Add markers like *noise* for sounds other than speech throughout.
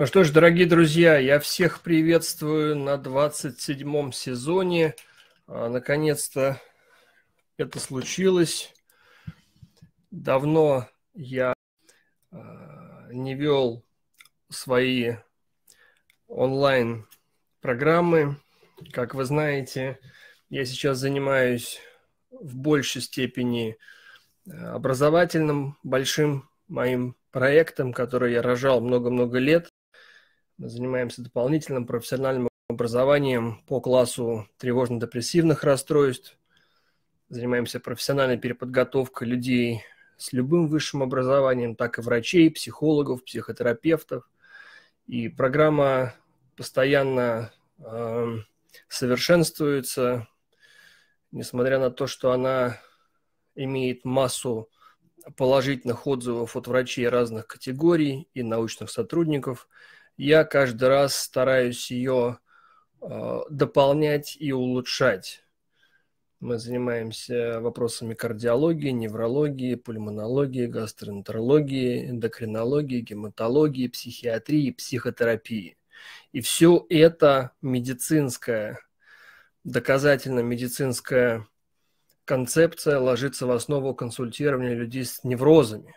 Ну что ж, дорогие друзья, я всех приветствую на 27-м сезоне. А, наконец-то это случилось. Давно я а, не вел свои онлайн-программы. Как вы знаете, я сейчас занимаюсь в большей степени а, образовательным большим моим проектом, который я рожал много-много лет занимаемся дополнительным профессиональным образованием по классу тревожно-депрессивных расстройств, занимаемся профессиональной переподготовкой людей с любым высшим образованием, так и врачей, психологов, психотерапевтов. И программа постоянно э, совершенствуется, несмотря на то, что она имеет массу положительных отзывов от врачей разных категорий и научных сотрудников – я каждый раз стараюсь ее э, дополнять и улучшать. Мы занимаемся вопросами кардиологии, неврологии, пульмонологии, гастроэнтерологии, эндокринологии, гематологии, психиатрии, психотерапии. И все это медицинское, доказательно-медицинская концепция ложится в основу консультирования людей с неврозами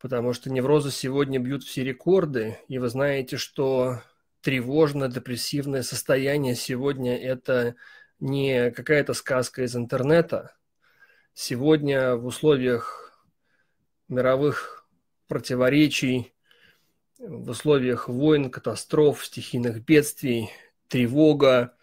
потому что неврозы сегодня бьют все рекорды, и вы знаете, что тревожно-депрессивное состояние сегодня – это не какая-то сказка из интернета. Сегодня в условиях мировых противоречий, в условиях войн, катастроф, стихийных бедствий, тревога,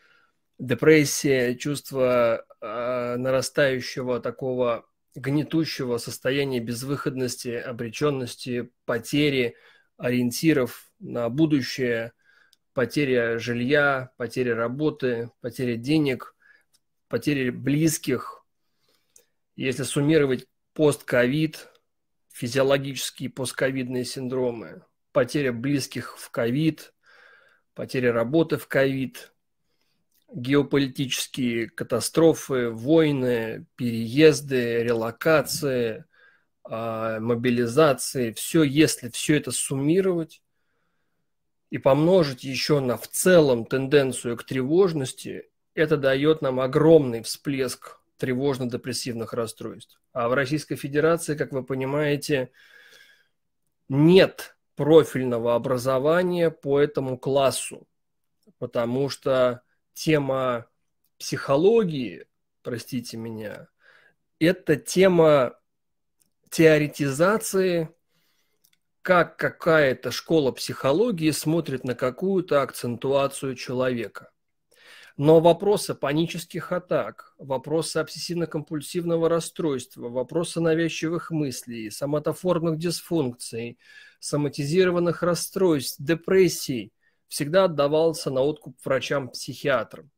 депрессия, чувство э, нарастающего такого гнетущего состояния безвыходности, обреченности, потери ориентиров на будущее, потеря жилья, потеря работы, потеря денег, потеря близких. Если суммировать постковид, физиологические постковидные синдромы, потеря близких в ковид, потеря работы в ковид – геополитические катастрофы, войны, переезды, релокации, а, мобилизации, все, если все это суммировать и помножить еще на в целом тенденцию к тревожности, это дает нам огромный всплеск тревожно-депрессивных расстройств. А в Российской Федерации, как вы понимаете, нет профильного образования по этому классу, потому что тема психологии, простите меня, это тема теоретизации, как какая-то школа психологии смотрит на какую-то акцентуацию человека. Но вопросы панических атак, вопросы обсессивно-компульсивного расстройства, вопросы навязчивых мыслей, соматоформных дисфункций, соматизированных расстройств, депрессий – всегда отдавался на откуп врачам-психиатрам.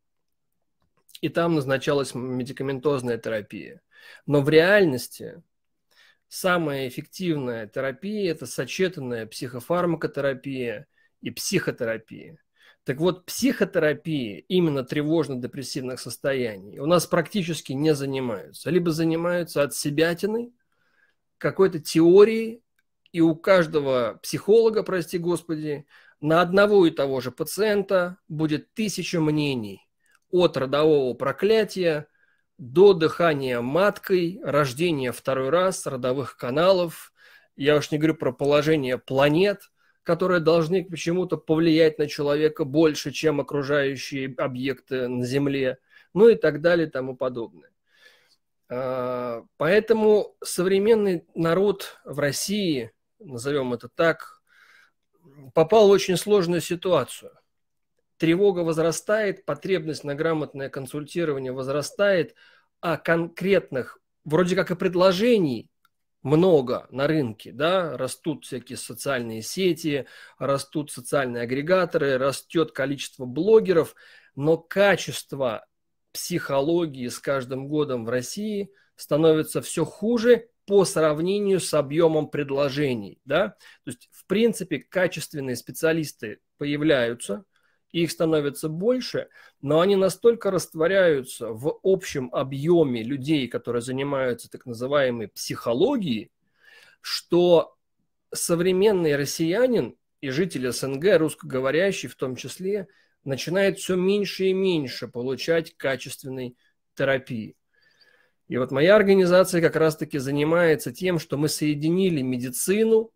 И там назначалась медикаментозная терапия. Но в реальности самая эффективная терапия – это сочетанная психофармакотерапия и психотерапия. Так вот, психотерапии именно тревожно-депрессивных состояний у нас практически не занимаются. Либо занимаются от себятиной, какой-то теории и у каждого психолога, прости господи, на одного и того же пациента будет тысяча мнений от родового проклятия до дыхания маткой, рождения второй раз, родовых каналов. Я уж не говорю про положение планет, которые должны почему-то повлиять на человека больше, чем окружающие объекты на Земле, ну и так далее и тому подобное. А, поэтому современный народ в России, назовем это так, попал в очень сложную ситуацию. Тревога возрастает, потребность на грамотное консультирование возрастает, а конкретных вроде как и предложений много на рынке, да, растут всякие социальные сети, растут социальные агрегаторы, растет количество блогеров, но качество психологии с каждым годом в России становится все хуже по сравнению с объемом предложений. Да? То есть, в принципе, качественные специалисты появляются, их становится больше, но они настолько растворяются в общем объеме людей, которые занимаются так называемой психологией, что современный россиянин и житель СНГ, русскоговорящий в том числе, начинает все меньше и меньше получать качественной терапии. И вот моя организация как раз-таки занимается тем, что мы соединили медицину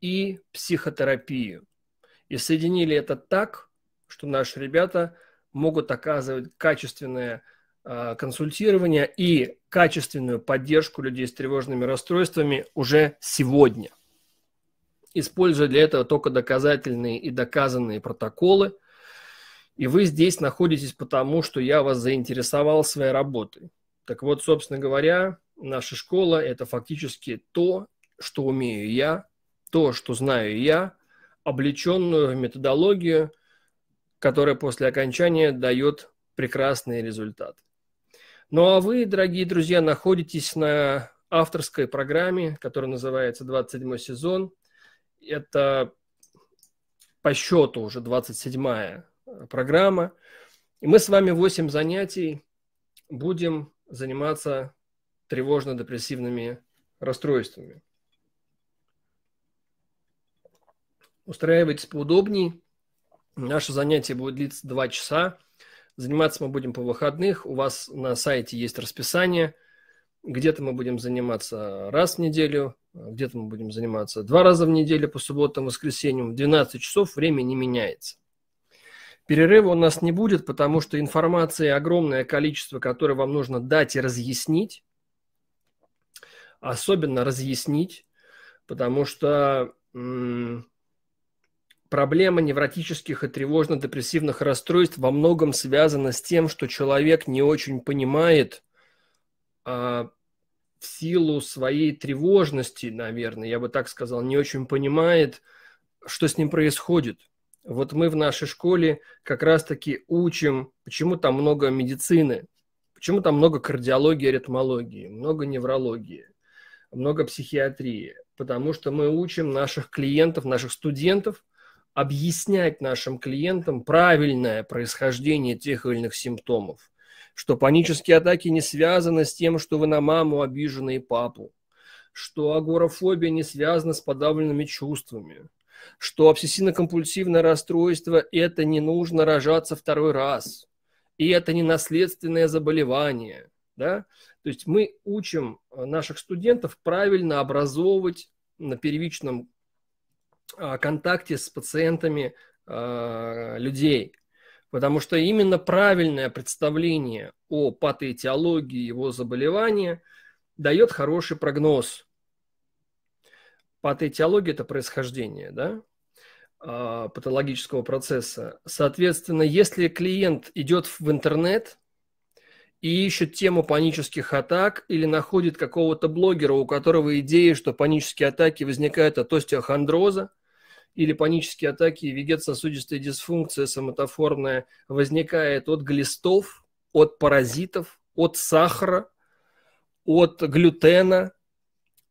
и психотерапию. И соединили это так, что наши ребята могут оказывать качественное а, консультирование и качественную поддержку людей с тревожными расстройствами уже сегодня, используя для этого только доказательные и доказанные протоколы. И вы здесь находитесь потому, что я вас заинтересовал своей работой. Так вот, собственно говоря, наша школа – это фактически то, что умею я, то, что знаю я, облеченную в методологию, которая после окончания дает прекрасный результат. Ну а вы, дорогие друзья, находитесь на авторской программе, которая называется «27 сезон». Это по счету уже 27-я э, программа. И мы с вами 8 занятий будем заниматься тревожно-депрессивными расстройствами. Устраивайтесь поудобнее. Наше занятие будет длиться 2 часа. Заниматься мы будем по выходных. У вас на сайте есть расписание. Где-то мы будем заниматься раз в неделю, где-то мы будем заниматься два раза в неделю по субботам, воскресеньям. В 12 часов время не меняется. Перерыва у нас не будет, потому что информации огромное количество, которое вам нужно дать и разъяснить. Особенно разъяснить, потому что м- проблема невротических и тревожно-депрессивных расстройств во многом связана с тем, что человек не очень понимает а, в силу своей тревожности, наверное, я бы так сказал, не очень понимает, что с ним происходит – вот мы в нашей школе как раз-таки учим, почему там много медицины, почему там много кардиологии, ритмологии, много неврологии, много психиатрии. Потому что мы учим наших клиентов, наших студентов объяснять нашим клиентам правильное происхождение тех или иных симптомов. Что панические атаки не связаны с тем, что вы на маму обижены и папу. Что агорафобия не связана с подавленными чувствами что обсессивно-компульсивное расстройство – это не нужно рожаться второй раз, и это не наследственное заболевание. Да? То есть мы учим э, наших студентов правильно образовывать на первичном а, контакте с пациентами а, людей, Потому что именно правильное представление о патоэтиологии его заболевания дает хороший прогноз патоэтиология – это происхождение, да, а, патологического процесса. Соответственно, если клиент идет в интернет и ищет тему панических атак или находит какого-то блогера, у которого идея, что панические атаки возникают от остеохондроза, или панические атаки и вегетососудистая дисфункция соматоформная возникает от глистов, от паразитов, от сахара, от глютена –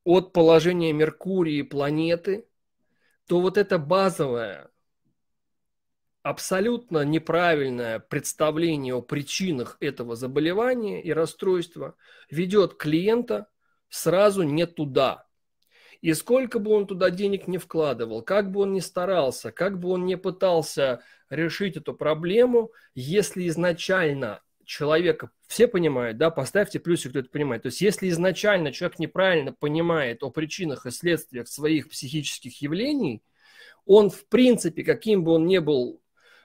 от положения Меркурия и планеты, то вот это базовое, абсолютно неправильное представление о причинах этого заболевания и расстройства ведет клиента сразу не туда. И сколько бы он туда денег не вкладывал, как бы он ни старался, как бы он ни пытался решить эту проблему, если изначально человека все понимают, да, поставьте плюсик, кто это понимает. То есть если изначально человек неправильно понимает о причинах и следствиях своих психических явлений, он, в принципе, каким бы он ни был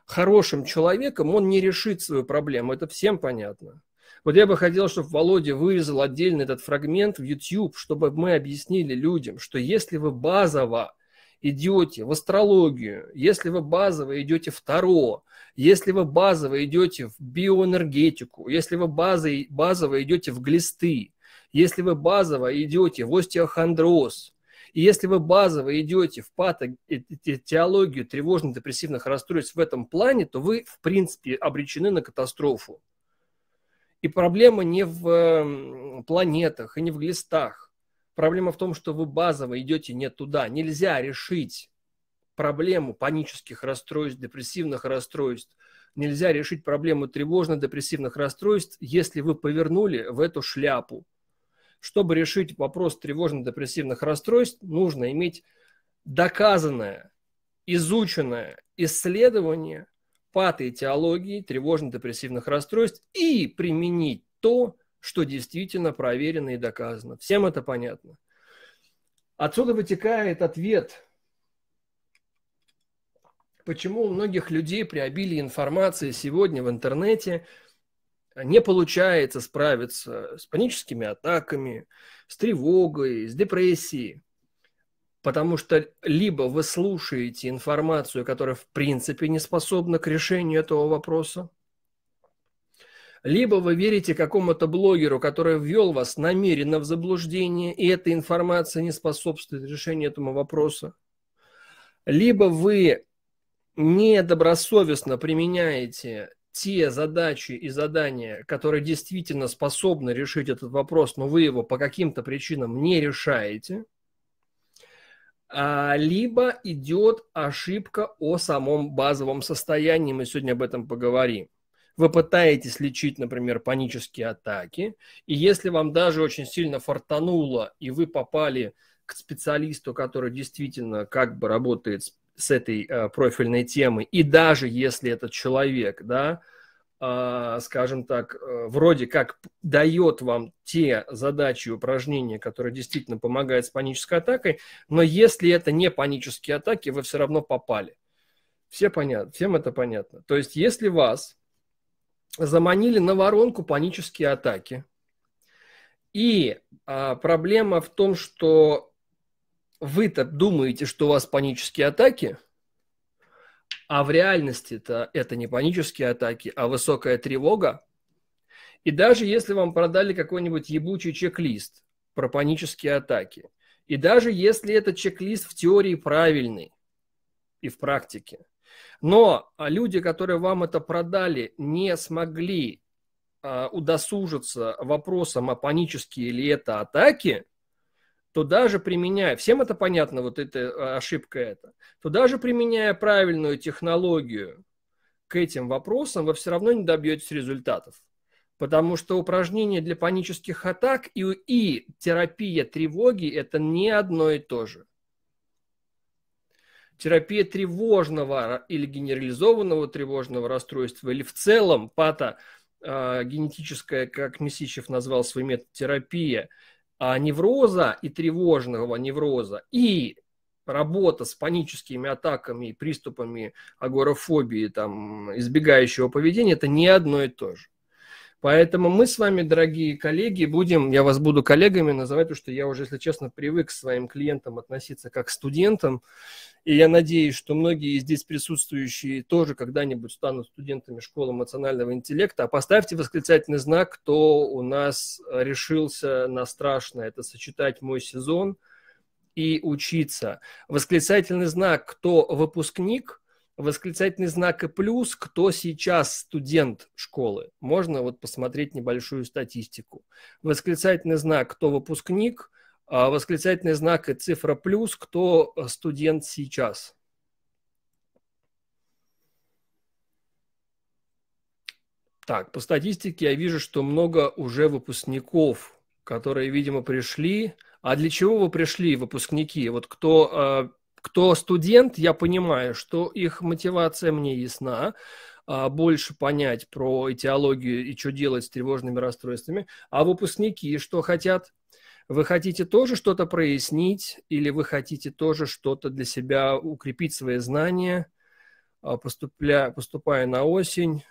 хорошим человеком, он не решит свою проблему. Это всем понятно. Вот я бы хотел, чтобы Володя вырезал отдельно этот фрагмент в YouTube, чтобы мы объяснили людям, что если вы базово идете в астрологию, если вы базово идете в Таро, если вы базово идете в биоэнергетику, если вы базово базово идете в глисты, если вы базово идете в остеохондроз, и если вы базово идете в патотеологию тревожно-депрессивных расстройств в этом плане, то вы, в принципе, обречены на катастрофу. И проблема не в планетах и не в глистах. Проблема в том, что вы базово идете не туда. Нельзя решить проблему панических расстройств, депрессивных расстройств. Нельзя решить проблему тревожно-депрессивных расстройств, если вы повернули в эту шляпу. Чтобы решить вопрос тревожно-депрессивных расстройств, нужно иметь доказанное, изученное исследование патоэтиологии тревожно-депрессивных расстройств и применить то, что действительно проверено и доказано. Всем это понятно. Отсюда вытекает ответ, почему у многих людей при обилии информации сегодня в интернете не получается справиться с паническими атаками, с тревогой, с депрессией. Потому что либо вы слушаете информацию, которая в принципе не способна к решению этого вопроса, либо вы верите какому-то блогеру, который ввел вас намеренно в заблуждение, и эта информация не способствует решению этому вопроса, либо вы недобросовестно применяете те задачи и задания, которые действительно способны решить этот вопрос, но вы его по каким-то причинам не решаете, а, либо идет ошибка о самом базовом состоянии, мы сегодня об этом поговорим вы пытаетесь лечить, например, панические атаки, и если вам даже очень сильно фартануло, и вы попали к специалисту, который действительно как бы работает с, с этой э, профильной темой, и даже если этот человек, да, э, скажем так, э, вроде как дает вам те задачи и упражнения, которые действительно помогают с панической атакой, но если это не панические атаки, вы все равно попали. Все понятно, всем это понятно. То есть, если вас заманили на воронку панические атаки. И а, проблема в том, что вы-то думаете, что у вас панические атаки, а в реальности-то это не панические атаки, а высокая тревога. И даже если вам продали какой-нибудь ебучий чек-лист про панические атаки, и даже если этот чек-лист в теории правильный и в практике, но а, люди, которые вам это продали, не смогли а, удосужиться вопросом, а панические ли это атаки, то даже применяя, всем это понятно, вот эта а, ошибка это, то даже применяя правильную технологию к этим вопросам, вы все равно не добьетесь результатов. Потому что упражнения для панических атак и, и терапия тревоги – это не одно и то же терапия тревожного или генерализованного тревожного расстройства, или в целом пата а, генетическая, как Месичев назвал свой метод, терапия а, невроза и тревожного невроза, и работа с паническими атаками и приступами агорафобии, там, избегающего поведения, это не одно и то же. Поэтому мы с вами, дорогие коллеги, будем, я вас буду коллегами называть, потому что я уже, если честно, привык к своим клиентам относиться как к студентам. И я надеюсь, что многие здесь присутствующие тоже когда-нибудь станут студентами школы эмоционального интеллекта. А поставьте восклицательный знак, кто у нас решился на страшное. Это сочетать мой сезон и учиться. Восклицательный знак, кто выпускник – восклицательный знак и плюс, кто сейчас студент школы. Можно вот посмотреть небольшую статистику. Восклицательный знак, кто выпускник, а восклицательный знак и цифра плюс, кто э, студент сейчас. Так, по статистике я вижу, что много уже выпускников, которые, видимо, пришли. А для чего вы пришли, выпускники? Вот кто э, кто студент, я понимаю, что их мотивация мне ясна, а, больше понять про этиологию и что делать с тревожными расстройствами. А выпускники что хотят? Вы хотите тоже что-то прояснить или вы хотите тоже что-то для себя укрепить свои знания, а, поступля, поступая на осень,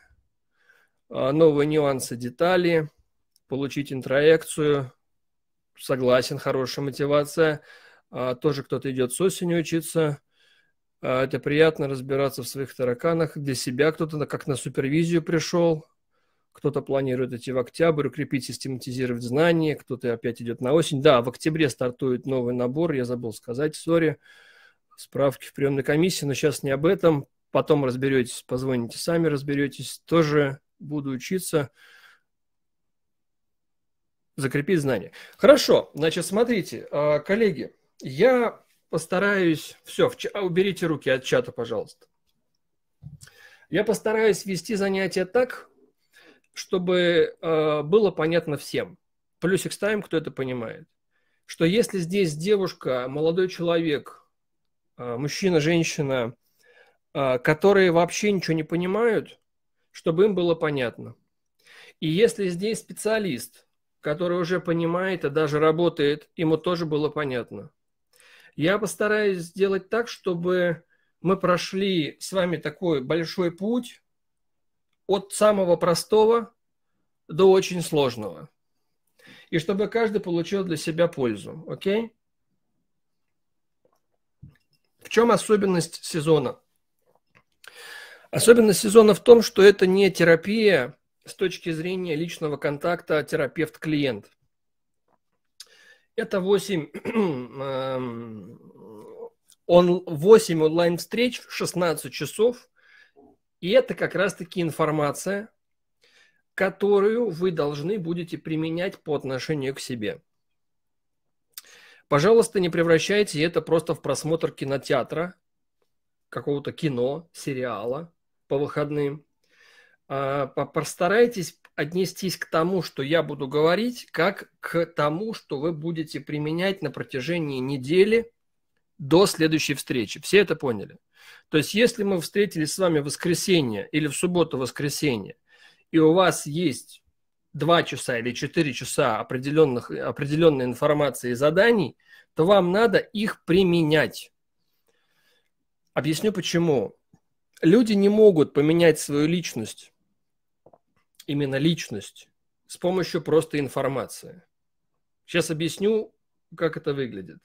а, новые нюансы, детали, получить интроекцию, согласен, хорошая мотивация – а, тоже кто-то идет с осени учиться. А, это приятно разбираться в своих тараканах. Для себя кто-то как на супервизию пришел, кто-то планирует идти в октябрь, укрепить, систематизировать знания, кто-то опять идет на осень. Да, в октябре стартует новый набор, я забыл сказать, сори, справки в приемной комиссии, но сейчас не об этом. Потом разберетесь, позвоните сами, разберетесь. Тоже буду учиться закрепить знания. Хорошо, значит, смотрите, а, коллеги, я постараюсь... Все, в... уберите руки от чата, пожалуйста. Я постараюсь вести занятия так, чтобы э, было понятно всем. Плюсик ставим, кто это понимает. Что если здесь девушка, молодой человек, э, мужчина, женщина, э, которые вообще ничего не понимают, чтобы им было понятно. И если здесь специалист, который уже понимает и даже работает, ему тоже было понятно. Я постараюсь сделать так, чтобы мы прошли с вами такой большой путь от самого простого до очень сложного. И чтобы каждый получил для себя пользу. Окей? В чем особенность сезона? Особенность сезона в том, что это не терапия с точки зрения личного контакта терапевт-клиент – это 8, *clears throat* эм, он, 8 онлайн-встреч в 16 часов. И это как раз-таки информация, которую вы должны будете применять по отношению к себе. Пожалуйста, не превращайте это просто в просмотр кинотеатра, какого-то кино, сериала по выходным. А, постарайтесь отнестись к тому, что я буду говорить, как к тому, что вы будете применять на протяжении недели до следующей встречи. Все это поняли? То есть, если мы встретились с вами в воскресенье или в субботу-воскресенье, и у вас есть 2 часа или 4 часа определенных, определенной информации и заданий, то вам надо их применять. Объясню почему. Люди не могут поменять свою личность именно личность с помощью просто информации. Сейчас объясню, как это выглядит.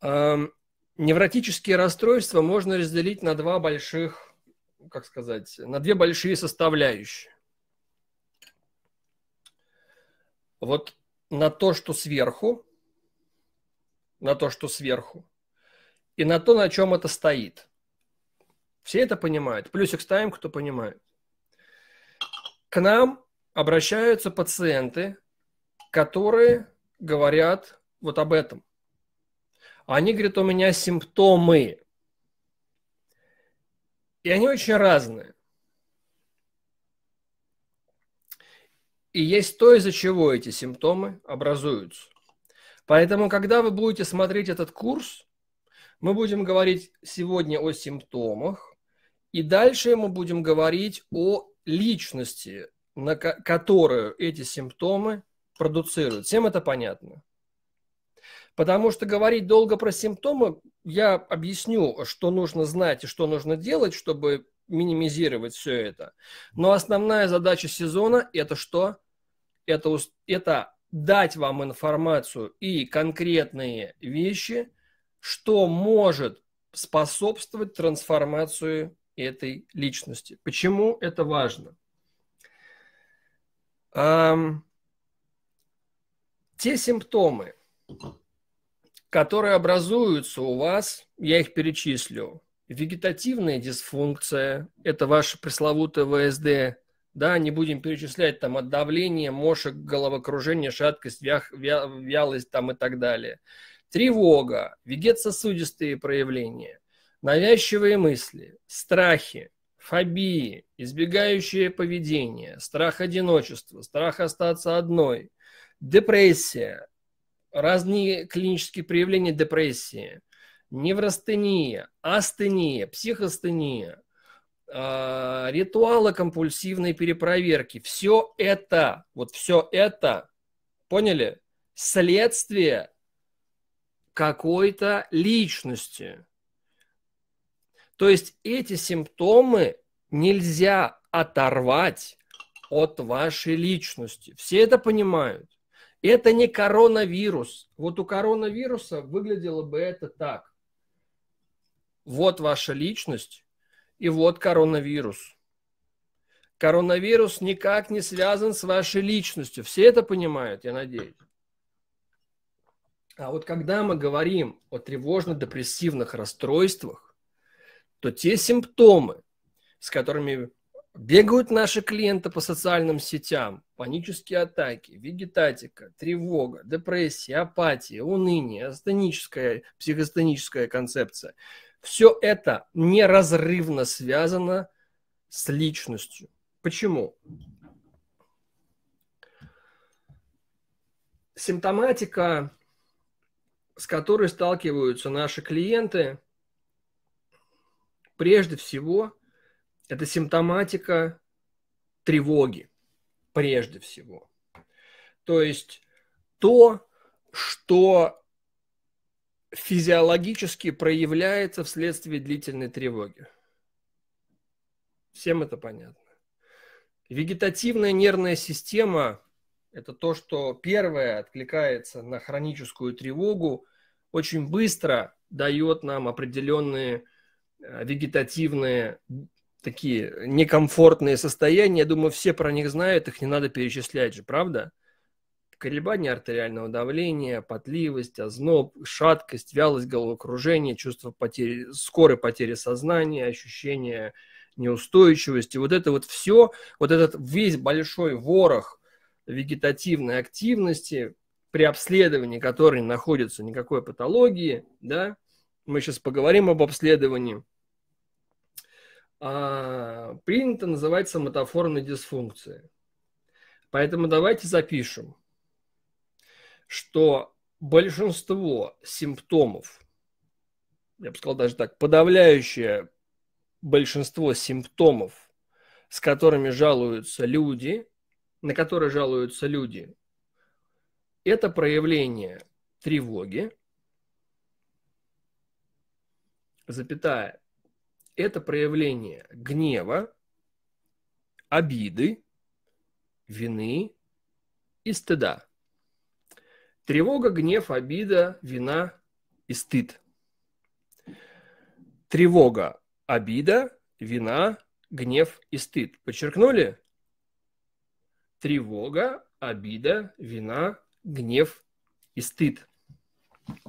Эм, невротические расстройства можно разделить на два больших, как сказать, на две большие составляющие. Вот на то, что сверху, на то, что сверху, и на то, на чем это стоит. Все это понимают. Плюсик ставим, кто понимает к нам обращаются пациенты, которые говорят вот об этом. Они говорят, у меня симптомы. И они очень разные. И есть то, из-за чего эти симптомы образуются. Поэтому, когда вы будете смотреть этот курс, мы будем говорить сегодня о симптомах, и дальше мы будем говорить о личности, на которую эти симптомы продуцируют. Всем это понятно. Потому что говорить долго про симптомы, я объясню, что нужно знать и что нужно делать, чтобы минимизировать все это. Но основная задача сезона – это что? Это, это дать вам информацию и конкретные вещи, что может способствовать трансформации этой личности. Почему это важно? Эм, те симптомы, которые образуются у вас, я их перечислю. Вегетативная дисфункция, это ваше пресловутое ВСД, да, не будем перечислять там от давления, мошек, головокружения, шаткость, вях, вя, вялость там и так далее. Тревога, вегетососудистые проявления, Навязчивые мысли, страхи, фобии, избегающее поведение, страх одиночества, страх остаться одной, депрессия, разные клинические проявления депрессии, неврастения, астения, психостения, э, ритуалы компульсивной перепроверки. Все это, вот все это, поняли? Следствие какой-то личности – то есть эти симптомы нельзя оторвать от вашей личности. Все это понимают. Это не коронавирус. Вот у коронавируса выглядело бы это так. Вот ваша личность и вот коронавирус. Коронавирус никак не связан с вашей личностью. Все это понимают, я надеюсь. А вот когда мы говорим о тревожно-депрессивных расстройствах, то те симптомы, с которыми бегают наши клиенты по социальным сетям, панические атаки, вегетатика, тревога, депрессия, апатия, уныние, астеническая, психостеническая концепция, все это неразрывно связано с личностью. Почему? Симптоматика, с которой сталкиваются наши клиенты, прежде всего это симптоматика тревоги, прежде всего. То есть то, что физиологически проявляется вследствие длительной тревоги. Всем это понятно. Вегетативная нервная система – это то, что первое откликается на хроническую тревогу, очень быстро дает нам определенные Э, вегетативные, такие некомфортные состояния. Я думаю, все про них знают, их не надо перечислять же, правда? Колебания артериального давления, потливость, озноб, шаткость, вялость, головокружение, чувство потери, скорой потери сознания, ощущение неустойчивости. Вот это вот все, вот этот весь большой ворох вегетативной активности, при обследовании которой находится никакой патологии, да, мы сейчас поговорим об обследовании, а, принято называть соматоформной дисфункцией. Поэтому давайте запишем, что большинство симптомов, я бы сказал даже так, подавляющее большинство симптомов, с которыми жалуются люди, на которые жалуются люди, это проявление тревоги, запятая, это проявление гнева, обиды, вины и стыда. Тревога, гнев, обида, вина и стыд. Тревога, обида, вина, гнев и стыд. Подчеркнули? Тревога, обида, вина, гнев и стыд.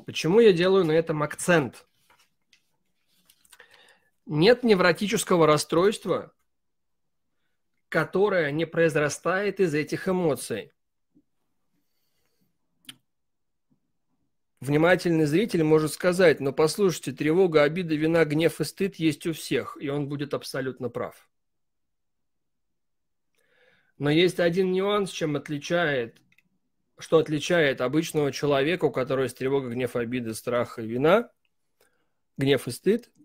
Почему я делаю на этом акцент? Нет невротического расстройства, которое не произрастает из этих эмоций. Внимательный зритель может сказать, но послушайте, тревога, обида, вина, гнев и стыд есть у всех, и он будет абсолютно прав. Но есть один нюанс, чем отличает, что отличает обычного человека, у которого есть тревога, гнев, обида, страх и вина, гнев и стыд –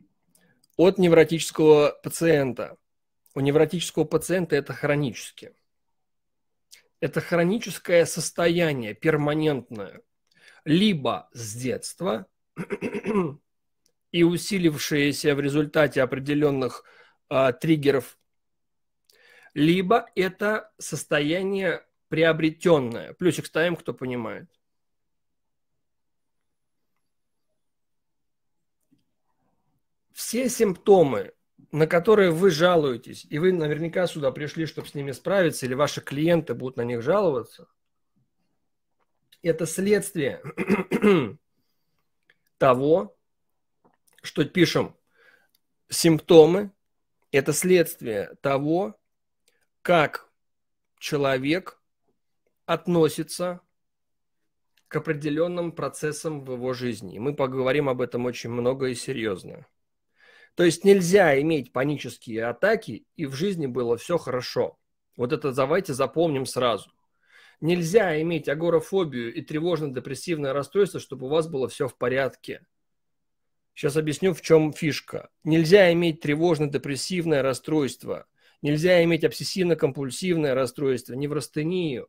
от невротического пациента. У невротического пациента это хронически. Это хроническое состояние, перманентное, либо с детства *clears throat* и усилившееся в результате определенных э, триггеров, либо это состояние приобретенное. Плюсик ставим, кто понимает. все симптомы, на которые вы жалуетесь, и вы наверняка сюда пришли, чтобы с ними справиться, или ваши клиенты будут на них жаловаться, это следствие *clears throat* того, что пишем симптомы, это следствие того, как человек относится к определенным процессам в его жизни. И мы поговорим об этом очень много и серьезно. То есть нельзя иметь панические атаки, и в жизни было все хорошо. Вот это давайте запомним сразу. Нельзя иметь агорафобию и тревожно-депрессивное расстройство, чтобы у вас было все в порядке. Сейчас объясню, в чем фишка. Нельзя иметь тревожно-депрессивное расстройство. Нельзя иметь обсессивно-компульсивное расстройство, неврастению,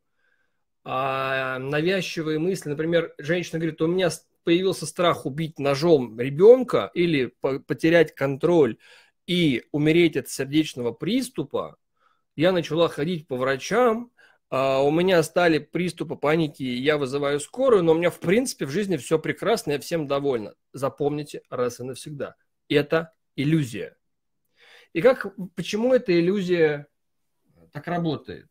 а навязчивые мысли. Например, женщина говорит, у меня появился страх убить ножом ребенка или по- потерять контроль и умереть от сердечного приступа, я начала ходить по врачам, Uh, у меня стали приступы паники, я вызываю скорую, но у меня, в принципе, в жизни все прекрасно, я всем довольна. Запомните раз и навсегда. Это иллюзия. И как, почему эта иллюзия так работает?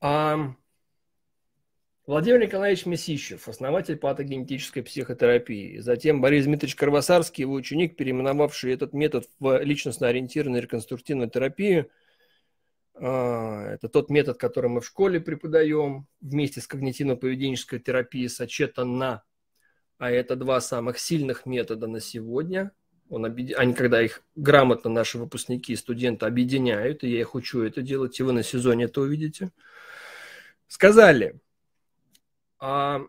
А, Владимир Николаевич Месищев, основатель патогенетической психотерапии. Затем Борис Дмитриевич Карвасарский, его ученик, переименовавший этот метод в личностно-ориентированную реконструктивную терапию. А, это тот метод, который мы в школе преподаем вместе с когнитивно-поведенческой терапией сочетана. А это два самых сильных метода на сегодня. Он объед... Они, когда их грамотно наши выпускники и студенты объединяют, и я их учу это делать, и вы на сезоне это увидите. Сказали – а,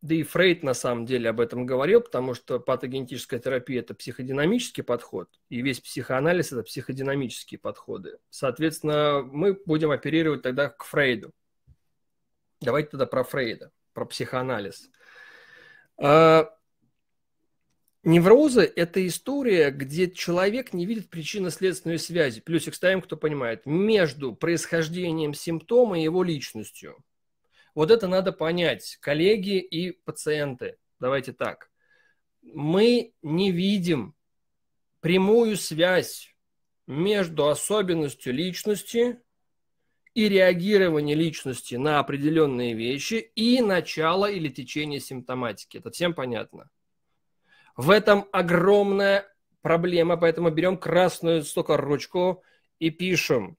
да и Фрейд на самом деле об этом говорил, потому что патогенетическая терапия – это психодинамический подход, и весь психоанализ – это психодинамические подходы. Соответственно, мы будем оперировать тогда к Фрейду. Давайте тогда про Фрейда, про психоанализ. А, неврозы – это история, где человек не видит причинно-следственной связи, плюсик ставим, кто понимает, между происхождением симптома и его личностью – вот это надо понять, коллеги и пациенты. Давайте так. Мы не видим прямую связь между особенностью личности и реагирование личности на определенные вещи и начало или течение симптоматики. Это всем понятно. В этом огромная проблема, поэтому берем красную столько ручку и пишем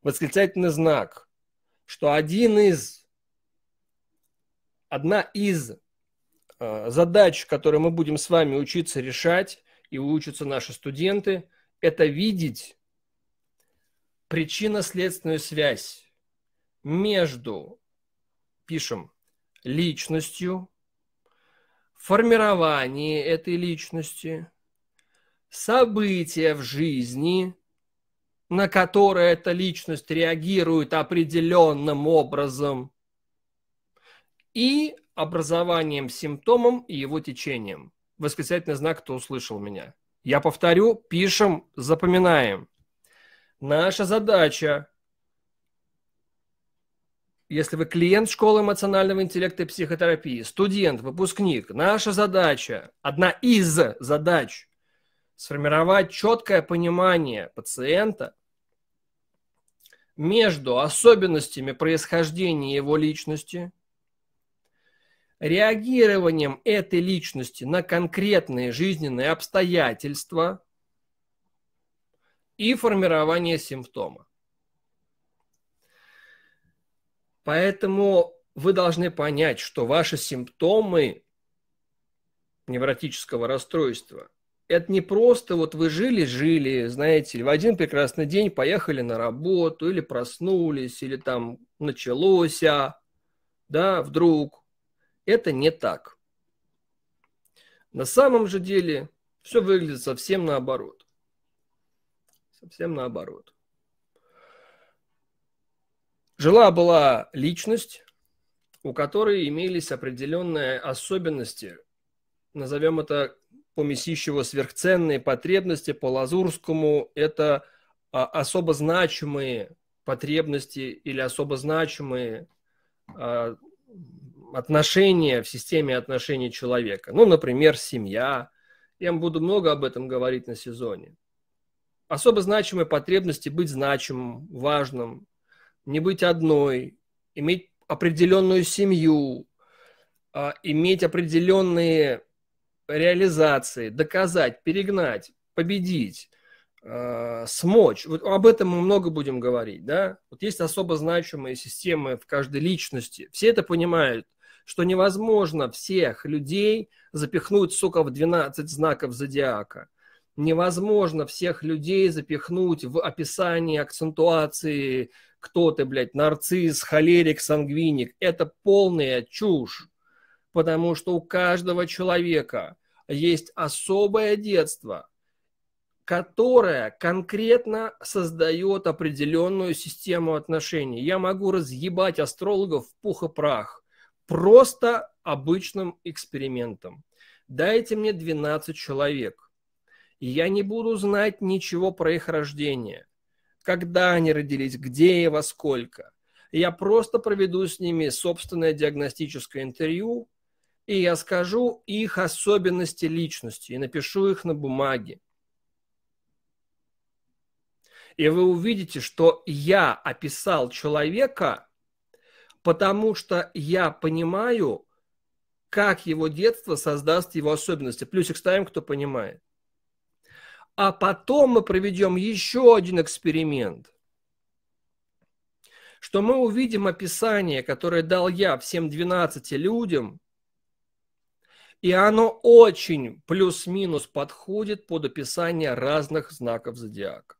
восклицательный знак, что один из одна из э, задач, которые мы будем с вами учиться решать, и учатся наши студенты, это видеть причинно-следственную связь между, пишем, личностью, формированием этой личности, события в жизни, на которые эта личность реагирует определенным образом, и образованием симптомом и его течением. Восклицательный знак, кто услышал меня. Я повторю, пишем, запоминаем. Наша задача, если вы клиент школы эмоционального интеллекта и психотерапии, студент, выпускник, наша задача, одна из задач, сформировать четкое понимание пациента между особенностями происхождения его личности – реагированием этой личности на конкретные жизненные обстоятельства и формирование симптома. Поэтому вы должны понять, что ваши симптомы невротического расстройства – это не просто вот вы жили-жили, знаете, в один прекрасный день поехали на работу или проснулись, или там началось, а, да, вдруг, это не так. На самом же деле все выглядит совсем наоборот. Совсем наоборот. Жила-была личность, у которой имелись определенные особенности, назовем это по Месищеву сверхценные потребности, по Лазурскому это а, особо значимые потребности или особо значимые а, отношения в системе отношений человека. Ну, например, семья. Я буду много об этом говорить на сезоне. Особо значимые потребности быть значимым, важным, не быть одной, иметь определенную семью, а, иметь определенные реализации, доказать, перегнать, победить, а, смочь. Вот об этом мы много будем говорить, да? Вот есть особо значимые системы в каждой личности. Все это понимают – что невозможно всех людей запихнуть, сука, в 12 знаков зодиака. Невозможно всех людей запихнуть в описание акцентуации, кто ты, блядь, нарцисс, холерик, сангвиник. Это полная чушь, потому что у каждого человека есть особое детство, которое конкретно создает определенную систему отношений. Я могу разъебать астрологов в пух и прах просто обычным экспериментом. Дайте мне 12 человек. И я не буду знать ничего про их рождение. Когда они родились, где и во сколько. Я просто проведу с ними собственное диагностическое интервью, и я скажу их особенности личности и напишу их на бумаге. И вы увидите, что я описал человека – потому что я понимаю, как его детство создаст его особенности. Плюсик ставим, кто понимает. А потом мы проведем еще один эксперимент, что мы увидим описание, которое дал я всем 12 людям, и оно очень плюс-минус подходит под описание разных знаков зодиака.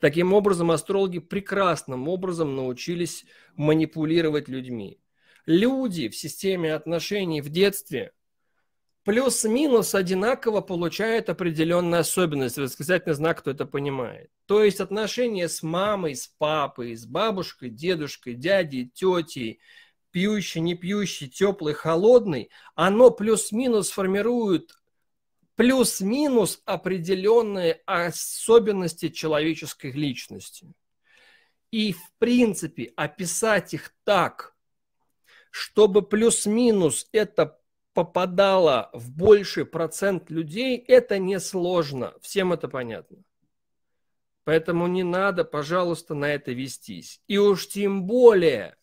Таким образом, астрологи прекрасным образом научились манипулировать людьми. Люди в системе отношений в детстве плюс-минус одинаково получают определенную особенность. Восклицательный знак, кто это понимает. То есть отношения с мамой, с папой, с бабушкой, дедушкой, дядей, тетей, пьющий, не пьющий, теплый, холодный, оно плюс-минус формирует плюс-минус определенные особенности человеческой личности. И, в принципе, описать их так, чтобы плюс-минус это попадало в больший процент людей, это несложно. Всем это понятно. Поэтому не надо, пожалуйста, на это вестись. И уж тем более,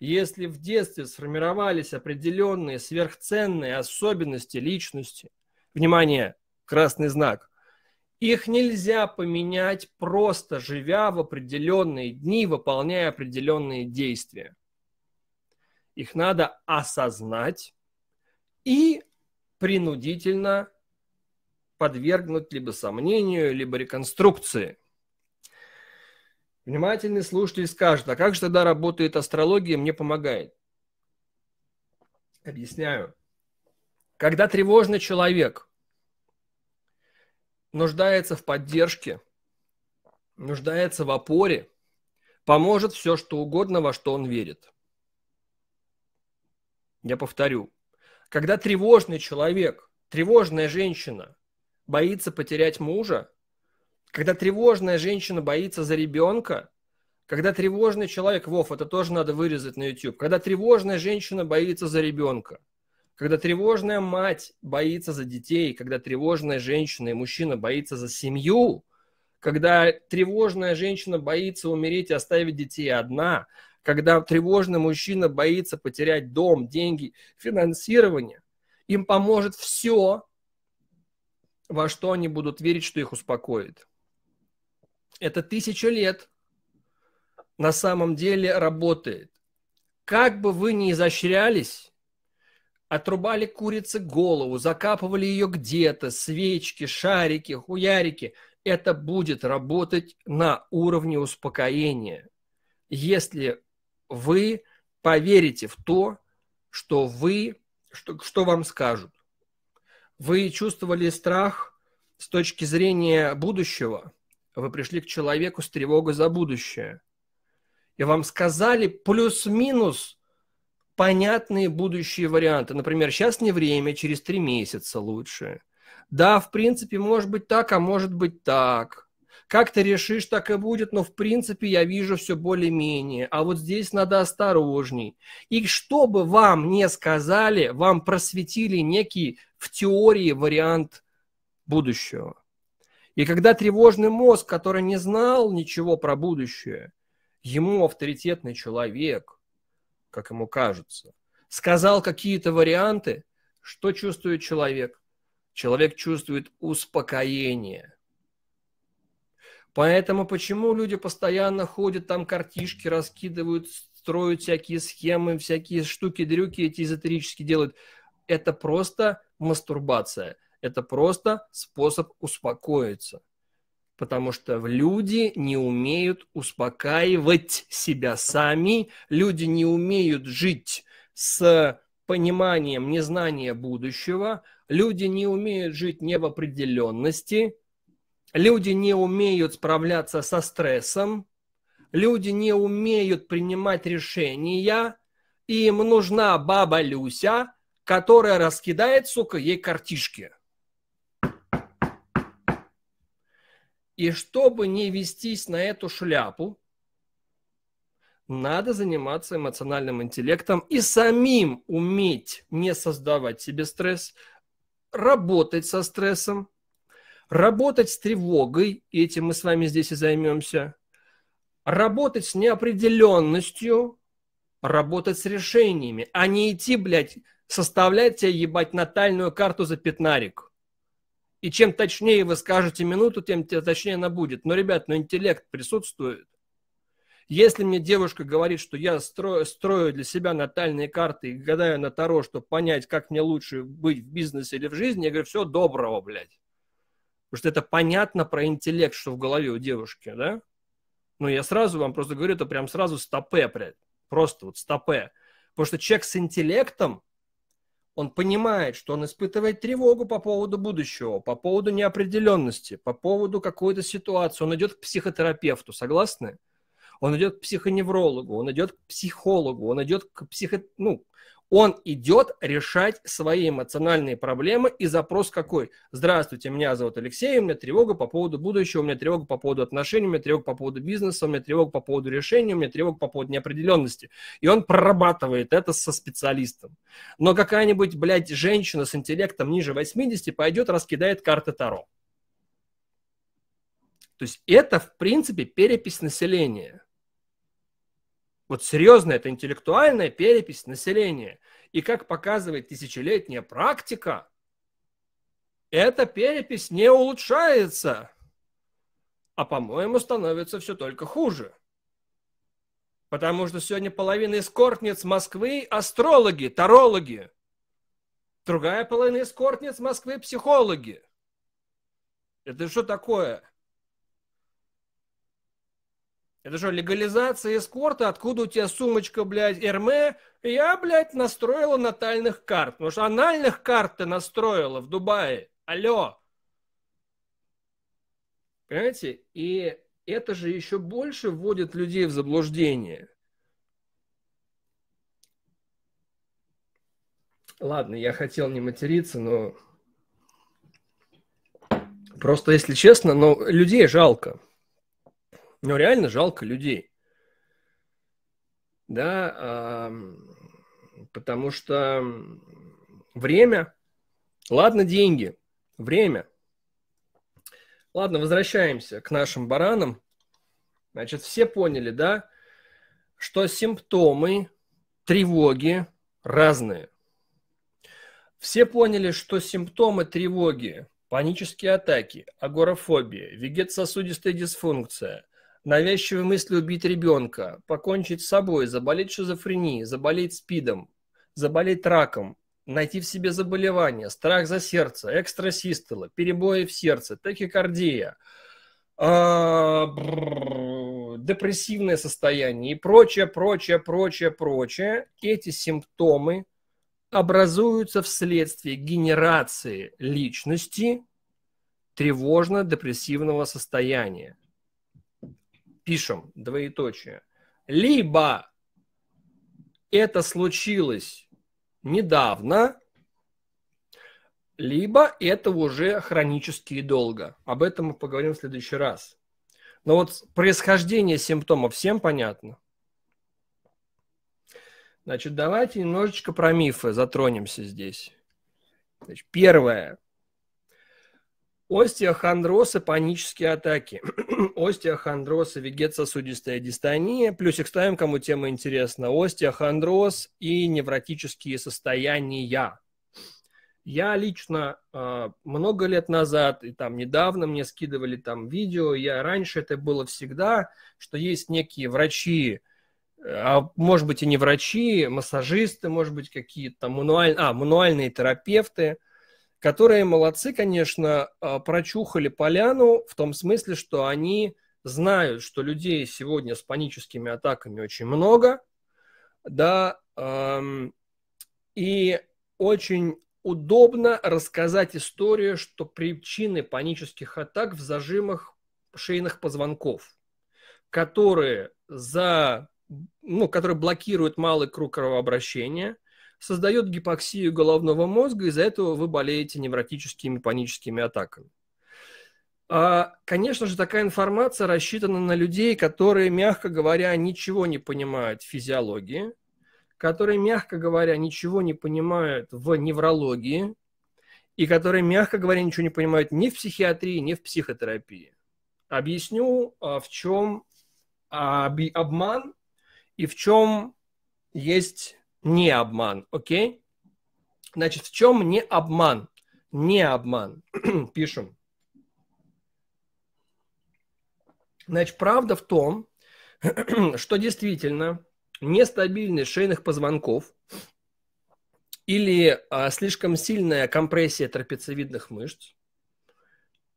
если в детстве сформировались определенные сверхценные особенности личности, внимание, красный знак, их нельзя поменять просто живя в определенные дни, выполняя определенные действия. Их надо осознать и принудительно подвергнуть либо сомнению, либо реконструкции. Внимательный слушатель скажет, а как же тогда работает астрология, мне помогает? Объясняю. Когда тревожный человек нуждается в поддержке, нуждается в опоре, поможет все, что угодно, во что он верит. Я повторю. Когда тревожный человек, тревожная женщина боится потерять мужа, когда тревожная женщина боится за ребенка, когда тревожный человек, Вов, это тоже надо вырезать на YouTube, когда тревожная женщина боится за ребенка – когда тревожная мать боится за детей, когда тревожная женщина и мужчина боится за семью, когда тревожная женщина боится умереть и оставить детей одна, когда тревожный мужчина боится потерять дом, деньги, финансирование, им поможет все, во что они будут верить, что их успокоит. Это тысяча лет на самом деле работает. Как бы вы ни изощрялись, Отрубали курице голову, закапывали ее где-то, свечки, шарики, хуярики. Это будет работать на уровне успокоения, если вы поверите в то, что вы, что, что вам скажут. Вы чувствовали страх с точки зрения будущего. Вы пришли к человеку с тревогой за будущее. И вам сказали плюс-минус – понятные будущие варианты. Например, сейчас не время, через три месяца лучше. Да, в принципе, может быть так, а может быть так. Как ты решишь, так и будет, но в принципе я вижу все более-менее. А вот здесь надо осторожней. И чтобы вам не сказали, вам просветили некий в теории вариант будущего. И когда тревожный мозг, который не знал ничего про будущее, ему авторитетный человек, как ему кажется. Сказал какие-то варианты, что чувствует человек. Человек чувствует успокоение. Поэтому почему люди постоянно ходят, там картишки раскидывают, строят всякие схемы, всякие штуки, дрюки эти эзотерически делают. Это просто мастурбация. Это просто способ успокоиться потому что люди не умеют успокаивать себя сами, люди не умеют жить с пониманием незнания будущего, люди не умеют жить не в определенности, люди не умеют справляться со стрессом, люди не умеют принимать решения, и им нужна баба Люся, которая раскидает, сука, ей картишки. И чтобы не вестись на эту шляпу, надо заниматься эмоциональным интеллектом и самим уметь не создавать себе стресс, работать со стрессом, работать с тревогой, и этим мы с вами здесь и займемся, работать с неопределенностью, работать с решениями, а не идти, блядь, составлять тебе, ебать, натальную карту за пятнарик. И чем точнее вы скажете минуту, тем точнее она будет. Но, ребят, но интеллект присутствует. Если мне девушка говорит, что я строю, строю для себя натальные карты и гадаю на Таро, чтобы понять, как мне лучше быть в бизнесе или в жизни, я говорю, все доброго, блядь. Потому что это понятно про интеллект, что в голове у девушки, да? Ну, я сразу вам просто говорю, это прям сразу стопе, блядь. Просто вот стопе. Потому что человек с интеллектом, он понимает, что он испытывает тревогу по поводу будущего, по поводу неопределенности, по поводу какой-то ситуации. Он идет к психотерапевту, согласны? Он идет к психоневрологу, он идет к психологу, он идет к психо... ну, он идет решать свои эмоциональные проблемы и запрос какой? Здравствуйте, меня зовут Алексей, у меня тревога по поводу будущего, у меня тревога по поводу отношений, у меня тревога по поводу бизнеса, у меня тревога по поводу решения, у меня тревога по поводу неопределенности. И он прорабатывает это со специалистом. Но какая-нибудь, блядь, женщина с интеллектом ниже 80 пойдет, раскидает карты Таро. То есть это, в принципе, перепись населения – вот серьезно, это интеллектуальная перепись населения. И как показывает тысячелетняя практика, эта перепись не улучшается, а, по-моему, становится все только хуже. Потому что сегодня половина эскортниц Москвы – астрологи, тарологи. Другая половина эскортниц Москвы – психологи. Это что такое? Это что, легализация эскорта? Откуда у тебя сумочка, блядь, Эрме? Я, блядь, настроила натальных карт. Потому что анальных карт ты настроила в Дубае. Алло. Понимаете? И это же еще больше вводит людей в заблуждение. Ладно, я хотел не материться, но... Просто, если честно, но людей жалко. Но реально жалко людей. Да, потому что время, ладно, деньги, время. Ладно, возвращаемся к нашим баранам. Значит, все поняли, да, что симптомы тревоги разные. Все поняли, что симптомы тревоги, панические атаки, агорафобия, вегетососудистая дисфункция, навязчивые мысли убить ребенка, покончить с собой, заболеть шизофренией, заболеть СПИДом, заболеть раком, найти в себе заболевание, страх за сердце, экстрасистолы, перебои в сердце, тахикардия, а, депрессивное состояние и прочее, прочее, прочее, прочее. Эти симптомы образуются вследствие генерации личности тревожно-депрессивного состояния пишем, двоеточие, либо это случилось недавно, либо это уже хронически и долго. Об этом мы поговорим в следующий раз. Но вот происхождение симптомов всем понятно? Значит, давайте немножечко про мифы затронемся здесь. Значит, первое. Остеохондроз и панические атаки. *clears throat* Остеохондроз и вегетососудистая дистония. Плюсик ставим, кому тема интересна. Остеохондроз и невротические состояния. Я лично э, много лет назад и там недавно мне скидывали там видео, я раньше это было всегда, что есть некие врачи, а может быть и не врачи, массажисты, может быть какие-то мануаль... а, мануальные терапевты, которые молодцы, конечно, а, прочухали поляну в том смысле, что они знают, что людей сегодня с паническими атаками очень много, да, эм, и очень удобно рассказать историю, что причины панических атак в зажимах шейных позвонков, которые за, ну, которые блокируют малый круг кровообращения, создает гипоксию головного мозга, из-за этого вы болеете невротическими паническими атаками. А, конечно же, такая информация рассчитана на людей, которые, мягко говоря, ничего не понимают в физиологии, которые, мягко говоря, ничего не понимают в неврологии и которые, мягко говоря, ничего не понимают ни в психиатрии, ни в психотерапии. Объясню, а, в чем а, обман и в чем есть не обман, окей? Значит, в чем не обман? Не обман. *clears throat* Пишем. Значит, правда в том, *clears throat* что действительно нестабильность шейных позвонков или а, слишком сильная компрессия трапециевидных мышц,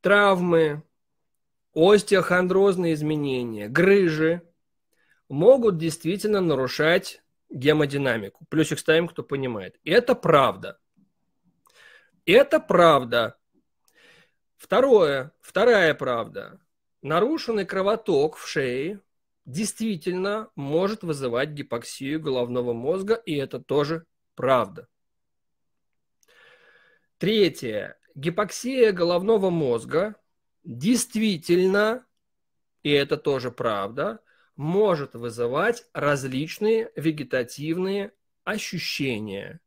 травмы, остеохондрозные изменения, грыжи могут действительно нарушать гемодинамику. Плюсик ставим, кто понимает. И Это правда. Это правда. Второе, вторая правда. Нарушенный кровоток в шее действительно может вызывать гипоксию головного мозга, и это тоже правда. Третье. Гипоксия головного мозга действительно, и это тоже правда, может вызывать различные вегетативные ощущения.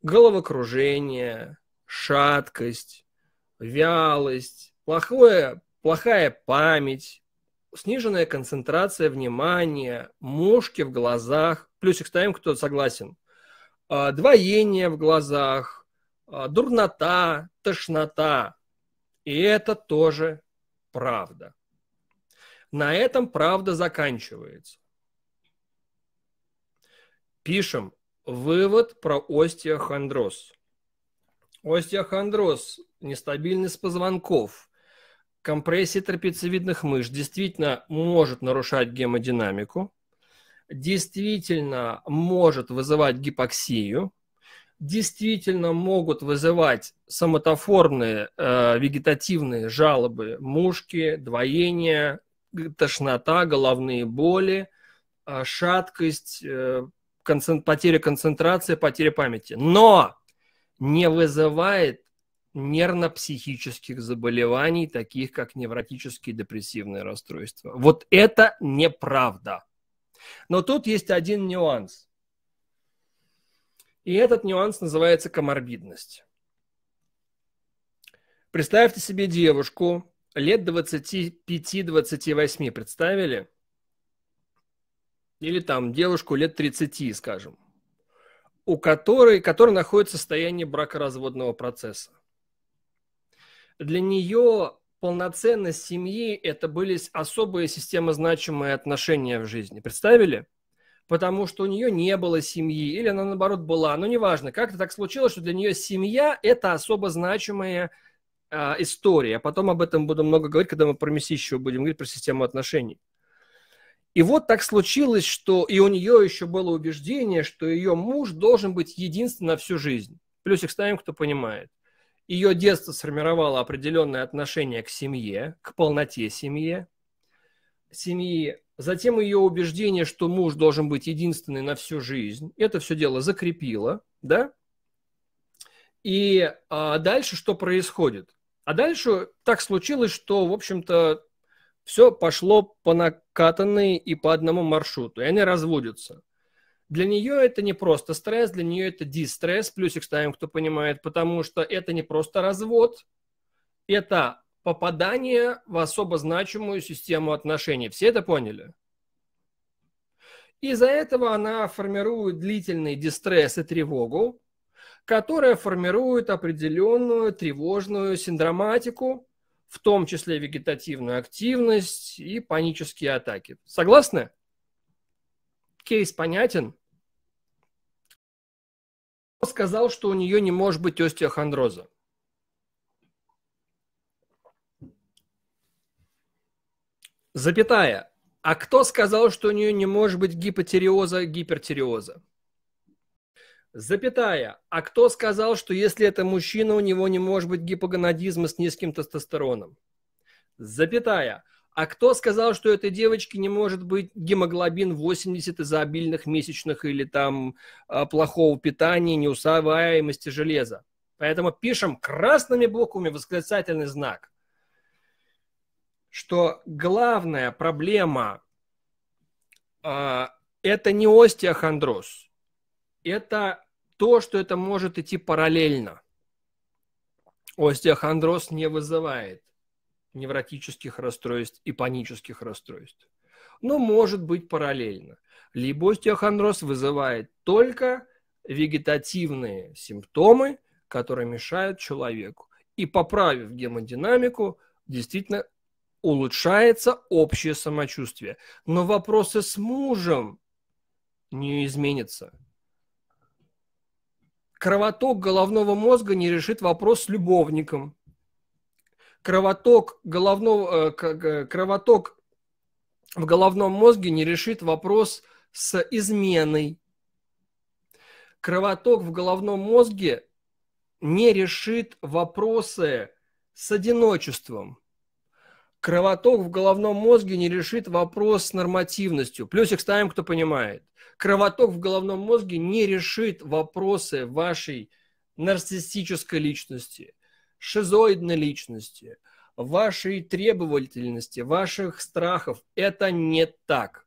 Головокружение, шаткость, вялость, плохое, плохая память, сниженная концентрация внимания, мушки в глазах, плюсик ставим, кто согласен, а, двоение в глазах, а, дурнота, тошнота. И это тоже правда. На этом правда заканчивается. Пишем вывод про остеохондроз. Остеохондроз, нестабильность позвонков, компрессия трапециевидных мышц действительно может нарушать гемодинамику, действительно может вызывать гипоксию, действительно могут вызывать самотоформные э, вегетативные жалобы, мушки, двоения, тошнота, головные боли, а, шаткость, э, концент, потеря концентрации, потеря памяти. Но не вызывает нервно-психических заболеваний, таких как невротические депрессивные расстройства. Вот это неправда. Но тут есть один нюанс. И этот нюанс называется коморбидность. Представьте себе девушку, лет 25-28 представили, или там девушку лет 30, скажем, у которой, которая находится в состоянии бракоразводного процесса. Для нее полноценность семьи – это были особые системозначимые отношения в жизни. Представили? Потому что у нее не было семьи, или она, наоборот, была. Но неважно, как-то так случилось, что для нее семья – это особо значимые э, истории, а потом об этом буду много говорить, когда мы про Мессию еще будем говорить, про систему отношений. И вот так случилось, что и у нее еще было убеждение, что ее муж должен быть единственным на всю жизнь. Плюсик ставим, кто понимает. Ее детство сформировало определенное отношение к семье, к полноте семьи, семьи. Затем ее убеждение, что муж должен быть единственный на всю жизнь. Это все дело закрепило, да? И а дальше что происходит? А дальше так случилось, что, в общем-то, все пошло по накатанной и по одному маршруту, и они разводятся. Для нее это не просто стресс, для нее это дистресс, плюсик ставим, кто понимает, потому что это не просто развод, это попадание в особо значимую систему отношений. Все это поняли? Из-за этого она формирует длительный дистресс и тревогу, которая формирует определенную тревожную синдроматику, в том числе вегетативную активность и панические атаки. Согласны? Кейс понятен? Сказал, что у нее не может быть остеохондроза. Запятая. А кто сказал, что у нее не может быть гипотериоза, гипертиреоза? Запятая. А кто сказал, что если это мужчина, у него не может быть гипогонадизма с низким тестостероном? Запятая. А кто сказал, что этой девочке не может быть гемоглобин 80 из-за обильных месячных или там а, плохого питания, неусваиваемости железа? Поэтому пишем красными буквами восклицательный знак, что главная проблема э, это не остеохондроз, это то, что это может идти параллельно. Остеохондроз не вызывает невротических расстройств и панических расстройств, но может быть параллельно. Либо остеохондроз вызывает только вегетативные симптомы, которые мешают человеку. И поправив гемодинамику, действительно улучшается общее самочувствие. Но вопросы с мужем не изменятся. Кровоток головного мозга не решит вопрос с любовником. Кровоток, головного, э, э, кровоток в головном мозге не решит вопрос с изменой. Кровоток в головном мозге не решит вопросы с одиночеством. Кровоток в головном мозге не решит вопрос с нормативностью. Плюсик ставим, кто понимает. Кровоток в головном мозге не решит вопросы вашей нарциссической личности, шизоидной личности, вашей требовательности, ваших страхов. Это не так.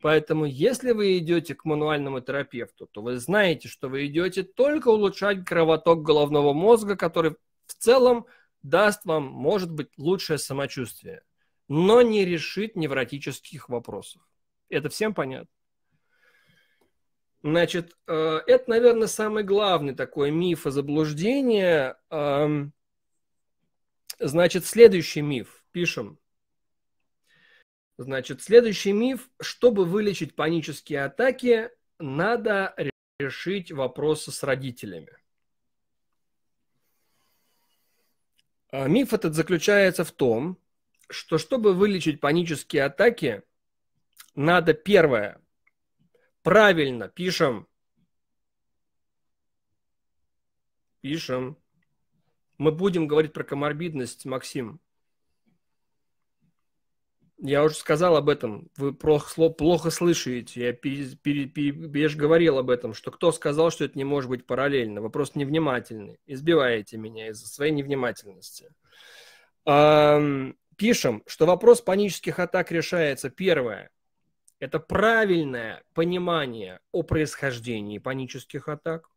Поэтому, если вы идете к мануальному терапевту, то вы знаете, что вы идете только улучшать кровоток головного мозга, который в целом – даст вам, может быть, лучшее самочувствие, но не решит невротических вопросов. Это всем понятно? Значит, э, это, наверное, самый главный такой миф и заблуждение. Эм, значит, следующий миф. Пишем. Значит, следующий миф. Чтобы вылечить панические атаки, надо решить вопросы с родителями. А, миф этот заключается в том, что чтобы вылечить панические атаки, надо первое, правильно пишем, пишем. Мы будем говорить про коморбидность, Максим. Я уже сказал об этом. Вы плохо, плохо слышите. Я, пере, пере, пере, я же говорил об этом, что кто сказал, что это не может быть параллельно. Вы просто невнимательны. Избиваете меня из-за своей невнимательности. Эм, пишем, что вопрос панических атак решается. Первое. Это правильное понимание о происхождении панических атак.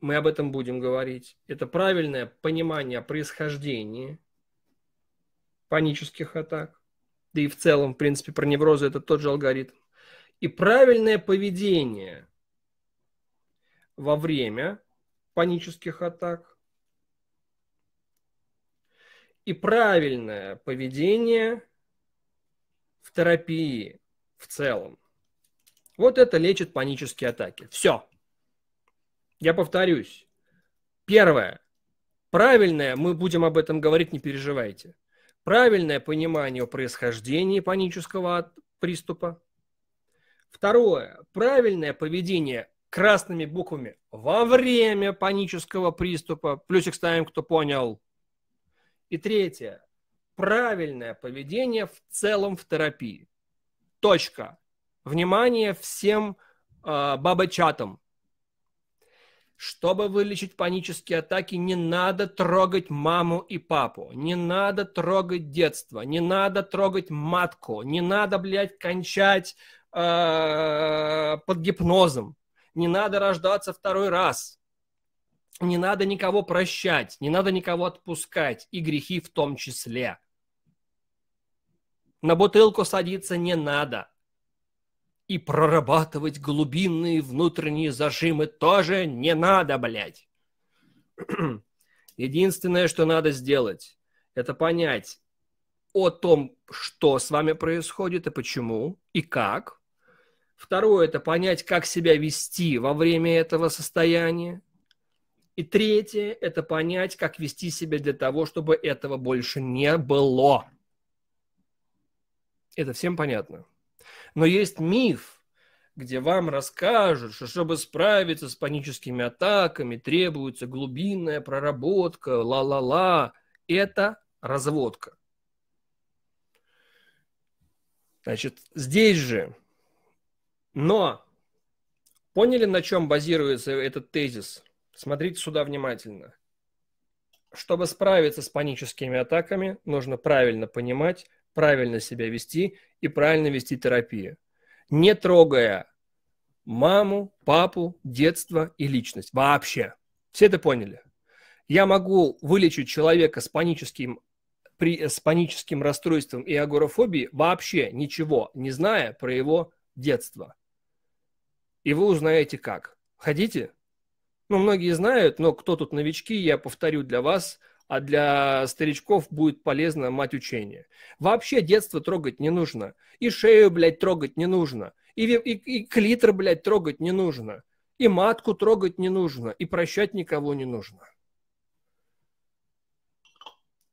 Мы об этом будем говорить. Это правильное понимание о происхождении панических атак. Да и в целом, в принципе, про неврозы это тот же алгоритм. И правильное поведение во время панических атак. И правильное поведение в терапии в целом. Вот это лечит панические атаки. Все. Я повторюсь. Первое. Правильное, мы будем об этом говорить, не переживайте. Правильное понимание происхождения панического приступа. Второе. Правильное поведение красными буквами во время панического приступа. Плюсик ставим, кто понял. И третье. Правильное поведение в целом в терапии. Точка. Внимание всем э, а, баба чтобы вылечить панические атаки, не надо трогать маму и папу, не надо трогать детство, не надо трогать матку, не надо, блядь, кончать э, под гипнозом, не надо рождаться второй раз, не надо никого прощать, не надо никого отпускать, и грехи в том числе. На бутылку садиться не надо – и прорабатывать глубинные внутренние зажимы тоже не надо, блядь. *clears throat* Единственное, что надо сделать, это понять о том, что с вами происходит и почему, и как. Второе – это понять, как себя вести во время этого состояния. И третье – это понять, как вести себя для того, чтобы этого больше не было. Это всем понятно? Но есть миф, где вам расскажут, что чтобы справиться с паническими атаками, требуется глубинная проработка, ла-ла-ла. Это разводка. Значит, здесь же. Но поняли, на чем базируется этот тезис? Смотрите сюда внимательно. Чтобы справиться с паническими атаками, нужно правильно понимать, правильно себя вести и правильно вести терапию, не трогая маму, папу, детство и личность вообще. Все это поняли? Я могу вылечить человека с паническим, при, с паническим расстройством и агорофобией вообще ничего, не зная про его детство. И вы узнаете как. Хотите? Ну, многие знают, но кто тут новички, я повторю для вас – а для старичков будет полезно мать учение. Вообще детство трогать не нужно. И шею, блядь, трогать не нужно. И, и, и клитор, блядь, трогать не нужно. И матку трогать не нужно. И прощать никого не нужно.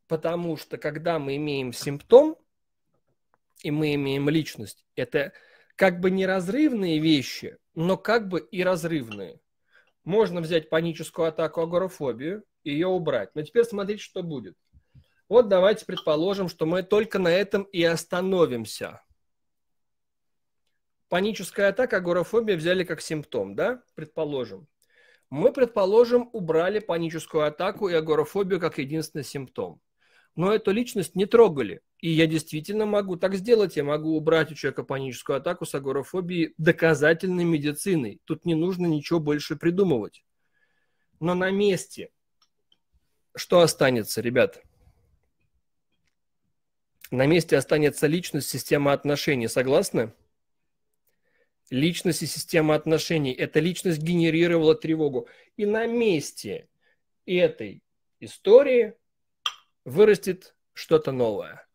Потому что когда мы имеем симптом, и мы имеем личность, это как бы неразрывные вещи, но как бы и разрывные. Можно взять паническую атаку, агорофобию ее убрать. Но теперь смотрите, что будет. Вот давайте предположим, что мы только на этом и остановимся. Паническая атака, агорафобия взяли как симптом, да? Предположим. Мы, предположим, убрали паническую атаку и агорафобию как единственный симптом. Но эту личность не трогали. И я действительно могу так сделать. Я могу убрать у человека паническую атаку с агорафобией доказательной медициной. Тут не нужно ничего больше придумывать. Но на месте – что останется, ребят? На месте останется личность, система отношений. Согласны? Личность и система отношений. Эта личность генерировала тревогу. И на месте этой истории вырастет что-то новое.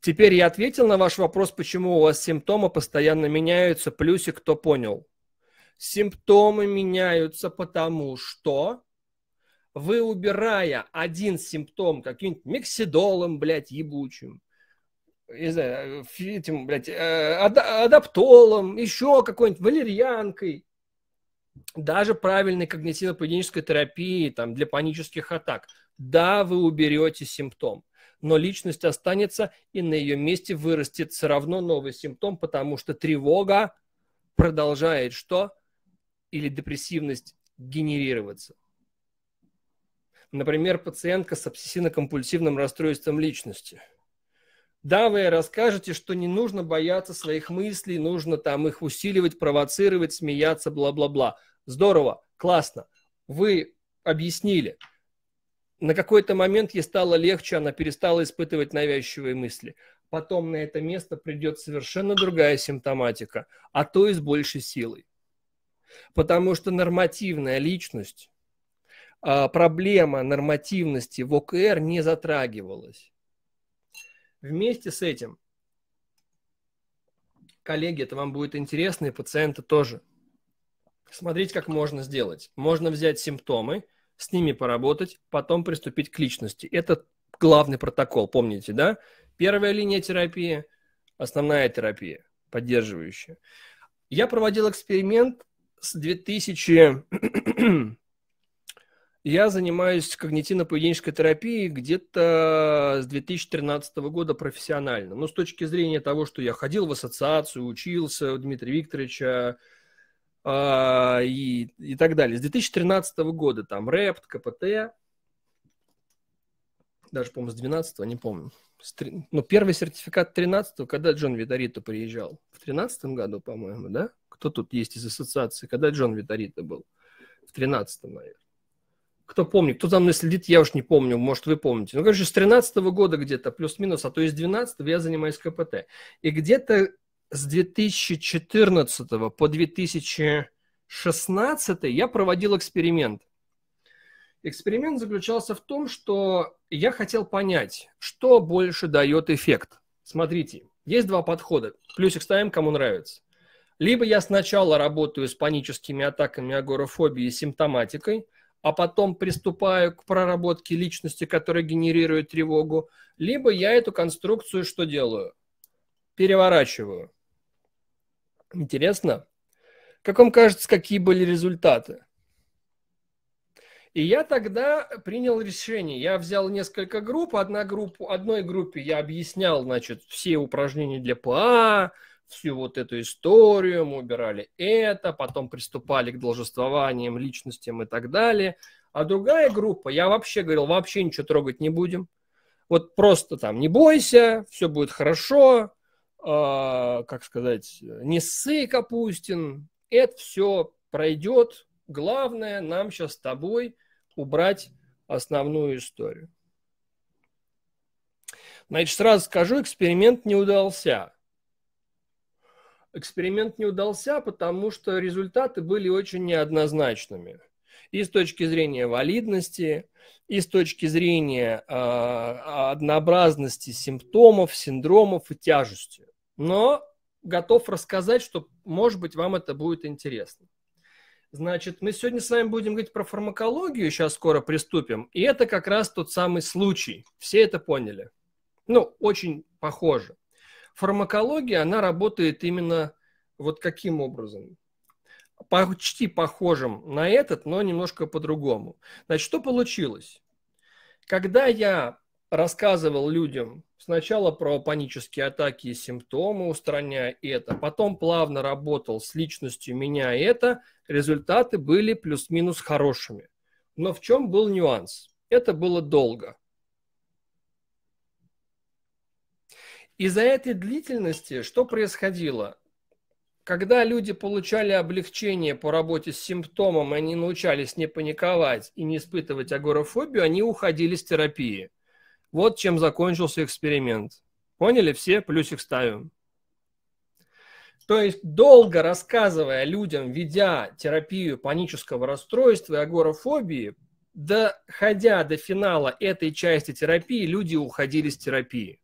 Теперь я ответил на ваш вопрос, почему у вас симптомы постоянно меняются. Плюсик, кто понял. Симптомы меняются потому, что вы, убирая один симптом каким-нибудь миксидолом, блядь, ебучим, не знаю, этим, блядь, э, адаптолом, еще какой-нибудь валерьянкой, даже правильной когнитивно-поведенческой терапии там, для панических атак. Да, вы уберете симптом, но личность останется, и на ее месте вырастет все равно новый симптом, потому что тревога продолжает что? Или депрессивность генерироваться. Например, пациентка с обсессивно-компульсивным расстройством личности. Да, вы расскажете, что не нужно бояться своих мыслей, нужно там их усиливать, провоцировать, смеяться, бла-бла-бла. Здорово, классно. Вы объяснили. На какой-то момент ей стало легче, она перестала испытывать навязчивые мысли. Потом на это место придет совершенно другая симптоматика, а то и с большей силой. Потому что нормативная личность а, проблема нормативности в ОКР не затрагивалась. Вместе с этим, коллеги, это вам будет интересно, и пациенты тоже. Смотрите, как можно сделать. Можно взять симптомы, с ними поработать, потом приступить к личности. Это главный протокол, помните, да? Первая линия терапии, основная терапия, поддерживающая. Я проводил эксперимент с 2000... Я занимаюсь когнитивно-поведенческой терапией где-то с 2013 года профессионально. Но с точки зрения того, что я ходил в ассоциацию, учился у Дмитрия Викторовича э, и, и так далее. С 2013 года там РЭПТ, КПТ, даже, по-моему, с 12 не помню. С 3... Ну, первый сертификат 13 го когда Джон Витарито приезжал? В 13 году, по-моему, да? Кто тут есть из ассоциации? Когда Джон Витарито был? В 13 м наверное кто помнит, кто за мной следит, я уж не помню, может, вы помните. Ну, короче, с 13 года где-то, плюс-минус, а то из 12 я занимаюсь КПТ. И где-то с 2014 по 2016 я проводил эксперимент. Эксперимент заключался в том, что я хотел понять, что больше дает эффект. Смотрите, есть два подхода. Плюсик ставим, кому нравится. Либо я сначала работаю с паническими атаками агорофобии и симптоматикой – а потом приступаю к проработке личности, которая генерирует тревогу, либо я эту конструкцию что делаю? Переворачиваю. Интересно? Как вам кажется, какие были результаты? И я тогда принял решение. Я взял несколько групп. Одна группу, одной группе я объяснял, значит, все упражнения для ПА, всю вот эту историю, мы убирали это, потом приступали к должествованиям, личностям и так далее. А другая группа, я вообще говорил, вообще ничего трогать не будем. Вот просто там не бойся, все будет хорошо, э, как сказать, не ссы, Капустин, это все пройдет. Главное нам сейчас с тобой убрать основную историю. Значит, сразу скажу, эксперимент не удался эксперимент не удался, потому что результаты были очень неоднозначными. И с точки зрения валидности, и с точки зрения э, однообразности симптомов, синдромов и тяжести. Но готов рассказать, что, может быть, вам это будет интересно. Значит, мы сегодня с вами будем говорить про фармакологию, сейчас скоро приступим. И это как раз тот самый случай. Все это поняли. Ну, очень похоже фармакология, она работает именно вот каким образом? Почти похожим на этот, но немножко по-другому. Значит, что получилось? Когда я рассказывал людям сначала про панические атаки и симптомы, устраняя это, потом плавно работал с личностью меняя это, результаты были плюс-минус хорошими. Но в чем был нюанс? Это было долго. Из-за этой длительности что происходило? Когда люди получали облегчение по работе с симптомом, и они научались не паниковать и не испытывать агорофобию, они уходили с терапии. Вот чем закончился эксперимент. Поняли все? Плюсик ставим. То есть долго рассказывая людям, ведя терапию панического расстройства и агорофобии, доходя до финала этой части терапии, люди уходили с терапии.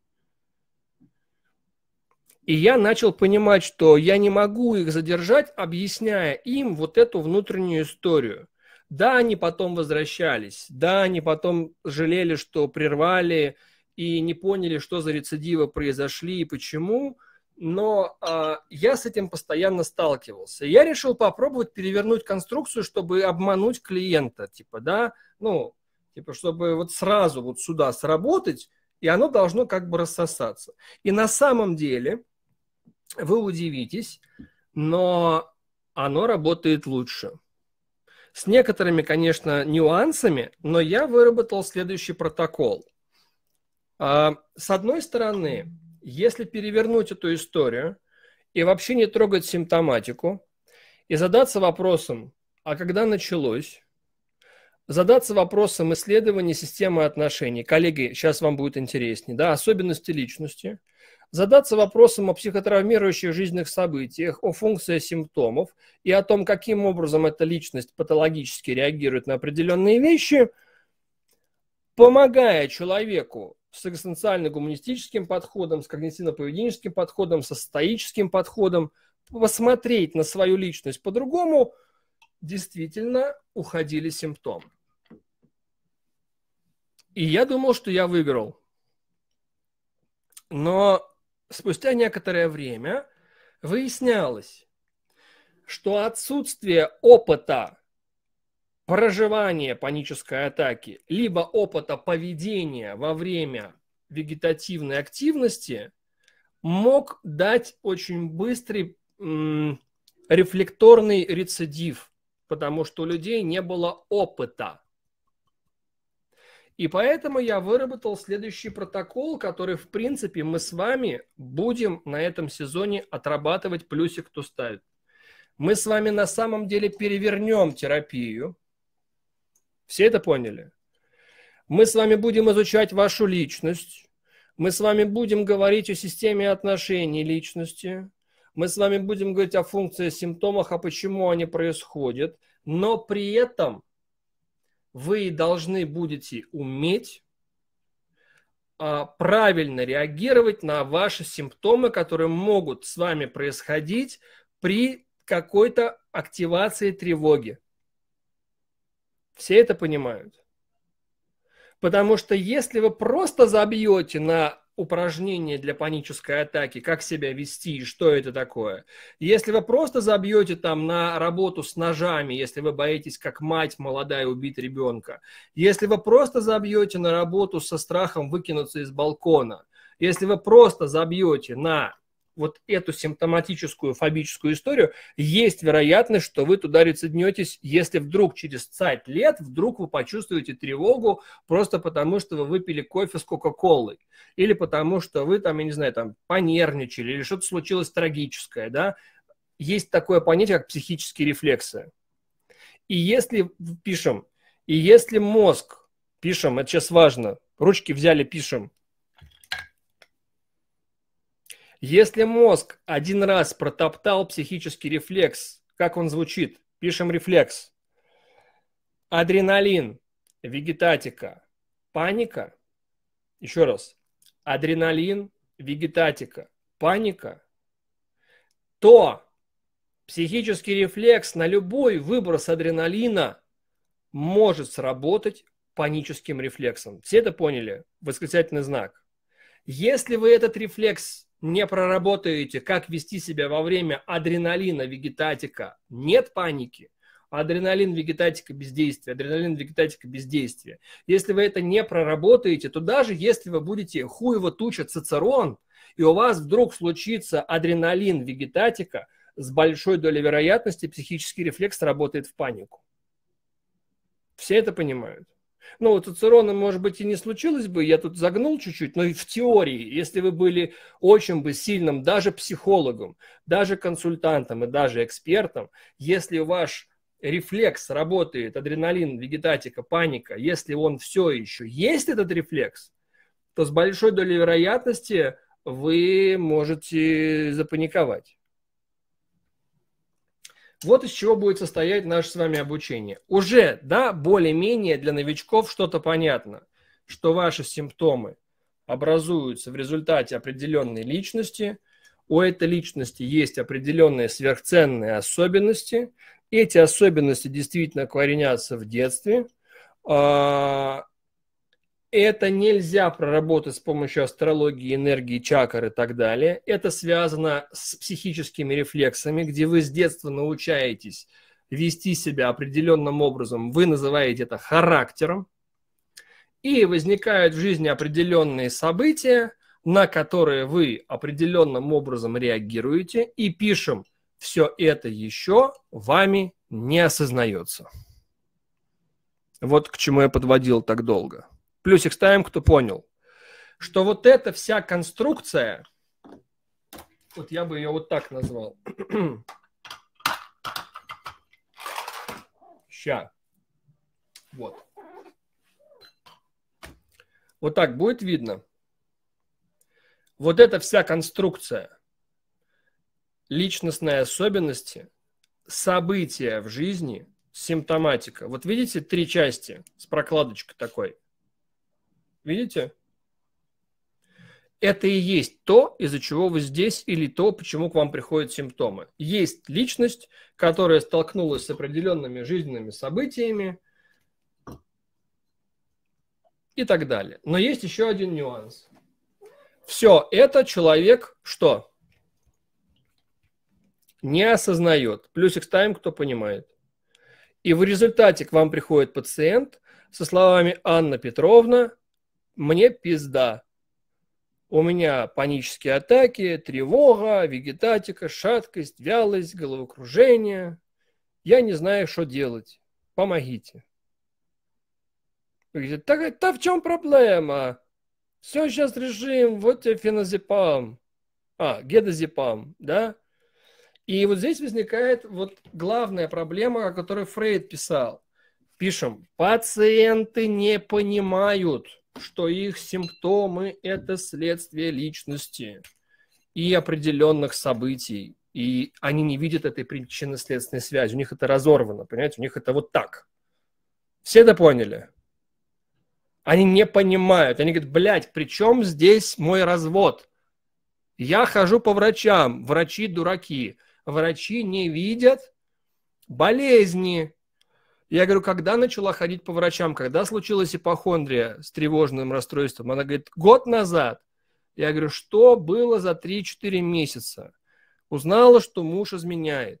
И я начал понимать, что я не могу их задержать, объясняя им вот эту внутреннюю историю. Да, они потом возвращались, да, они потом жалели, что прервали и не поняли, что за рецидивы произошли и почему, но э, я с этим постоянно сталкивался. Я решил попробовать перевернуть конструкцию, чтобы обмануть клиента, типа, да, ну, типа, чтобы вот сразу вот сюда сработать, и оно должно как бы рассосаться. И на самом деле вы удивитесь, но оно работает лучше. С некоторыми, конечно, нюансами, но я выработал следующий протокол. А, с одной стороны, если перевернуть эту историю и вообще не трогать симптоматику, и задаться вопросом, а когда началось, задаться вопросом исследования системы отношений. Коллеги, сейчас вам будет интереснее, да, особенности личности – задаться вопросом о психотравмирующих жизненных событиях, о функции симптомов и о том, каким образом эта личность патологически реагирует на определенные вещи, помогая человеку с экзистенциально-гуманистическим подходом, с когнитивно-поведенческим подходом, со стоическим подходом, посмотреть на свою личность по-другому, действительно уходили симптомы. И я думал, что я выиграл. Но спустя некоторое время выяснялось, что отсутствие опыта проживания панической атаки, либо опыта поведения во время вегетативной активности мог дать очень быстрый рефлекторный рецидив, потому что у людей не было опыта и поэтому я выработал следующий протокол, который, в принципе, мы с вами будем на этом сезоне отрабатывать плюсик, кто ставит. Мы с вами на самом деле перевернем терапию. Все это поняли? Мы с вами будем изучать вашу личность. Мы с вами будем говорить о системе отношений личности. Мы с вами будем говорить о функции, симптомах, о а почему они происходят. Но при этом – вы должны будете уметь а, правильно реагировать на ваши симптомы, которые могут с вами происходить при какой-то активации тревоги. Все это понимают. Потому что если вы просто забьете на упражнение для панической атаки, как себя вести и что это такое. Если вы просто забьете там на работу с ножами, если вы боитесь, как мать молодая убить ребенка, если вы просто забьете на работу со страхом выкинуться из балкона, если вы просто забьете на вот эту симптоматическую фобическую историю, есть вероятность, что вы туда рециднетесь, если вдруг через цать лет вдруг вы почувствуете тревогу просто потому, что вы выпили кофе с Кока-Колой, или потому, что вы там, я не знаю, там понервничали, или что-то случилось трагическое, да, есть такое понятие, как психические рефлексы. И если пишем, и если мозг, пишем, это сейчас важно, ручки взяли, пишем, если мозг один раз протоптал психический рефлекс, как он звучит? Пишем рефлекс. Адреналин, вегетатика, паника. Еще раз. Адреналин, вегетатика, паника. То психический рефлекс на любой выброс адреналина может сработать паническим рефлексом. Все это поняли? Восклицательный знак. Если вы этот рефлекс не проработаете, как вести себя во время адреналина вегетатика, нет паники, адреналин вегетатика бездействия, адреналин вегетатика бездействия. Если вы это не проработаете, то даже если вы будете хуево туча цицерон, и у вас вдруг случится адреналин вегетатика, с большой долей вероятности психический рефлекс работает в панику. Все это понимают. Ну, у Цицерона, может быть, и не случилось бы, я тут загнул чуть-чуть, но и в теории, если вы были очень бы сильным даже психологом, даже консультантом и даже экспертом, если ваш рефлекс работает, адреналин, вегетатика, паника, если он все еще есть этот рефлекс, то с большой долей вероятности вы можете запаниковать. Вот из чего будет состоять наше с вами обучение. Уже, да, более-менее для новичков что-то понятно, что ваши симптомы образуются в результате определенной личности, у этой личности есть определенные сверхценные особенности, эти особенности действительно коренятся в детстве, а, это нельзя проработать с помощью астрологии, энергии, чакр и так далее. Это связано с психическими рефлексами, где вы с детства научаетесь вести себя определенным образом. Вы называете это характером. И возникают в жизни определенные события, на которые вы определенным образом реагируете. И пишем, все это еще вами не осознается. Вот к чему я подводил так долго. Плюсик ставим, кто понял. Что вот эта вся конструкция, вот я бы ее вот так назвал. *clears throat* Ща. Вот. Вот так будет видно. Вот эта вся конструкция, личностные особенности, события в жизни, симптоматика. Вот видите три части с прокладочкой такой – Видите? Это и есть то, из-за чего вы здесь, или то, почему к вам приходят симптомы. Есть личность, которая столкнулась с определенными жизненными событиями и так далее. Но есть еще один нюанс. Все это человек что? Не осознает. Плюсик ставим, кто понимает. И в результате к вам приходит пациент со словами «Анна Петровна, мне пизда. У меня панические атаки, тревога, вегетатика, шаткость, вялость, головокружение. Я не знаю, что делать. Помогите. Говорит, так, да в чем проблема? Все сейчас режим, вот тебе феназепам. А, гедозепам, да? И вот здесь возникает вот главная проблема, о которой Фрейд писал. Пишем, пациенты не понимают – что их симптомы – это следствие личности и определенных событий. И они не видят этой причинно-следственной связи. У них это разорвано, понимаете? У них это вот так. Все это поняли? Они не понимают. Они говорят, блядь, при чем здесь мой развод? Я хожу по врачам. Врачи дураки. Врачи не видят болезни, я говорю, когда начала ходить по врачам, когда случилась ипохондрия с тревожным расстройством? Она говорит, год назад. Я говорю, что было за 3-4 месяца? Узнала, что муж изменяет.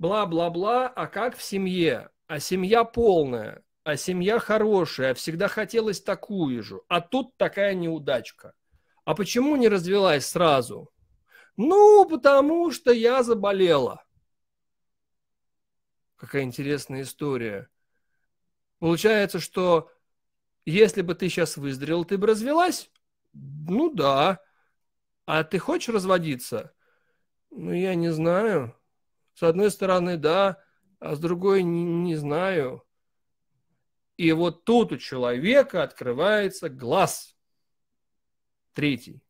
Бла-бла-бла, а как в семье? А семья полная, а семья хорошая, а всегда хотелось такую же. А тут такая неудачка. А почему не развелась сразу? Ну, потому что я заболела. Какая интересная история. Получается, что если бы ты сейчас выздоровел, ты бы развелась? Ну да. А ты хочешь разводиться? Ну, я не знаю. С одной стороны, да, а с другой не, не знаю. И вот тут у человека открывается глаз. Третий.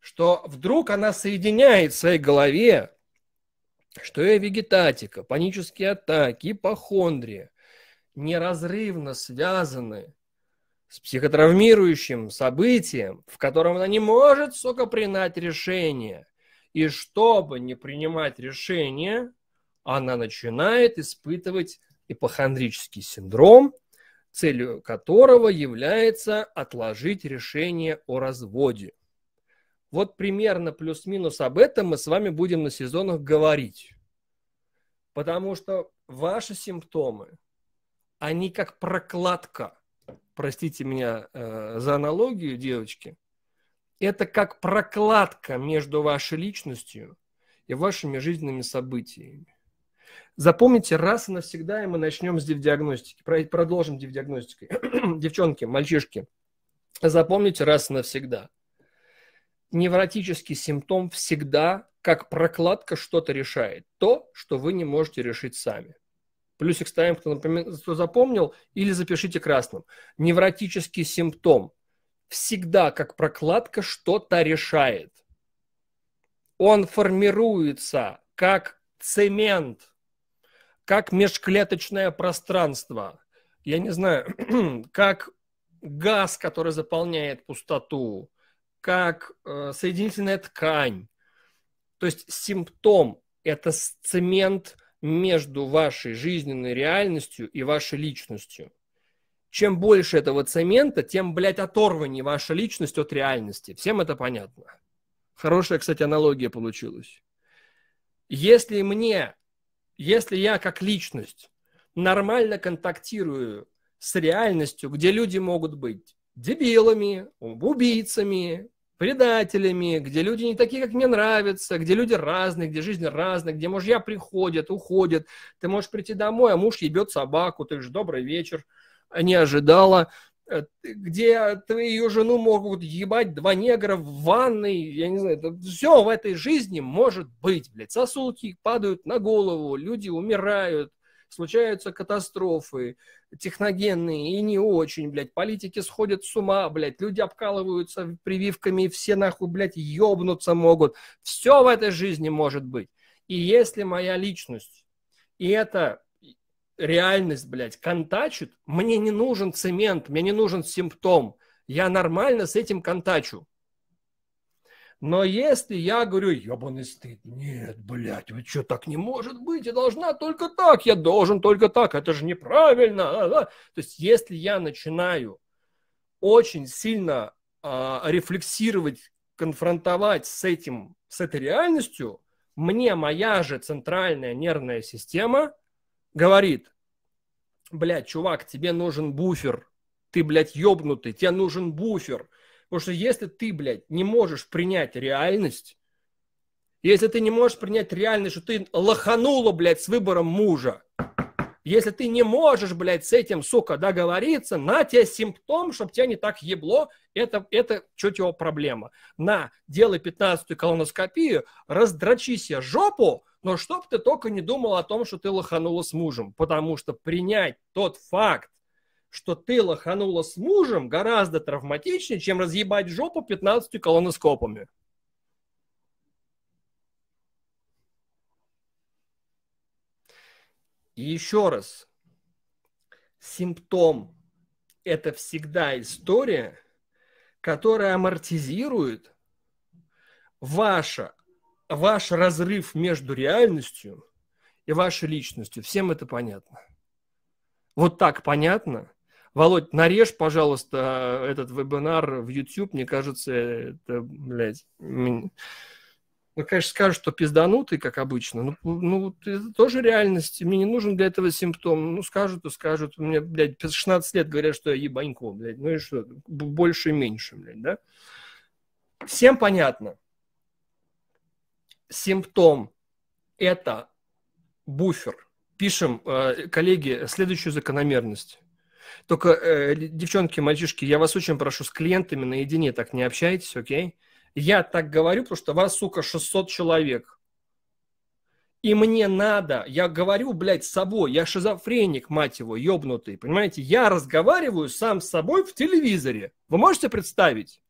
Что вдруг она соединяет в своей голове что и вегетатика, панические атаки, ипохондрия неразрывно связаны с психотравмирующим событием, в котором она не может, сука, принять решение. И чтобы не принимать решение, она начинает испытывать ипохондрический синдром, целью которого является отложить решение о разводе. Вот примерно плюс-минус об этом мы с вами будем на сезонах говорить. Потому что ваши симптомы, они как прокладка. Простите меня э, за аналогию, девочки. Это как прокладка между вашей личностью и вашими жизненными событиями. Запомните раз и навсегда, и мы начнем с диагностики. Продолжим диагностикой. *clears throat* Девчонки, мальчишки, запомните раз и навсегда невротический симптом всегда как прокладка что-то решает. То, что вы не можете решить сами. Плюсик ставим, кто, например, кто запомнил, или запишите красным. Невротический симптом всегда как прокладка что-то решает. Он формируется как цемент, как межклеточное пространство, я не знаю, *clears throat* как газ, который заполняет пустоту, как э, соединительная ткань. То есть симптом – это цемент между вашей жизненной реальностью и вашей личностью. Чем больше этого цемента, тем, блядь, оторваннее ваша личность от реальности. Всем это понятно. Хорошая, кстати, аналогия получилась. Если мне, если я как личность нормально контактирую с реальностью, где люди могут быть дебилами, убийцами, предателями, где люди не такие, как мне нравятся, где люди разные, где жизнь разная, где мужья приходят, уходят. Ты можешь прийти домой, а муж ебет собаку, ты же добрый вечер, не ожидала. Э, где твою жену могут ебать два негра в ванной, я не знаю, все в этой жизни может быть, блядь. Сосулки падают на голову, люди умирают, случаются катастрофы, техногенные и не очень, блядь, политики сходят с ума, блядь, люди обкалываются прививками, все нахуй, блядь, ёбнуться могут. Все в этой жизни может быть. И если моя личность, и это реальность, блядь, контачит, мне не нужен цемент, мне не нужен симптом. Я нормально с этим контачу. Но если я говорю, ебаный стыд, нет, блядь, вот что, так не может быть, я должна только так, я должен только так, это же неправильно. То есть если я начинаю очень сильно а, рефлексировать, конфронтовать с этим, с этой реальностью, мне моя же центральная нервная система говорит, блядь, чувак, тебе нужен буфер, ты, блядь, ебнутый, тебе нужен буфер, Потому что если ты, блядь, не можешь принять реальность, если ты не можешь принять реальность, что ты лоханула, блядь, с выбором мужа, если ты не можешь, блядь, с этим, сука, договориться, на тебе симптом, чтобы тебя не так ебло, это, это чуть его проблема. На, делай 15-ю колоноскопию, раздрочи себе жопу, но чтоб ты только не думал о том, что ты лоханула с мужем, потому что принять тот факт, что ты лоханула с мужем гораздо травматичнее, чем разъебать жопу 15 колоноскопами. И еще раз, симптом – это всегда история, которая амортизирует ваша, ваш разрыв между реальностью и вашей личностью. Всем это понятно. Вот так понятно, Володь, нарежь, пожалуйста, этот вебинар в YouTube. Мне кажется, это, блядь... Ну, конечно, скажут, что пизданутый, как обычно. Ну, ну, ну это тоже реальность. Мне не нужен для этого симптом. Ну, скажут и скажут. меня, блядь, 16 лет говорят, что я ебанько, блядь. Ну и что? Больше и меньше, блядь, да? Всем понятно. Симптом – это буфер. Пишем, э, коллеги, следующую закономерность. Только, э, девчонки, мальчишки, я вас очень прошу, с клиентами наедине так не общайтесь, окей? Я так говорю, потому что вас, сука, 600 человек. И мне надо, я говорю, блядь, с собой, я шизофреник, мать его, ёбнутый, понимаете? Я разговариваю сам с собой в телевизоре. Вы можете представить?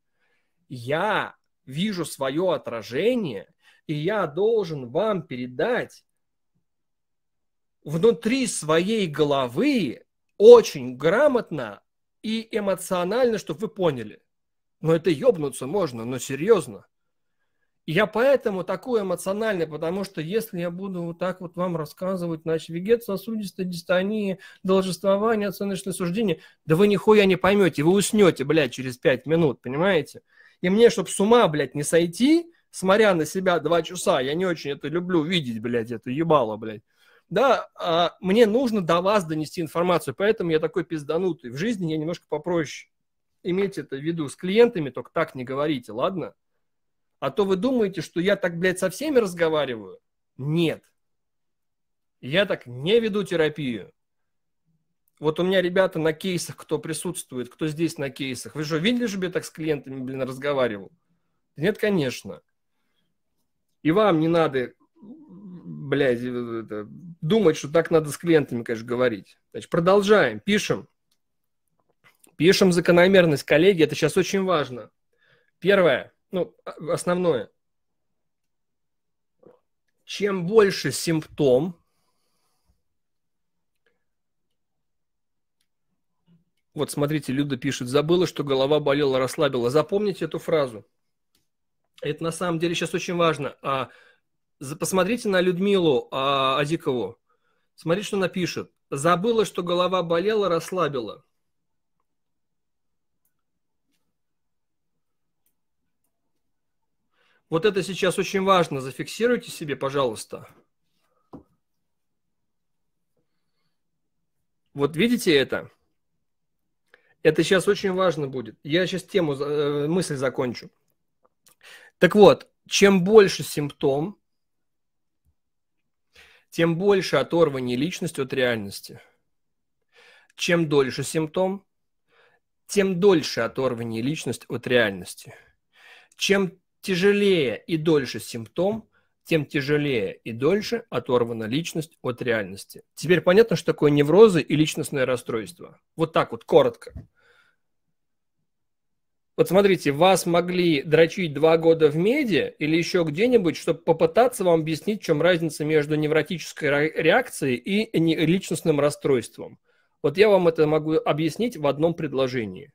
Я вижу свое отражение, и я должен вам передать внутри своей головы очень грамотно и эмоционально, чтобы вы поняли. Но это ебнуться можно, но серьезно. я поэтому такой эмоциональный, потому что если я буду вот так вот вам рассказывать, значит, вегет, сосудистая дистония, должествование, оценочное суждение, да вы нихуя не поймете, вы уснете, блядь, через пять минут, понимаете? И мне, чтобы с ума, блядь, не сойти, смотря на себя два часа, я не очень это люблю видеть, блядь, это ебало, блядь да, а мне нужно до вас донести информацию, поэтому я такой пизданутый. В жизни я немножко попроще. Имейте это в виду. С клиентами только так не говорите, ладно? А то вы думаете, что я так, блядь, со всеми разговариваю? Нет. Я так не веду терапию. Вот у меня ребята на кейсах, кто присутствует, кто здесь на кейсах. Вы что, видели, чтобы я так с клиентами, блин, разговаривал? Нет, конечно. И вам не надо блядь, э, это, думать, что так надо с клиентами, конечно, говорить. Значит, продолжаем, пишем. Пишем закономерность, коллеги, это сейчас очень важно. Первое, ну, а, основное. Чем больше симптом, Вот смотрите, Люда пишет, забыла, что голова болела, расслабила. Запомните эту фразу. Это на самом деле сейчас очень важно. А посмотрите на Людмилу а, Адикову. Смотрите, что она пишет. Забыла, что голова болела, расслабила. Вот это сейчас очень важно. Зафиксируйте себе, пожалуйста. Вот видите это? Это сейчас очень важно будет. Я сейчас тему, э, мысль закончу. Так вот, чем больше симптом, тем больше оторвание личности от реальности. Чем дольше симптом, тем дольше оторвание личности от реальности. Чем тяжелее и дольше симптом, тем тяжелее и дольше оторвана личность от реальности. Теперь понятно, что такое неврозы и личностное расстройство. Вот так вот, коротко. Вот смотрите, вас могли дрочить два года в меди или еще где-нибудь, чтобы попытаться вам объяснить, в чем разница между невротической реакцией и личностным расстройством. Вот я вам это могу объяснить в одном предложении.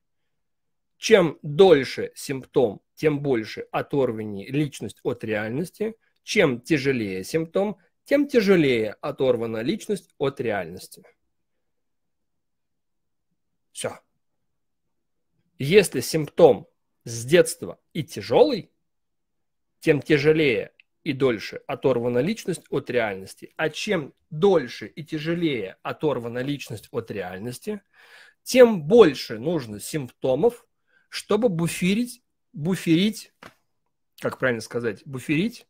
Чем дольше симптом, тем больше оторвание личность от реальности. Чем тяжелее симптом, тем тяжелее оторвана личность от реальности. Все. Если симптом с детства и тяжелый, тем тяжелее и дольше оторвана личность от реальности. А чем дольше и тяжелее оторвана личность от реальности, тем больше нужно симптомов, чтобы буферить, буферить, как правильно сказать, буферить,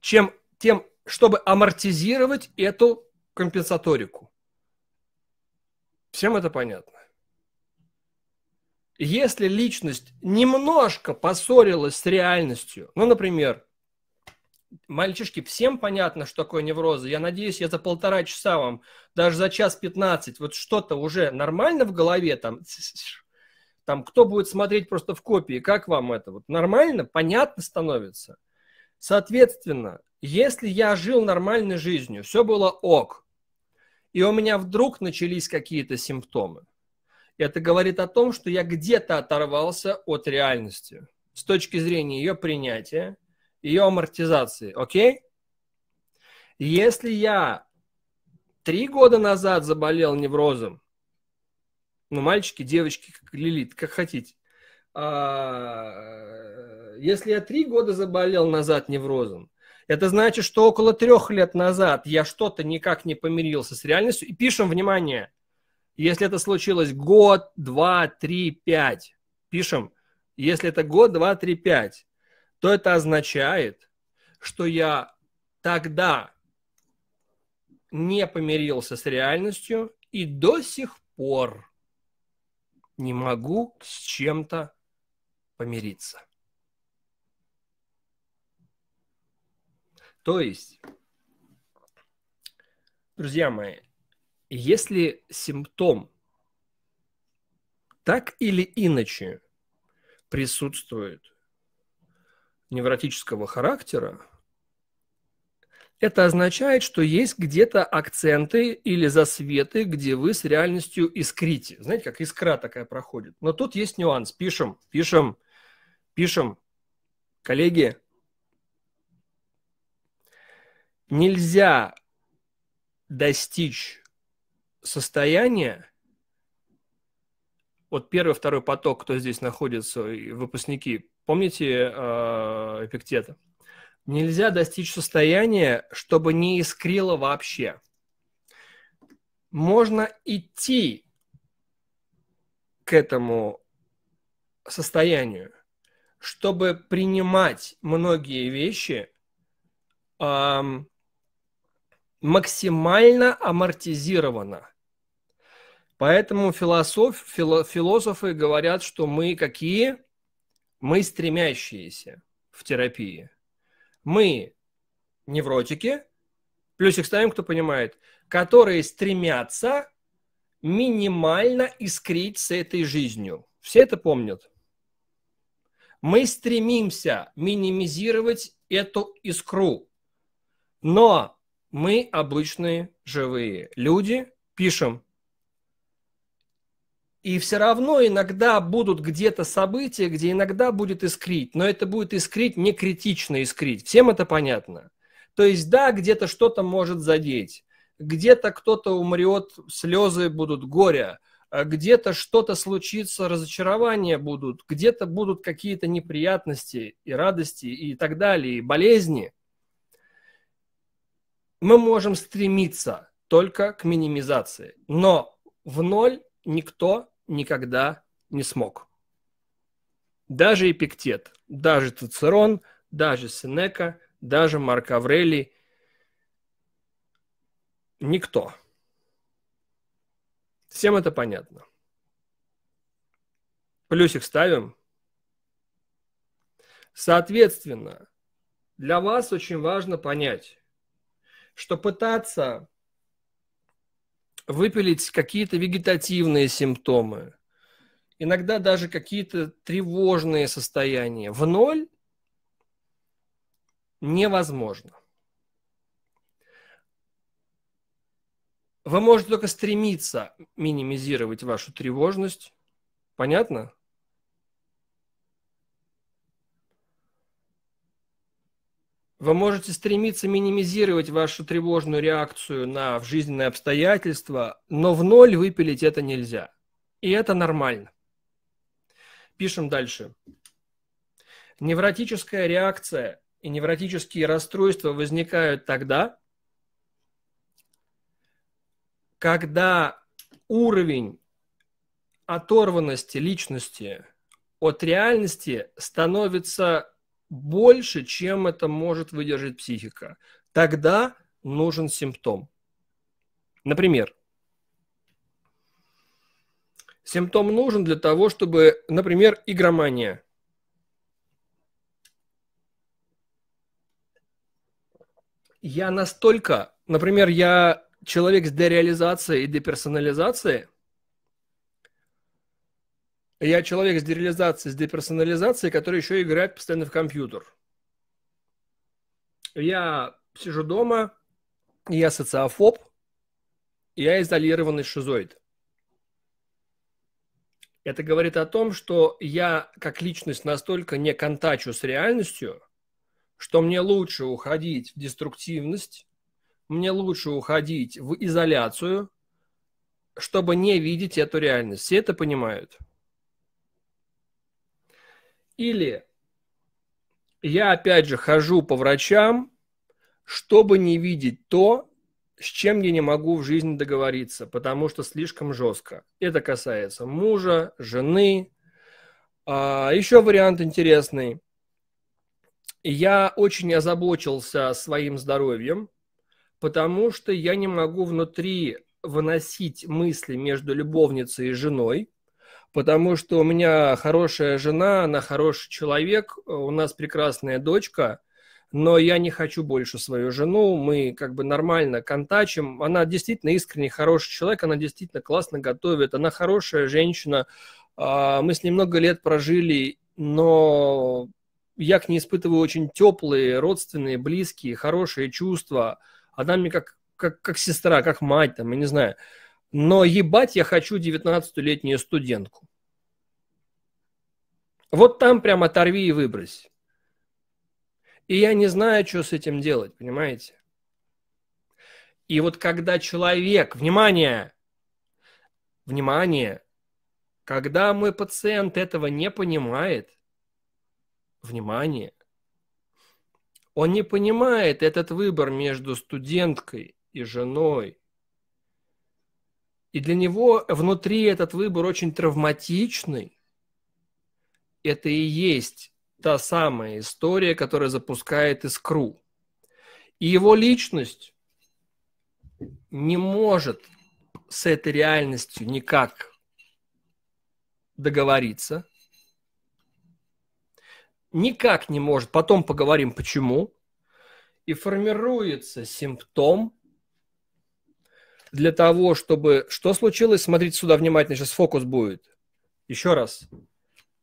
чем, тем, чтобы амортизировать эту компенсаторику. Всем это понятно? если личность немножко поссорилась с реальностью, ну, например, мальчишки, всем понятно, что такое неврозы. Я надеюсь, я за полтора часа вам, даже за час пятнадцать, вот что-то уже нормально в голове там, *laughs* там, кто будет смотреть просто в копии, как вам это? Вот нормально, понятно становится. Соответственно, если я жил нормальной жизнью, все было ок, и у меня вдруг начались какие-то симптомы – это говорит о том, что я где-то оторвался от реальности с точки зрения ее принятия, ее амортизации, окей? Okay? Если я три года назад заболел неврозом, ну, мальчики, девочки, как лилит, как хотите. А, если я три года заболел назад неврозом, это значит, что около трех лет назад я что-то никак не помирился с реальностью. И пишем, внимание, если это случилось год, два, три, пять, пишем, если это год, два, три, пять, то это означает, что я тогда не помирился с реальностью и до сих пор не могу с чем-то помириться. То есть, друзья мои, если симптом так или иначе присутствует невротического характера, это означает, что есть где-то акценты или засветы, где вы с реальностью искрите. Знаете, как искра такая проходит. Но тут есть нюанс. Пишем, пишем, пишем. Коллеги, нельзя достичь состояние, вот первый, второй поток, кто здесь находится, выпускники, помните э, Эпиктета? Нельзя достичь состояния, чтобы не искрило вообще. Можно идти к этому состоянию, чтобы принимать многие вещи э, максимально амортизированно – Поэтому философ, фило, философы говорят, что мы какие? Мы стремящиеся в терапии. Мы невротики, плюсик ставим, кто понимает, которые стремятся минимально искрить с этой жизнью. Все это помнят. Мы стремимся минимизировать эту искру. Но мы обычные живые люди, пишем и все равно иногда будут где-то события, где иногда будет искрить, но это будет искрить не критично искрить. Всем это понятно? То есть, да, где-то что-то может задеть, где-то кто-то умрет, слезы будут, горе, а где-то что-то случится, разочарования будут, где-то будут какие-то неприятности и радости и так далее, и болезни. Мы можем стремиться только к минимизации, но в ноль никто никогда не смог. Даже Эпиктет, даже Цицерон, даже Сенека, даже Марк Аврелий – никто. Всем это понятно. Плюсик ставим. Соответственно, для вас очень важно понять, что пытаться выпилить какие-то вегетативные симптомы, иногда даже какие-то тревожные состояния. В ноль невозможно. Вы можете только стремиться минимизировать вашу тревожность. Понятно? Вы можете стремиться минимизировать вашу тревожную реакцию на жизненные обстоятельства, но в ноль выпилить это нельзя. И это нормально. Пишем дальше. Невротическая реакция и невротические расстройства возникают тогда, когда уровень оторванности личности от реальности становится больше, чем это может выдержать психика. Тогда нужен симптом. Например, симптом нужен для того, чтобы, например, игромания. Я настолько, например, я человек с дереализацией и деперсонализацией – я человек с дереализацией, с деперсонализацией, который еще играет постоянно в компьютер. Я сижу дома, я социофоб, я изолированный шизоид. Это говорит о том, что я как личность настолько не контачу с реальностью, что мне лучше уходить в деструктивность, мне лучше уходить в изоляцию, чтобы не видеть эту реальность. Все это понимают – или я, опять же, хожу по врачам, чтобы не видеть то, с чем я не могу в жизни договориться, потому что слишком жестко. Это касается мужа, жены. А, еще вариант интересный. Я очень озабочился своим здоровьем, потому что я не могу внутри выносить мысли между любовницей и женой, потому что у меня хорошая жена, она хороший человек, у нас прекрасная дочка, но я не хочу больше свою жену, мы как бы нормально контачим, она действительно искренне хороший человек, она действительно классно готовит, она хорошая женщина, а, мы с ней много лет прожили, но я к ней испытываю очень теплые, родственные, близкие, хорошие чувства. Она мне как, как, как сестра, как мать, там, я не знаю но ебать я хочу 19-летнюю студентку. Вот там прям оторви и выбрось. И я не знаю, что с этим делать, понимаете? И вот когда человек, внимание, внимание, когда мой пациент этого не понимает, внимание, он не понимает этот выбор между студенткой и женой, и для него внутри этот выбор очень травматичный. Это и есть та самая история, которая запускает искру. И его личность не может с этой реальностью никак договориться. Никак не может. Потом поговорим, почему. И формируется симптом для того, чтобы... Что случилось? Смотрите сюда внимательно, сейчас фокус будет. Еще раз.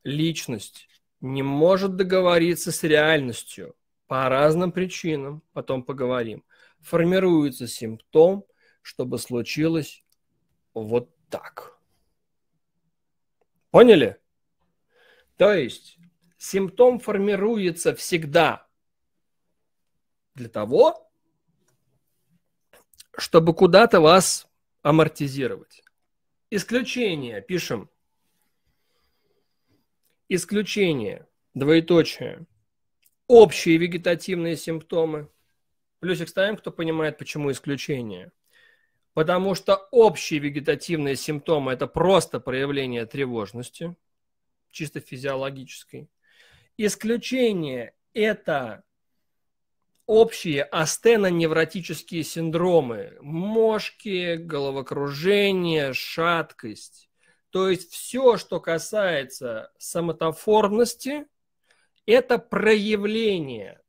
Личность не может договориться с реальностью по разным причинам, потом поговорим. Формируется симптом, чтобы случилось вот так. Поняли? То есть симптом формируется всегда для того, чтобы куда-то вас амортизировать. Исключение, пишем. Исключение, двоеточие. Общие вегетативные симптомы. Плюсик ставим, кто понимает, почему исключение. Потому что общие вегетативные симптомы – это просто проявление тревожности, чисто физиологической. Исключение – это общие астеноневротические синдромы, мошки, головокружение, шаткость. То есть все, что касается самотоформности, это проявление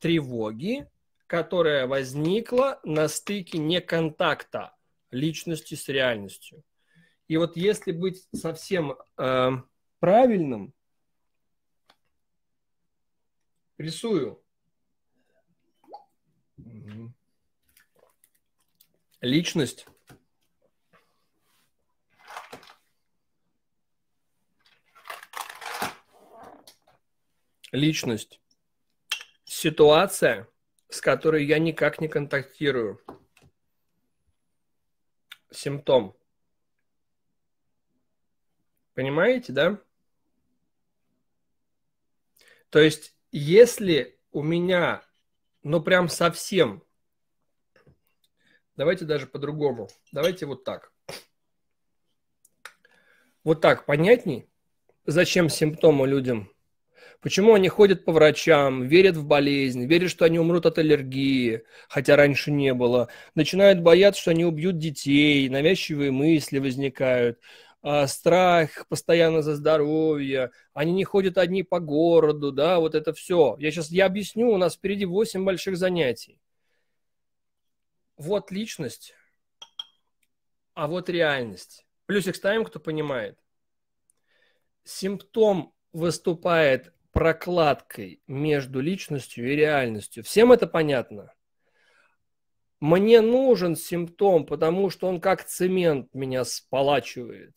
тревоги, которая возникла на стыке неконтакта личности с реальностью. И вот если быть совсем э, правильным, рисую Личность. Личность. Ситуация, с которой я никак не контактирую. Симптом. Понимаете, да? То есть, если у меня но прям совсем. Давайте даже по-другому. Давайте вот так. Вот так понятней, зачем симптомы людям? Почему они ходят по врачам, верят в болезнь, верят, что они умрут от аллергии, хотя раньше не было, начинают бояться, что они убьют детей, навязчивые мысли возникают, а, страх постоянно за здоровье, они не ходят одни по городу, да, вот это все. Я сейчас, я объясню, у нас впереди 8 больших занятий. Вот личность, а вот реальность. Плюсик ставим, кто понимает. Симптом выступает прокладкой между личностью и реальностью. Всем это понятно? Мне нужен симптом, потому что он как цемент меня сполачивает.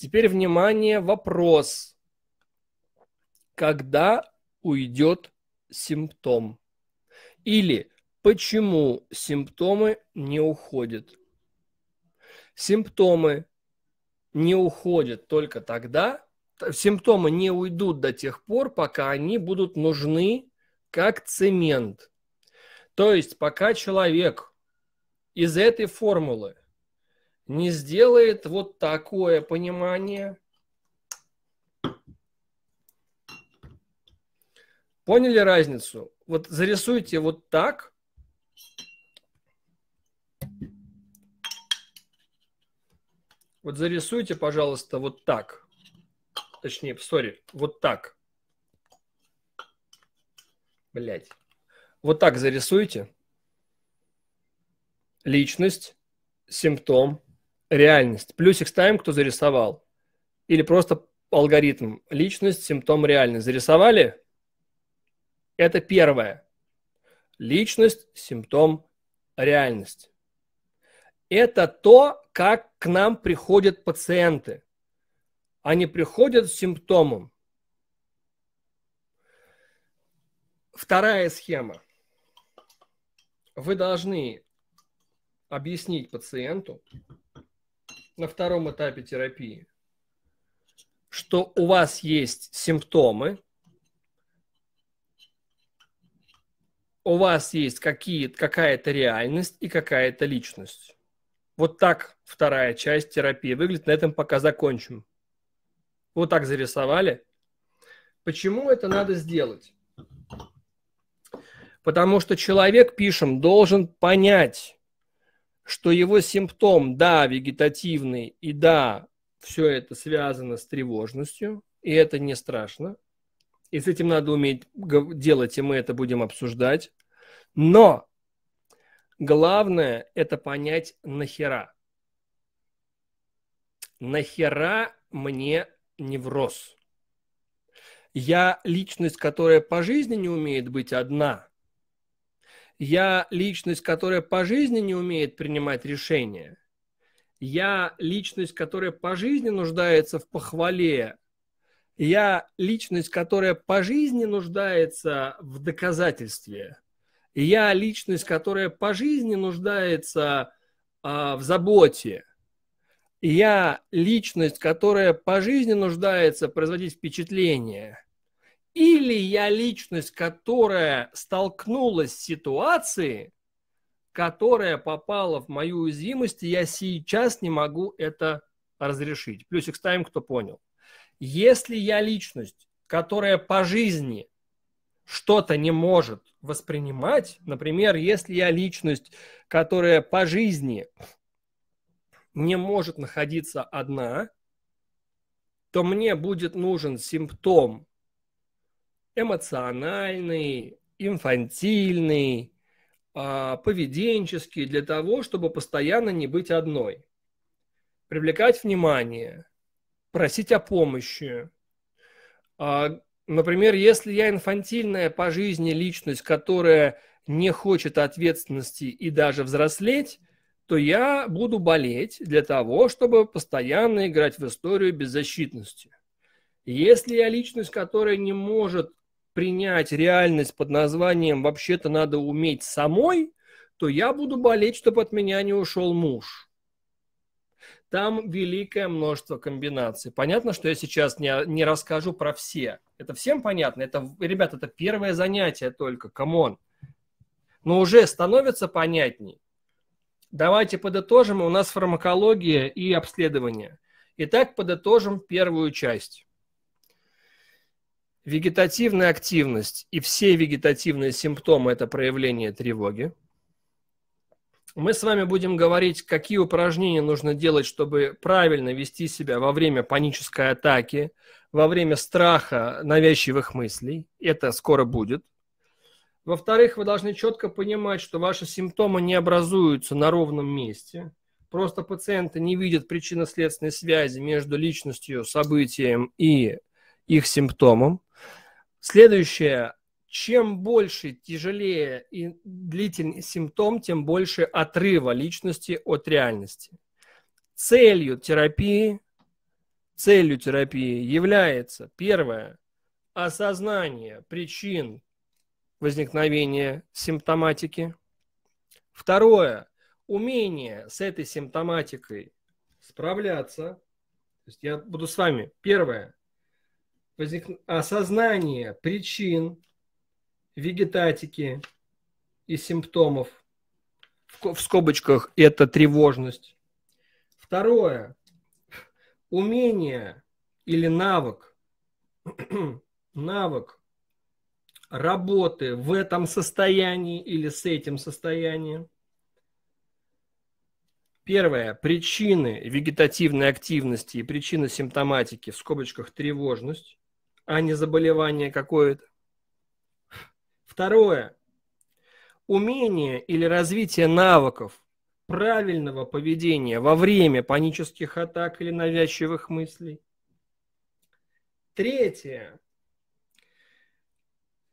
Теперь, внимание, вопрос. Когда уйдет симптом? Или почему симптомы не уходят? Симптомы не уходят только тогда, симптомы не уйдут до тех пор, пока они будут нужны как цемент. То есть, пока человек из этой формулы не сделает вот такое понимание. Поняли разницу? Вот зарисуйте вот так. Вот зарисуйте, пожалуйста, вот так. Точнее, сори, вот так. Блять. Вот так зарисуйте. Личность, симптом, реальность. плюсик ставим кто зарисовал. Или просто алгоритм. Личность, симптом, реальность. Зарисовали? Это первое. Личность, симптом, реальность. Это то, как к нам приходят пациенты. Они приходят с симптомом. Вторая схема. Вы должны объяснить пациенту, на втором этапе терапии, что у вас есть симптомы, у вас есть какие, какая-то реальность и какая-то личность. Вот так вторая часть терапии выглядит. На этом пока закончим. Вот так зарисовали. Почему это надо сделать? Потому что человек, пишем, должен понять, что его симптом, да, вегетативный, и да, все это связано с тревожностью, и это не страшно. И с этим надо уметь делать, и мы это будем обсуждать. Но главное – это понять нахера. Нахера мне невроз? Я личность, которая по жизни не умеет быть одна – я личность, которая по жизни не умеет принимать решения. Я личность, которая по жизни нуждается в похвале. Я личность, которая по жизни нуждается в доказательстве. Я личность, которая по жизни нуждается э, в заботе. Я личность, которая по жизни нуждается производить впечатление. Или я личность, которая столкнулась с ситуацией, которая попала в мою уязвимость, и я сейчас не могу это разрешить. Плюсик ставим, кто понял. Если я личность, которая по жизни что-то не может воспринимать, например, если я личность, которая по жизни не может находиться одна, то мне будет нужен симптом эмоциональный, инфантильный, а, поведенческий для того, чтобы постоянно не быть одной. Привлекать внимание, просить о помощи. А, например, если я инфантильная по жизни личность, которая не хочет ответственности и даже взрослеть, то я буду болеть для того, чтобы постоянно играть в историю беззащитности. Если я личность, которая не может принять реальность под названием «вообще-то надо уметь самой», то я буду болеть, чтобы от меня не ушел муж. Там великое множество комбинаций. Понятно, что я сейчас не, не расскажу про все. Это всем понятно? Это, ребят, это первое занятие только, камон. Но уже становится понятней. Давайте подытожим. У нас фармакология и обследование. Итак, подытожим первую часть. Вегетативная активность и все вегетативные симптомы – это проявление тревоги. Мы с вами будем говорить, какие упражнения нужно делать, чтобы правильно вести себя во время панической атаки, во время страха навязчивых мыслей. Это скоро будет. Во-вторых, вы должны четко понимать, что ваши симптомы не образуются на ровном месте. Просто пациенты не видят причинно-следственной связи между личностью, событием и их симптомом. Следующее. Чем больше, тяжелее и длительный симптом, тем больше отрыва личности от реальности. Целью терапии, целью терапии является, первое, осознание причин возникновения симптоматики. Второе, умение с этой симптоматикой справляться. То есть я буду с вами. Первое, возник... осознание причин вегетатики и симптомов, в, в скобочках это тревожность. Второе, умение или навык, *clears throat* навык работы в этом состоянии или с этим состоянием. Первое. Причины вегетативной активности и причины симптоматики, в скобочках тревожность а не заболевание какое-то. Второе. Умение или развитие навыков правильного поведения во время панических атак или навязчивых мыслей. Третье.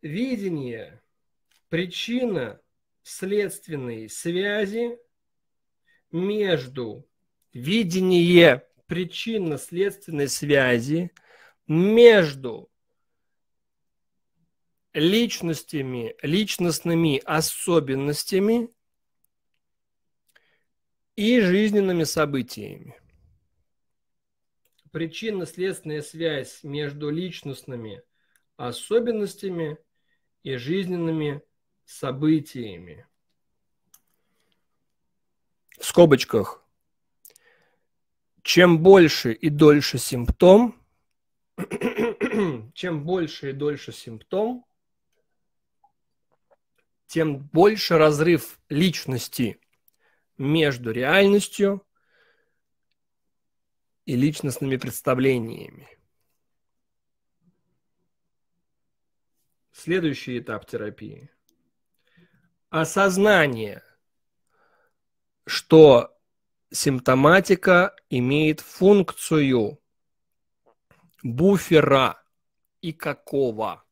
Видение причина следственной связи между видение причинно-следственной связи – между личностями, личностными особенностями и жизненными событиями. Причинно-следственная связь между личностными особенностями и жизненными событиями. В скобочках. Чем больше и дольше симптом, *clears throat* чем больше и дольше симптом, тем больше разрыв личности между реальностью и личностными представлениями. Следующий этап терапии. Осознание, что симптоматика имеет функцию буфера и какого?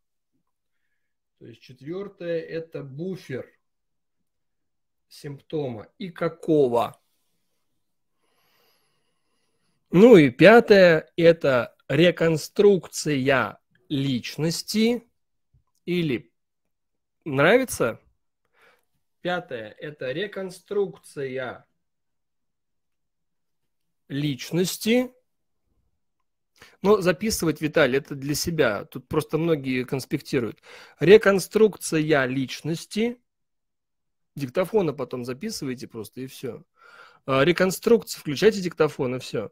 То есть четвертое – это буфер симптома и какого. Ну и пятое – это реконструкция личности или нравится? Пятое – это реконструкция личности но записывать, Виталий, это для себя. Тут просто многие конспектируют. Реконструкция личности. Диктофона потом записывайте просто и все. А, реконструкция, включайте диктофон и все.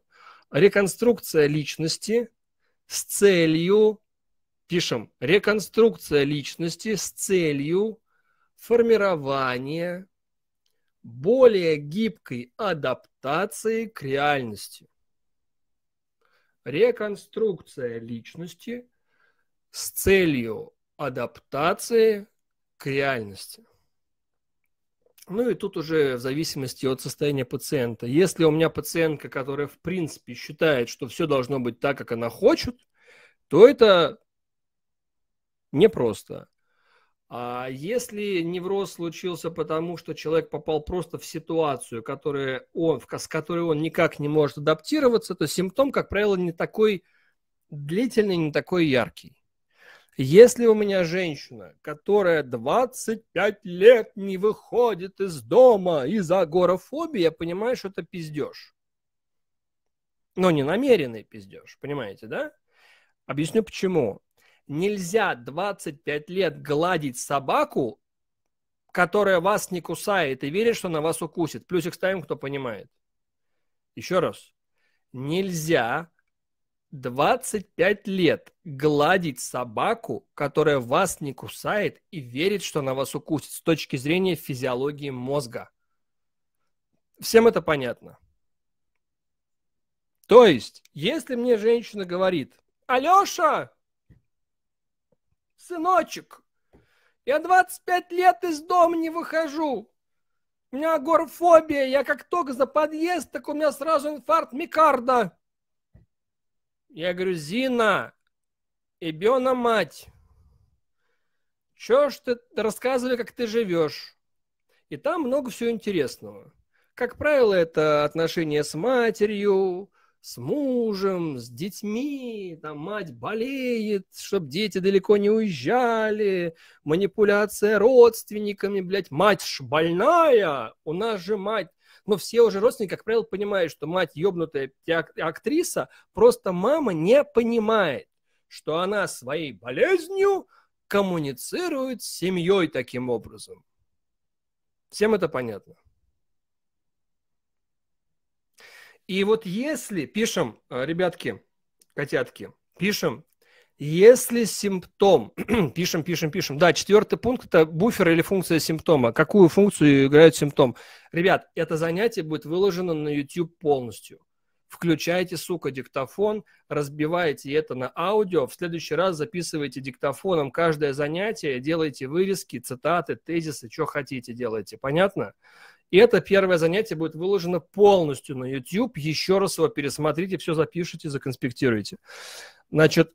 Реконструкция личности с целью, пишем, реконструкция личности с целью формирования более гибкой адаптации к реальности реконструкция личности с целью адаптации к реальности. Ну и тут уже в зависимости от состояния пациента. Если у меня пациентка, которая в принципе считает, что все должно быть так, как она хочет, то это непросто. А если невроз случился потому, что человек попал просто в ситуацию, которая он, с которой он никак не может адаптироваться, то симптом, как правило, не такой длительный, не такой яркий. Если у меня женщина, которая 25 лет не выходит из дома из-за агорофобии, я понимаю, что это пиздеж. Но не намеренный пиздеж, понимаете, да? Объясню почему. Нельзя 25 лет гладить собаку, которая вас не кусает и верит, что она вас укусит. Плюсик ставим, кто понимает. Еще раз. Нельзя 25 лет гладить собаку, которая вас не кусает и верит, что она вас укусит с точки зрения физиологии мозга. Всем это понятно. То есть, если мне женщина говорит, Алеша, сыночек, я 25 лет из дома не выхожу. У меня горфобия, я как только за подъезд, так у меня сразу инфаркт Микарда. Я говорю, Зина, Эбена мать, чё ж ты рассказывай, как ты живешь? И там много всего интересного. Как правило, это отношения с матерью, с мужем, с детьми, там мать болеет, чтобы дети далеко не уезжали, манипуляция родственниками, блядь, мать ж больная, у нас же мать но ну, все уже родственники, как правило, понимают, что мать ебнутая актриса, просто мама не понимает, что она своей болезнью коммуницирует с семьей таким образом. Всем это понятно? И вот если, пишем, э, ребятки, котятки, пишем, если симптом, *clears throat* пишем, пишем, пишем. Да, четвертый пункт – это буфер или функция симптома. Какую функцию играет симптом? Ребят, это занятие будет выложено на YouTube полностью. Включайте, сука, диктофон, разбивайте это на аудио, в следующий раз записывайте диктофоном каждое занятие, делайте вырезки, цитаты, тезисы, что хотите делайте. Понятно? И это первое занятие будет выложено полностью на YouTube. Еще раз его пересмотрите, все запишите, законспектируйте. Значит,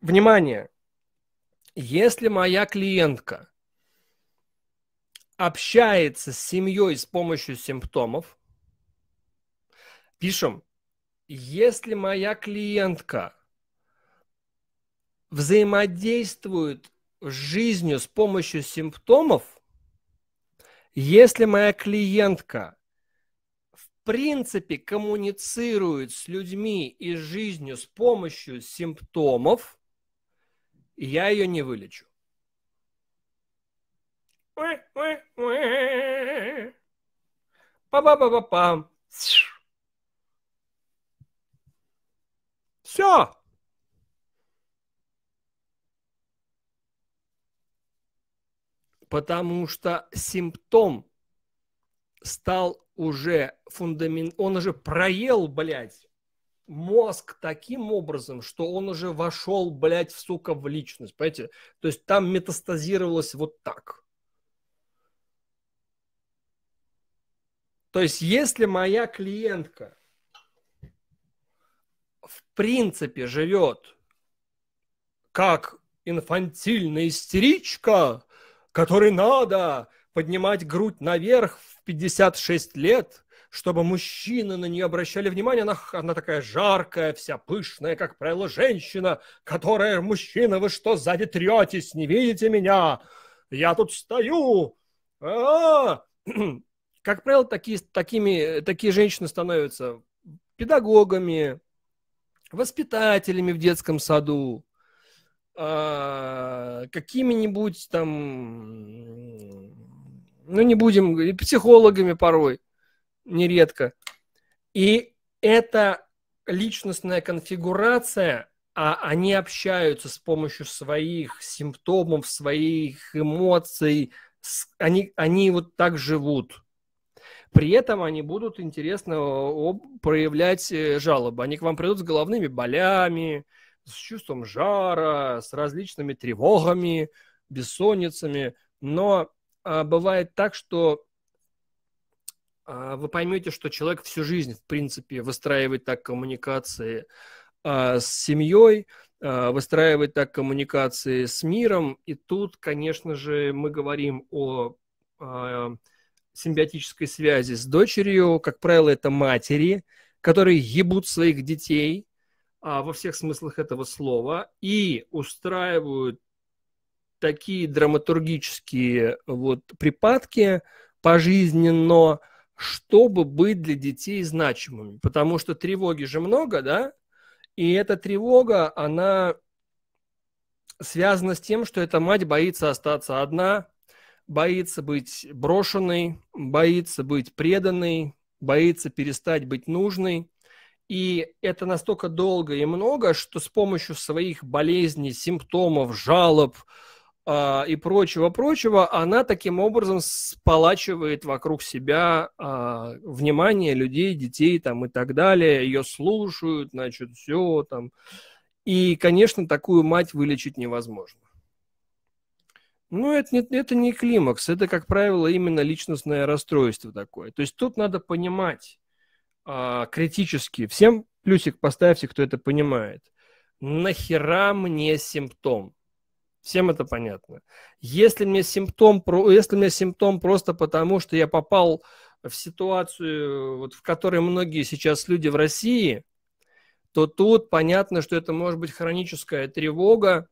внимание, если моя клиентка общается с семьей с помощью симптомов, пишем, если моя клиентка взаимодействует с жизнью с помощью симптомов – если моя клиентка в принципе коммуницирует с людьми и с жизнью с помощью симптомов, я ее не вылечу. Па-па-па-па-пам. Все. потому что симптом стал уже фундамент, он уже проел, блядь, мозг таким образом, что он уже вошел, блядь, в, сука, в личность, понимаете? То есть там метастазировалось вот так. То есть если моя клиентка в принципе живет как инфантильная истеричка, который надо поднимать грудь наверх в 56 лет, чтобы мужчины на нее обращали внимание. Она, она такая жаркая, вся пышная, как правило, женщина, которая, мужчина, вы что, сзади третесь, не видите меня? Я тут стою. А-а-а! *clears throat* Как правило, такие, такими, такие женщины становятся педагогами, воспитателями в детском саду, а, какими-нибудь там, ну не будем, психологами порой, нередко. И это личностная конфигурация, а они общаются с помощью своих симптомов, своих эмоций, они, они вот так живут. При этом они будут интересно проявлять э, жалобы. Они к вам придут с головными болями, с чувством жара, с различными тревогами, бессонницами, но а, бывает так, что а, вы поймете, что человек всю жизнь, в принципе, выстраивает так коммуникации а, с семьей, а, выстраивает так коммуникации с миром, и тут, конечно же, мы говорим о а, симбиотической связи с дочерью, как правило, это матери, которые ебут своих детей – а, во всех смыслах этого слова и устраивают такие драматургические вот припадки пожизненно, чтобы быть для детей значимыми. Потому что тревоги же много, да? И эта тревога, она связана с тем, что эта мать боится остаться одна, боится быть брошенной, боится быть преданной, боится перестать быть нужной. И это настолько долго и много, что с помощью своих болезней, симптомов, жалоб э, и прочего-прочего, она таким образом сполачивает вокруг себя э, внимание людей, детей там, и так далее. Ее слушают, значит, все там. И, конечно, такую мать вылечить невозможно. Ну, это не, это не климакс, это, как правило, именно личностное расстройство такое. То есть тут надо понимать, э, критически. Всем плюсик поставьте, кто это понимает. Нахера мне симптом? Всем это понятно. Если мне симптом, если мне симптом просто потому, что я попал в ситуацию, вот, в которой многие сейчас люди в России, то тут понятно, что это может быть хроническая тревога.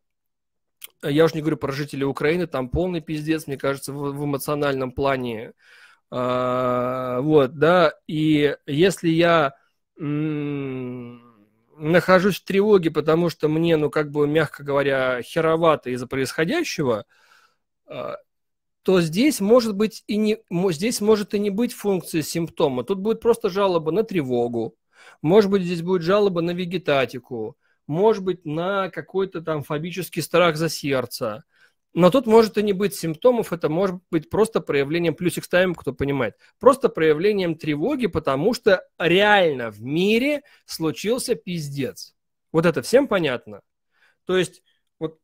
Я уж не говорю про жителей Украины, там полный пиздец, мне кажется, в, в эмоциональном плане а, вот, да, и если я нахожусь в тревоге, потому что мне, ну, как бы, мягко говоря, херовато из-за происходящего, а, то здесь может быть и не, здесь может и не быть функции симптома. Тут будет просто жалоба на тревогу, может быть, здесь будет жалоба на вегетатику, может быть, на какой-то там фобический страх за сердце – но тут может и не быть симптомов, это может быть просто проявлением, плюсик ставим, кто понимает, просто проявлением тревоги, потому что реально в мире случился пиздец. Вот это всем понятно? То есть вот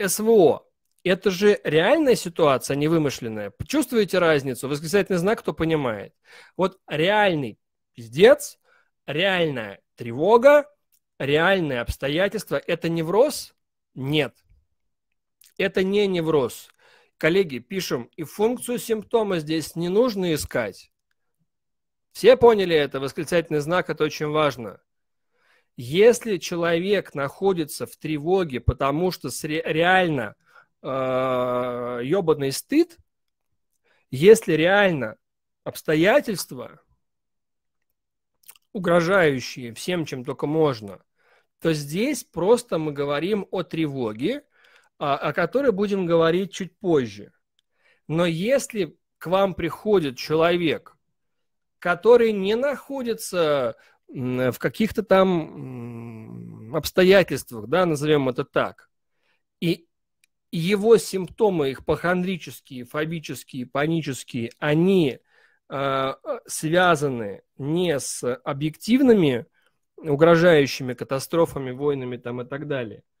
СВО, это же реальная ситуация, а не вымышленная. Чувствуете разницу? Восклицательный знак, кто понимает. Вот реальный пиздец, реальная тревога, реальные обстоятельства – это невроз? Нет. Это не невроз. Коллеги, пишем, и функцию симптома здесь не нужно искать. Все поняли это? Восклицательный знак – это очень важно. Если человек находится в тревоге, потому что реально э, а, ебаный стыд, если реально обстоятельства, угрожающие всем, чем только можно, то здесь просто мы говорим о тревоге, а, о которой будем говорить чуть позже. Но если к вам приходит человек, который не находится в каких-то там обстоятельствах, да, назовем это так, и его симптомы, их похондрические, фобические, панические, они э, связаны не с объективными угрожающими катастрофами, войнами там и так далее –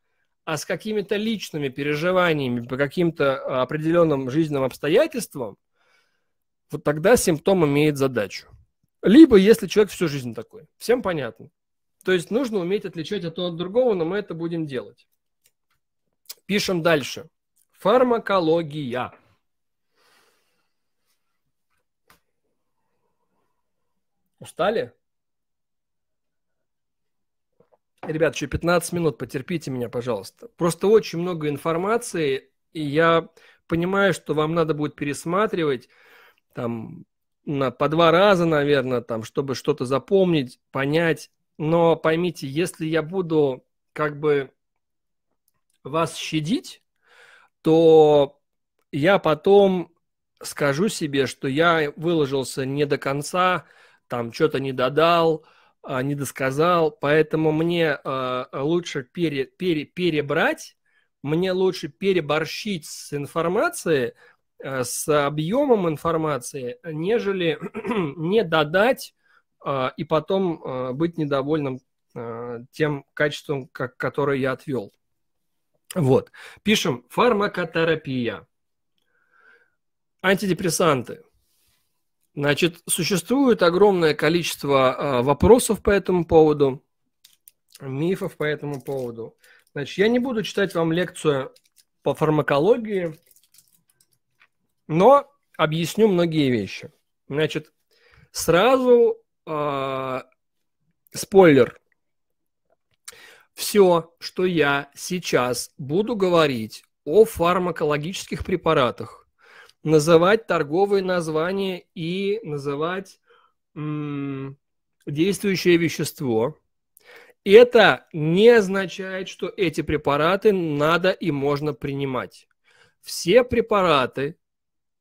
а с какими-то личными переживаниями по каким-то а, определенным жизненным обстоятельствам, вот тогда симптом имеет задачу. Либо если человек всю жизнь такой. Всем понятно. То есть нужно уметь отличать одно от другого, но мы это будем делать. Пишем дальше. Фармакология. Устали? Ребят, еще 15 минут, потерпите меня, пожалуйста. Просто очень много информации, и я понимаю, что вам надо будет пересматривать там на, по два раза, наверное, там, чтобы что-то запомнить, понять. Но поймите, если я буду как бы вас щадить, то я потом скажу себе, что я выложился не до конца, там что-то не додал – а, не досказал, поэтому мне а, лучше пере, пере, перебрать, мне лучше переборщить с информацией, э, с объемом информации, нежели *clears throat* не додать а, и потом быть недовольным тем качеством, как, которое я отвел. Вот. Пишем фармакотерапия. Антидепрессанты – Значит, существует огромное количество а, вопросов по этому поводу, мифов по этому поводу. Значит, я не буду читать вам лекцию по фармакологии, но объясню многие вещи. Значит, сразу э, спойлер. Все, что я сейчас буду говорить о фармакологических препаратах, называть торговые названия и называть м- действующее вещество. это не означает, что эти препараты надо и можно принимать. Все препараты,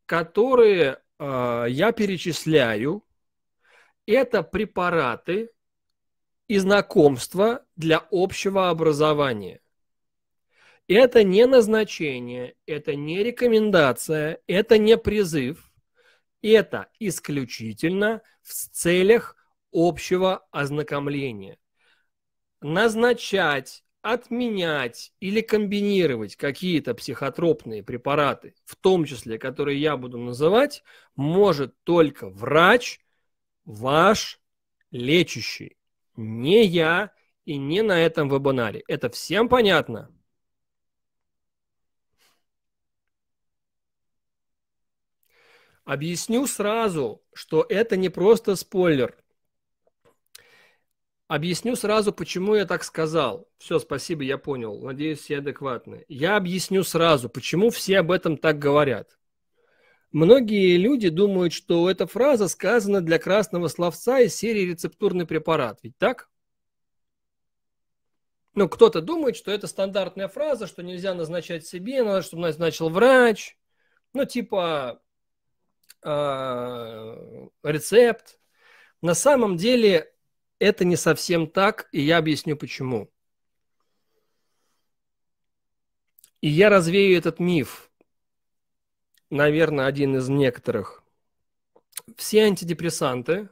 которые э, я перечисляю, это препараты и знакомства для общего образования. Это не назначение, это не рекомендация, это не призыв. Это исключительно в целях общего ознакомления. Назначать, отменять или комбинировать какие-то психотропные препараты, в том числе, которые я буду называть, может только врач, ваш лечащий. Не я и не на этом вебинаре. Это всем понятно? Объясню сразу, что это не просто спойлер. Объясню сразу, почему я так сказал. Все, спасибо, я понял. Надеюсь, я адекватный. Я объясню сразу, почему все об этом так говорят. Многие люди думают, что эта фраза сказана для красного словца из серии «Рецептурный препарат». Ведь так? Ну, кто-то думает, что это стандартная фраза, что нельзя назначать себе, надо, чтобы назначил врач. Ну, типа, э, рецепт. На самом деле это не совсем так, и я объясню почему. И я развею этот миф, наверное, один из некоторых. Все антидепрессанты,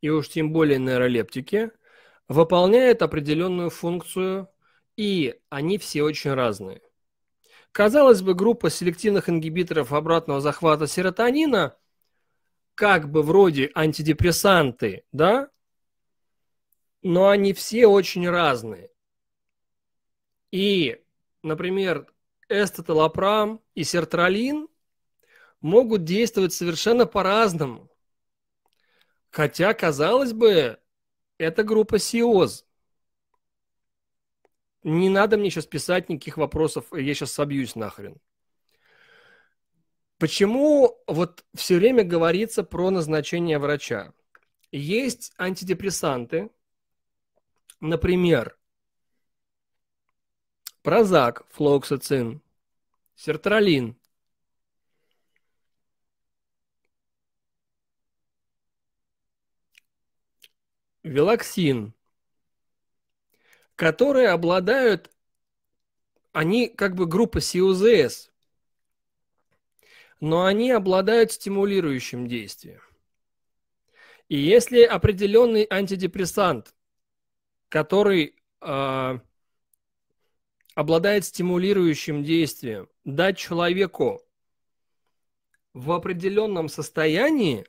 и уж тем более нейролептики, выполняют определенную функцию, и они все очень разные. Казалось бы, группа селективных ингибиторов обратного захвата серотонина как бы вроде антидепрессанты, да, но они все очень разные. И, например, эстеталопрам и сертралин могут действовать совершенно по-разному. Хотя, казалось бы, это группа СИОЗ не надо мне сейчас писать никаких вопросов, я сейчас собьюсь нахрен. Почему вот все время говорится про назначение врача? Есть антидепрессанты, например, Прозак, флоксацин, сертралин. Велоксин, которые обладают, они как бы группа СИУЗС, но они обладают стимулирующим действием. И если определенный антидепрессант, который э, обладает стимулирующим действием, дать человеку в определенном состоянии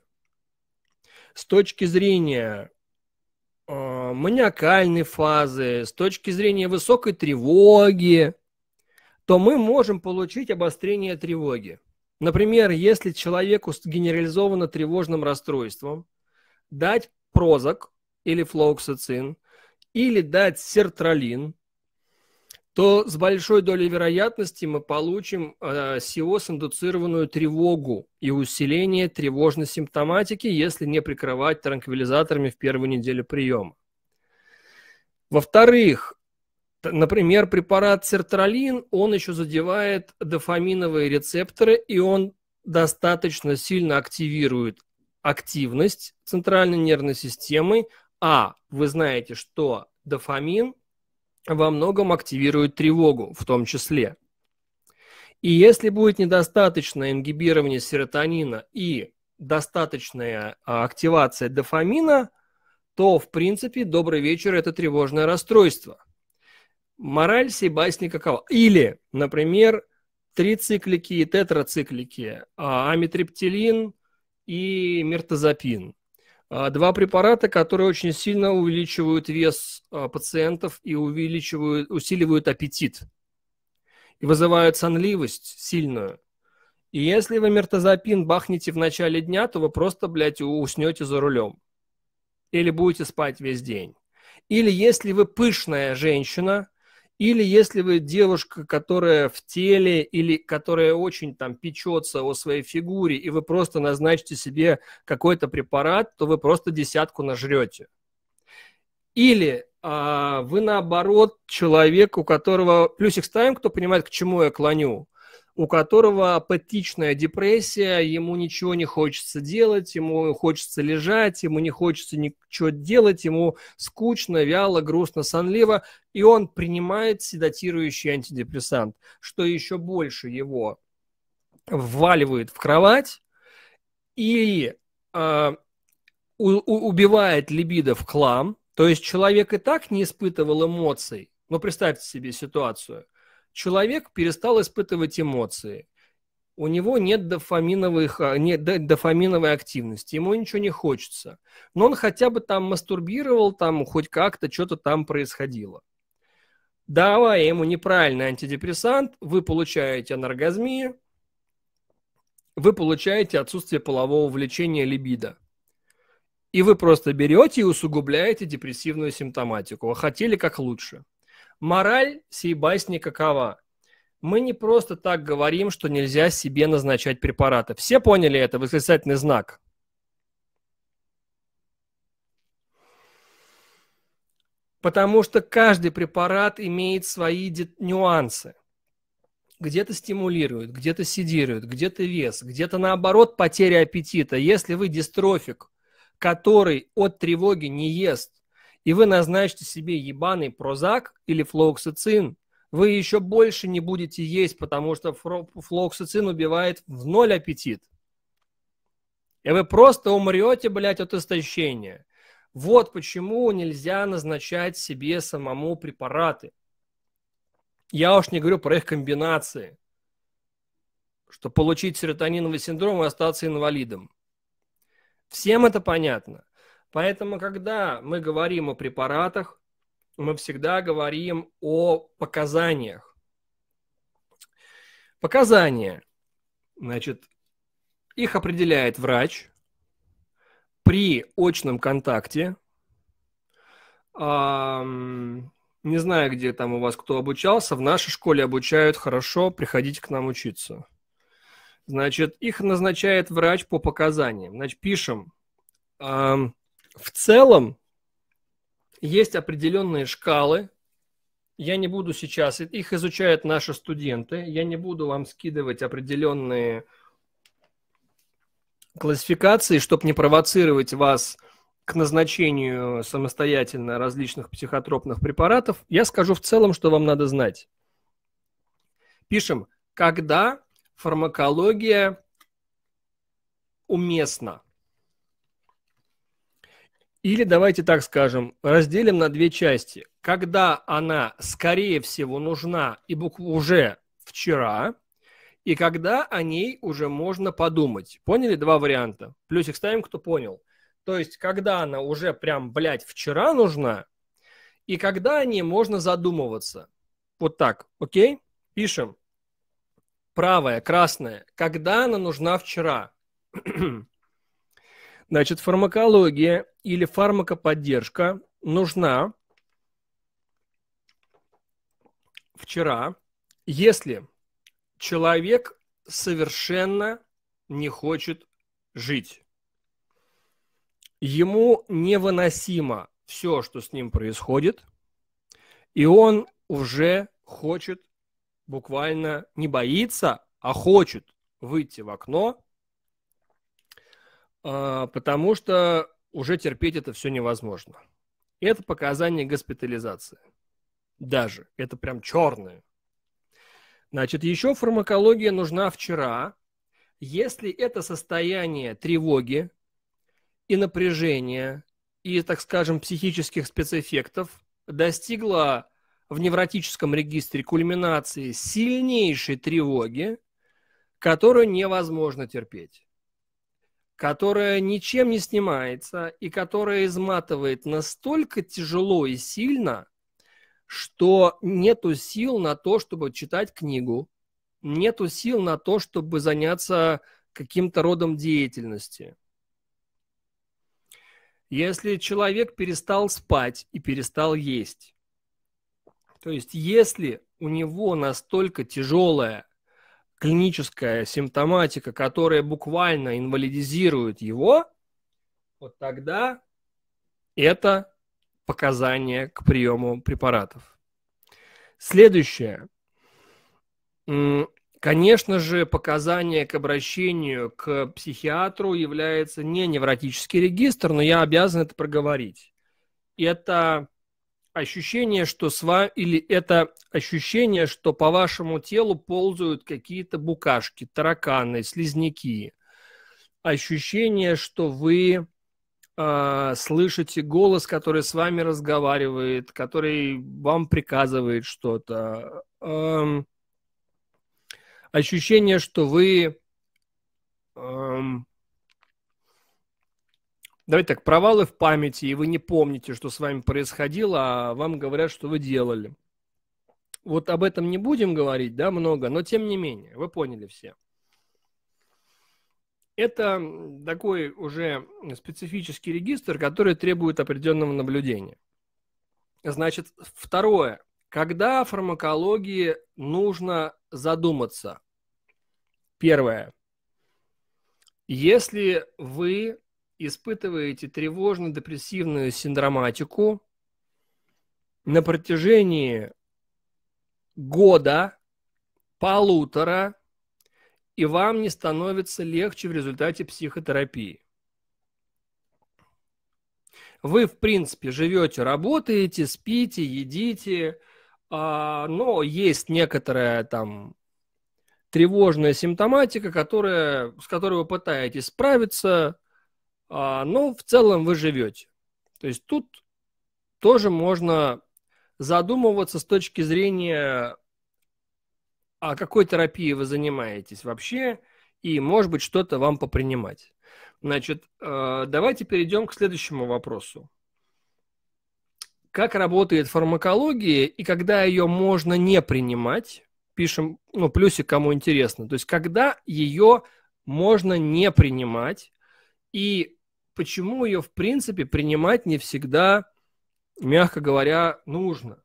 с точки зрения э, а, маниакальной фазы, с точки зрения высокой тревоги, то мы можем получить обострение тревоги. Например, если человеку с генерализованно тревожным расстройством дать прозок или флоксацин, или дать сертралин, то с большой долей вероятности мы получим э, а, СИО-индуцированную тревогу и усиление тревожной симптоматики, если не прикрывать транквилизаторами в первую неделю приема. Во-вторых, например, препарат сертралин, он еще задевает дофаминовые рецепторы, и он достаточно сильно активирует активность центральной нервной системы. А вы знаете, что дофамин во многом активирует тревогу в том числе. И если будет недостаточное ингибирование серотонина и достаточная а, активация дофамина, то, в принципе, добрый вечер – это тревожное расстройство. Мораль сей басни какова? Или, например, трициклики и тетрациклики, а, амитриптилин и мертозапин. А, два препарата, которые очень сильно увеличивают вес а, пациентов и увеличивают, усиливают аппетит и вызывают сонливость сильную. И если вы мертозапин бахнете в начале дня, то вы просто, блядь, уснете за рулем или будете спать весь день. Или если вы пышная женщина, или если вы девушка, которая в теле, или которая очень там печется о своей фигуре, и вы просто назначите себе какой-то препарат, то вы просто десятку нажрете. Или а, вы наоборот человек, у которого... Плюсик ставим, кто понимает, к чему я клоню у которого апатичная депрессия, ему ничего не хочется делать, ему хочется лежать, ему не хочется ничего делать, ему скучно, вяло, грустно, сонливо, и он принимает седатирующий антидепрессант, что еще больше его вваливает в кровать и э, у, убивает либидо в хлам, то есть человек и так не испытывал эмоций, но ну, представьте себе ситуацию – человек перестал испытывать эмоции. У него нет, дофаминовых, а, нет дофаминовой активности, ему ничего не хочется. Но он хотя бы там мастурбировал, там хоть как-то что-то там происходило. Давая ему неправильный антидепрессант, вы получаете анаргазмию, вы получаете отсутствие полового влечения либидо. И вы просто берете и усугубляете депрессивную симптоматику. А хотели как лучше – Мораль сей басни какова? Мы не просто так говорим, что нельзя себе назначать препараты. Все поняли это? Восклицательный знак. Потому что каждый препарат имеет свои нюансы. Где-то стимулирует, где-то седирует, где-то вес, где-то наоборот потеря аппетита. Если вы дистрофик, который от тревоги не ест, и вы назначите себе ебаный прозак или флоксацин, вы еще больше не будете есть, потому что флоксацин убивает в ноль аппетит. И вы просто умрете, блядь, от истощения. Вот почему нельзя назначать себе самому препараты. Я уж не говорю про их комбинации. Что получить серотониновый синдром и остаться инвалидом. Всем это понятно. Поэтому, когда мы говорим о препаратах, мы всегда говорим о показаниях. Показания. Значит, их определяет врач при очном контакте. Не знаю, где там у вас кто обучался. В нашей школе обучают хорошо. Приходите к нам учиться. Значит, их назначает врач по показаниям. Значит, пишем в целом есть определенные шкалы. Я не буду сейчас, их изучают наши студенты. Я не буду вам скидывать определенные классификации, чтобы не провоцировать вас к назначению самостоятельно различных психотропных препаратов, я скажу в целом, что вам надо знать. Пишем, когда фармакология уместна. Или давайте так скажем, разделим на две части. Когда она, скорее всего, нужна и букв уже вчера, и когда о ней уже можно подумать. Поняли два варианта? Плюсик ставим, кто понял. То есть, когда она уже прям, блядь, вчера нужна, и когда о ней можно задумываться. Вот так, окей? Пишем. Правая, красная. Когда она нужна вчера? *clears throat* Значит, фармакология или фармакоподдержка нужна вчера, если человек совершенно не хочет жить. Ему невыносимо все, что с ним происходит, и он уже хочет, буквально не боится, а хочет выйти в окно а, потому что уже терпеть это все невозможно. Это показание госпитализации. Даже. Это прям черное. Значит, еще фармакология нужна вчера. Если это состояние тревоги и напряжения, и, так скажем, психических спецэффектов достигло в невротическом регистре кульминации сильнейшей тревоги, которую невозможно терпеть которая ничем не снимается и которая изматывает настолько тяжело и сильно, что нету сил на то, чтобы читать книгу, нету сил на то, чтобы заняться каким-то родом деятельности. Если человек перестал спать и перестал есть, то есть если у него настолько тяжелая клиническая симптоматика, которая буквально инвалидизирует его, вот тогда это показание к приему препаратов. Следующее. Конечно же, показание к обращению к психиатру является не невротический регистр, но я обязан это проговорить. Это ощущение, что с вами, или это ощущение, что по вашему телу ползают какие-то букашки, тараканы, слизняки. Ощущение, что вы а, слышите голос, который с вами разговаривает, который вам приказывает что-то. Эм, ощущение, что вы эм, Давайте так, провалы в памяти, и вы не помните, что с вами происходило, а вам говорят, что вы делали. Вот об этом не будем говорить, да, много, но тем не менее, вы поняли все. Это такой уже специфический регистр, который требует определенного наблюдения. Значит, второе. Когда фармакологии нужно задуматься? Первое. Если вы испытываете тревожно-депрессивную синдроматику на протяжении года, полутора, и вам не становится легче в результате психотерапии. Вы, в принципе, живете, работаете, спите, едите, а, но есть некоторая там тревожная симптоматика, которая, с которой вы пытаетесь справиться – а, но ну, в целом вы живете. То есть тут тоже можно задумываться с точки зрения, а какой терапии вы занимаетесь вообще, и, может быть, что-то вам попринимать. Значит, э, давайте перейдем к следующему вопросу. Как работает фармакология и когда ее можно не принимать? Пишем, ну, плюсик, кому интересно. То есть, когда ее можно не принимать и почему ее, в принципе, принимать не всегда, мягко говоря, нужно.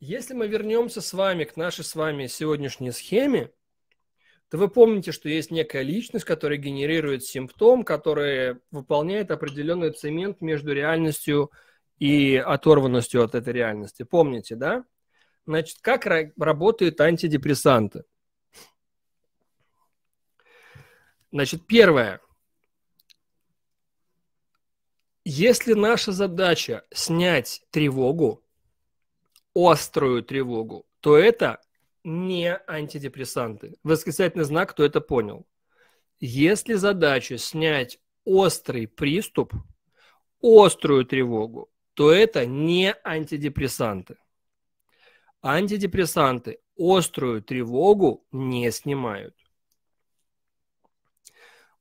Если мы вернемся с вами к нашей с вами сегодняшней схеме, то вы помните, что есть некая личность, которая генерирует симптом, который выполняет определенный цемент между реальностью и оторванностью от этой реальности. Помните, да? Значит, как работают антидепрессанты? Значит, первое. Если наша задача снять тревогу, острую тревогу, то это не антидепрессанты. Восклицательный знак, кто это понял. Если задача снять острый приступ, острую тревогу, то это не антидепрессанты. Антидепрессанты острую тревогу не снимают.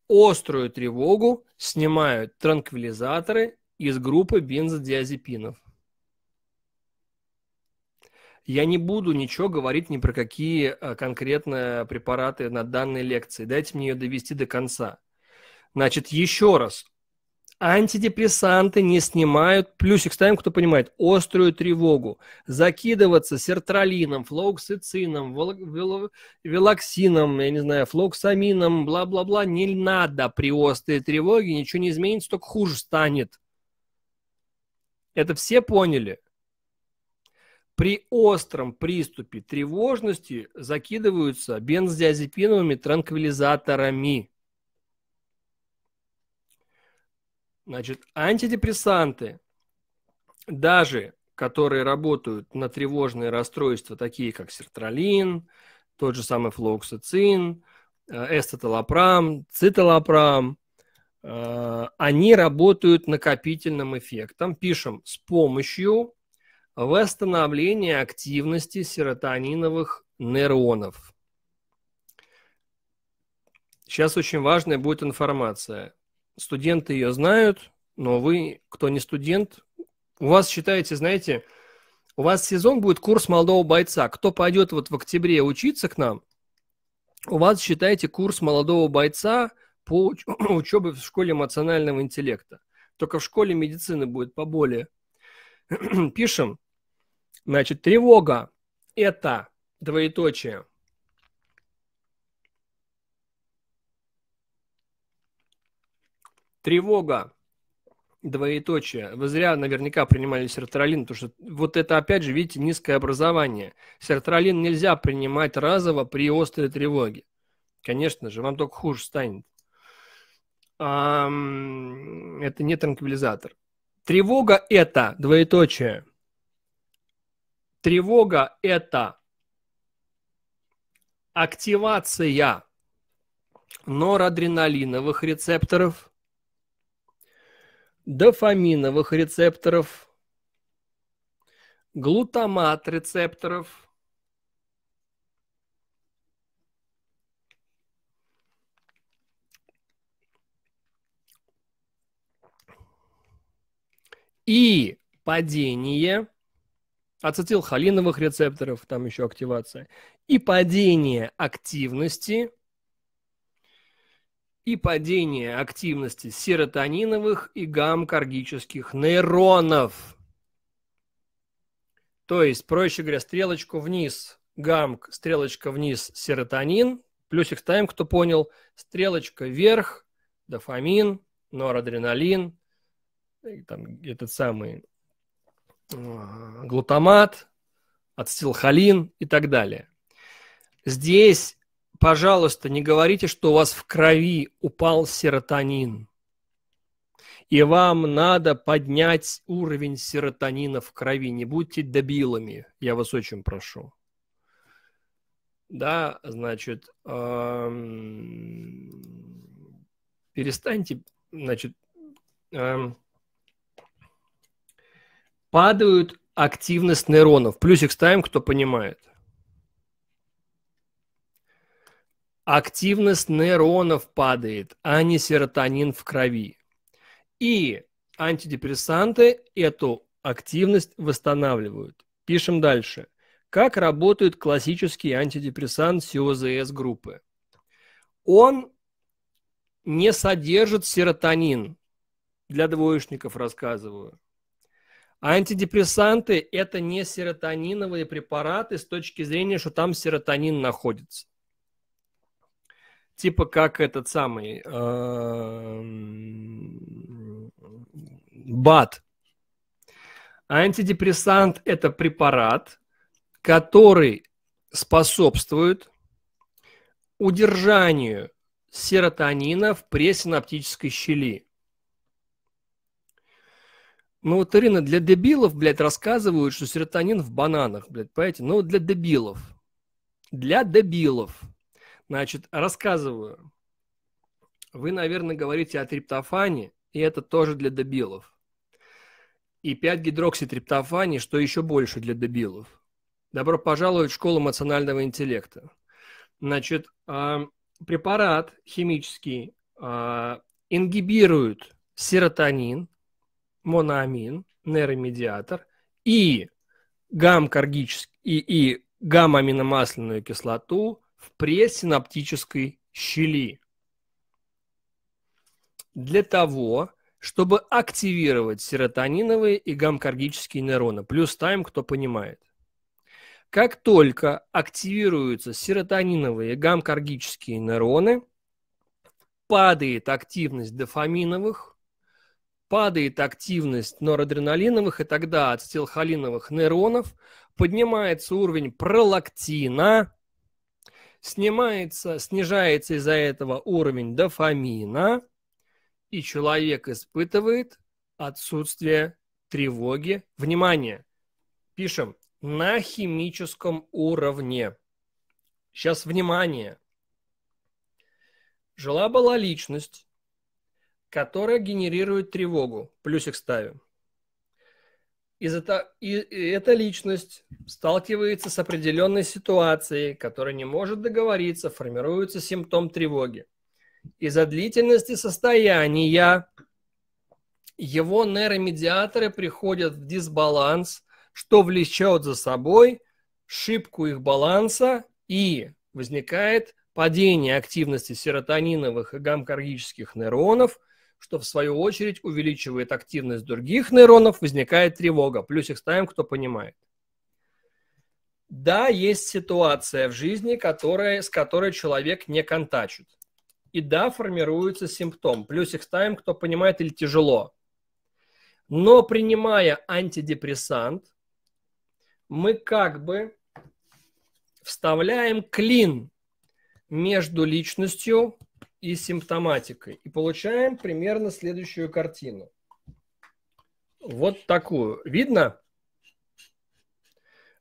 Острую тревогу снимают транквилизаторы из группы бензодиазепинов. Я не буду ничего говорить ни про какие э, конкретные препараты на данной лекции. Дайте мне ее довести до конца. Значит, еще раз, Антидепрессанты не снимают, плюсик ставим, кто понимает, острую тревогу. Закидываться сертралином, флоксицином, велоксином, я не знаю, флоксамином, бла-бла-бла, не надо при острой тревоге, ничего не изменится, только хуже станет. Это все поняли? При остром приступе тревожности закидываются бензодиазепиновыми транквилизаторами – Значит, антидепрессанты, даже которые работают на тревожные расстройства, такие как сертралин, тот же самый флоксацин, э, эстеталопрам, циталопрам, э, они работают накопительным эффектом. Пишем с помощью восстановления активности серотониновых нейронов. Сейчас очень важная будет информация студенты ее знают, но вы, кто не студент, у вас считаете, знаете, у вас сезон будет курс молодого бойца. Кто пойдет вот в октябре учиться к нам, у вас, считаете, курс молодого бойца по уч- *clears throat* учебе в школе эмоционального интеллекта. Только в школе медицины будет поболее. *clears throat* Пишем. Значит, тревога – это двоеточие – Тревога. Двоеточие. Вы зря наверняка принимали сертралин, потому что вот это, опять же, видите, низкое образование. Сертралин нельзя принимать разово при острой тревоге. Конечно же, вам только хуже станет. Это не транквилизатор. Тревога – это, двоеточие. Тревога – это активация норадреналиновых рецепторов – дофаминовых рецепторов, глутамат рецепторов, и падение ацетилхолиновых рецепторов, там еще активация, и падение активности – и падение активности серотониновых и гамкаргических нейронов. То есть, проще говоря, стрелочку вниз, гамк, стрелочка вниз, серотонин, плюсик ставим, кто понял, стрелочка вверх, дофамин, норадреналин, там, этот самый а, глутамат, ацетилхолин и так далее. Здесь пожалуйста, не говорите, что у вас в крови упал серотонин. И вам надо поднять уровень серотонина в крови. Не будьте дебилами, я вас очень прошу. Да, значит, эм, перестаньте, значит, эм, падают активность нейронов. Плюсик ставим, кто понимает. активность нейронов падает, а не серотонин в крови. И антидепрессанты эту активность восстанавливают. Пишем дальше. Как работает классический антидепрессант СОЗС группы? Он не содержит серотонин. Для двоечников рассказываю. Антидепрессанты – это не серотониновые препараты с точки зрения, что там серотонин находится. Типа как этот самый эм, бат Антидепрессант – это препарат, который способствует удержанию серотонина в пресинаптической щели. Ну вот, Ирина, для дебилов, блядь, рассказывают, что серотонин в бананах, блядь, понимаете? Ну, для дебилов. Для дебилов. Значит, рассказываю. Вы, наверное, говорите о триптофане, и это тоже для дебилов. И 5-гидрокситриптофане, что еще больше для дебилов. Добро пожаловать в школу эмоционального интеллекта. Значит, а, препарат химический а, ингибирует серотонин, моноамин, нейромедиатор и и и гамма-аминомасляную кислоту, в пресинаптической щели. Для того, чтобы активировать серотониновые и гамкаргические нейроны. Плюс тайм, кто понимает. Как только активируются серотониновые и гамкаргические нейроны, падает активность дофаминовых, падает активность норадреналиновых, и тогда ацетилхолиновых нейронов поднимается уровень пролактина, снимается, снижается из-за этого уровень дофамина, и человек испытывает отсутствие тревоги. Внимание! Пишем на химическом уровне. Сейчас внимание! Жила-была личность, которая генерирует тревогу. Плюсик ставим из это, и, и эта личность сталкивается с определенной ситуацией, которая не может договориться, формируется симптом тревоги. Из-за длительности состояния его нейромедиаторы приходят в дисбаланс, что влечет за собой шибку их баланса и возникает падение активности серотониновых и гамкаргических нейронов – что в свою очередь увеличивает активность других нейронов, возникает тревога. Плюс их ставим, кто понимает. Да, есть ситуация в жизни, которая, с которой человек не контачит. И да, формируется симптом. Плюс их ставим, кто понимает или тяжело. Но принимая антидепрессант, мы как бы вставляем клин между личностью и симптоматикой. И получаем примерно следующую картину. Вот такую. Видно?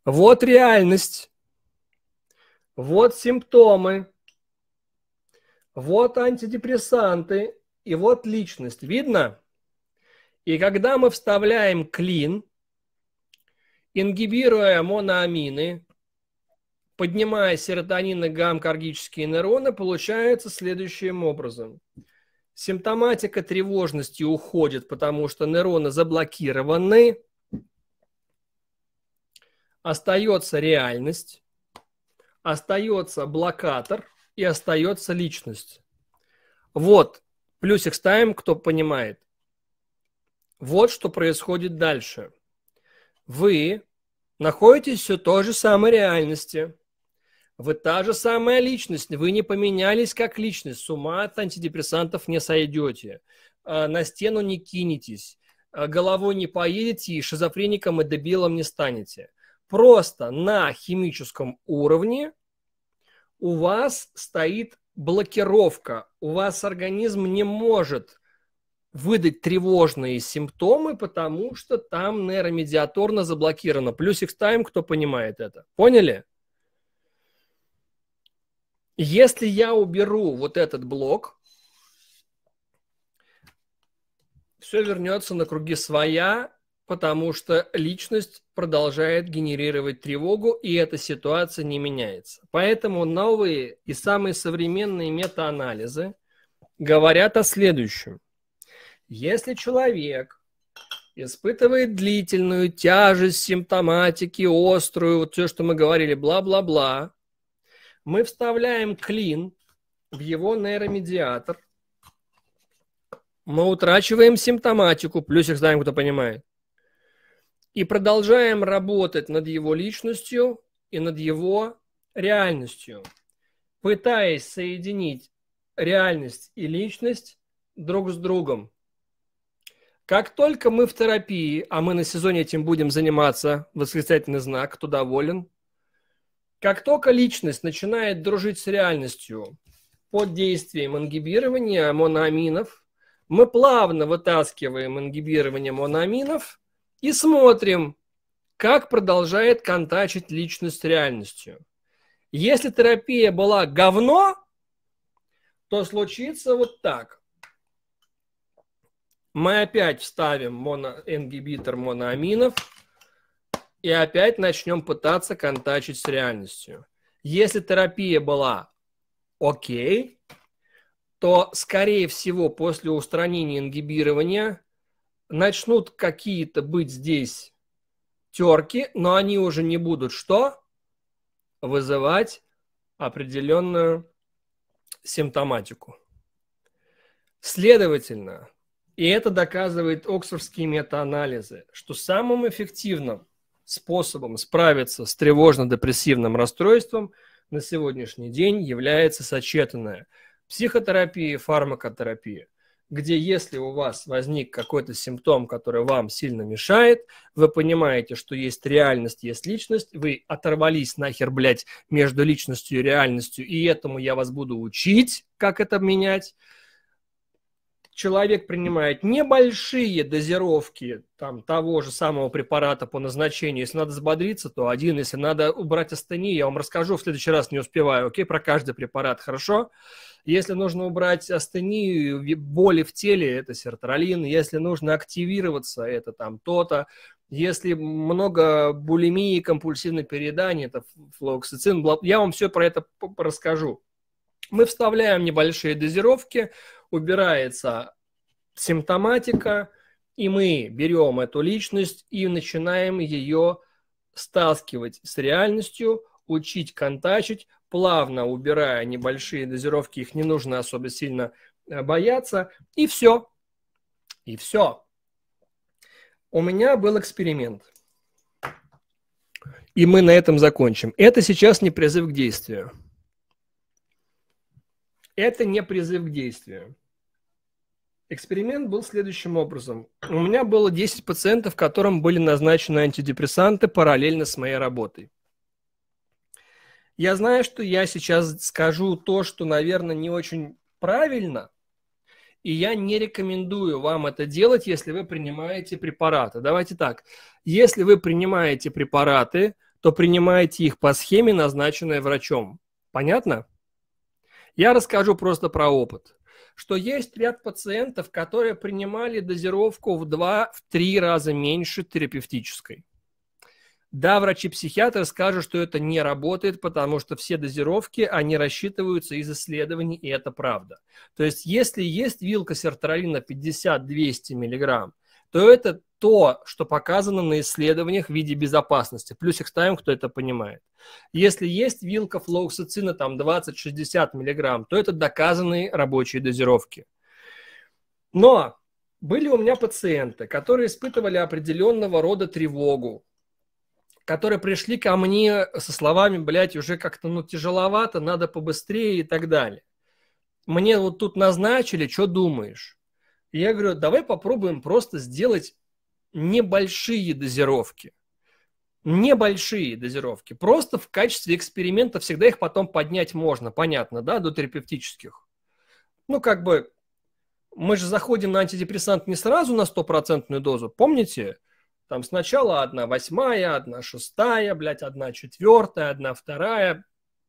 Вот реальность. Вот симптомы. Вот антидепрессанты. И вот личность. Видно? И когда мы вставляем клин, ингибируя моноамины, поднимая серотонин и гамма-каргические нейроны, получается следующим образом. Симптоматика тревожности уходит, потому что нейроны заблокированы, остается реальность, остается блокатор и остается личность. Вот, плюсик ставим, кто понимает. Вот что происходит дальше. Вы находитесь все той же самой реальности – вы та же самая личность, вы не поменялись как личность, с ума от антидепрессантов не сойдете, а, на стену не кинетесь, а, головой не поедете и шизофреником и дебилом не станете. Просто на химическом уровне у вас стоит блокировка, у вас организм не может выдать тревожные симптомы, потому что там нейромедиаторно заблокировано. Плюсик ставим, кто понимает это. Поняли? Если я уберу вот этот блок, все вернется на круги своя, потому что личность продолжает генерировать тревогу, и эта ситуация не меняется. Поэтому новые и самые современные метаанализы говорят о следующем. Если человек испытывает длительную тяжесть симптоматики, острую, вот все, что мы говорили, бла-бла-бла, мы вставляем клин в его нейромедиатор. Мы утрачиваем симптоматику, плюсик знаем, кто понимает. И продолжаем работать над его личностью и над его реальностью, пытаясь соединить реальность и личность друг с другом. Как только мы в терапии, а мы на сезоне этим будем заниматься, восклицательный знак, кто доволен, как только личность начинает дружить с реальностью под действием ингибирования моноаминов, мы плавно вытаскиваем ингибирование моноаминов и смотрим, как продолжает контачить личность с реальностью. Если терапия была говно, то случится вот так. Мы опять вставим моно, моноаминов – и опять начнем пытаться контачить с реальностью. Если терапия была окей, то, скорее всего, после устранения ингибирования начнут какие-то быть здесь терки, но они уже не будут что? Вызывать определенную симптоматику. Следовательно, и это доказывает оксфордские метаанализы, что самым эффективным способом справиться с тревожно-депрессивным расстройством на сегодняшний день является сочетанная психотерапия и фармакотерапия где если у вас возник какой-то симптом, который вам сильно мешает, вы понимаете, что есть реальность, есть личность, вы оторвались нахер, блядь, между личностью и реальностью, и этому я вас буду учить, как это менять, человек принимает небольшие дозировки там, того же самого препарата по назначению, если надо взбодриться, то один, если надо убрать астению, я вам расскажу, в следующий раз не успеваю, окей, про каждый препарат, хорошо? Если нужно убрать астению, боли в теле, это сертралин, если нужно активироваться, это там то-то, если много булимии, компульсивное переедание, это флоксицин, я вам все про это расскажу. Мы вставляем небольшие дозировки, убирается симптоматика, и мы берем эту личность и начинаем ее стаскивать с реальностью, учить контачить, плавно убирая небольшие дозировки, их не нужно особо сильно э, бояться, и все. И все. У меня был эксперимент. И мы на этом закончим. Это сейчас не призыв к действию. Это не призыв к действию. Эксперимент был следующим образом. У меня было 10 пациентов, которым были назначены антидепрессанты параллельно с моей работой. Я знаю, что я сейчас скажу то, что, наверное, не очень правильно, и я не рекомендую вам это делать, если вы принимаете препараты. Давайте так. Если вы принимаете препараты, то принимайте их по схеме, назначенной врачом. Понятно? Я расскажу просто про опыт что есть ряд пациентов, которые принимали дозировку в 2-3 раза меньше терапевтической. Да, врачи-психиатры скажут, что это не работает, потому что все дозировки, они рассчитываются из исследований, и это правда. То есть, если есть вилка сертралина 50-200 миллиграмм то это то, что показано на исследованиях в виде безопасности. Плюс их ставим, кто это понимает. Если есть вилка флоуксицина там 20-60 мг, то это доказанные рабочие дозировки. Но были у меня пациенты, которые испытывали определенного рода тревогу, которые пришли ко мне со словами, блядь, уже как-то ну тяжеловато, надо побыстрее и так далее. Мне вот тут назначили, что думаешь? И я говорю, давай попробуем просто сделать небольшие дозировки. Небольшие дозировки. Просто в качестве эксперимента всегда их потом поднять можно, понятно, да, до терапевтических. Ну, как бы, мы же заходим на антидепрессант не сразу на стопроцентную дозу, помните? Там сначала одна восьмая, одна шестая, блядь, одна четвертая, одна вторая,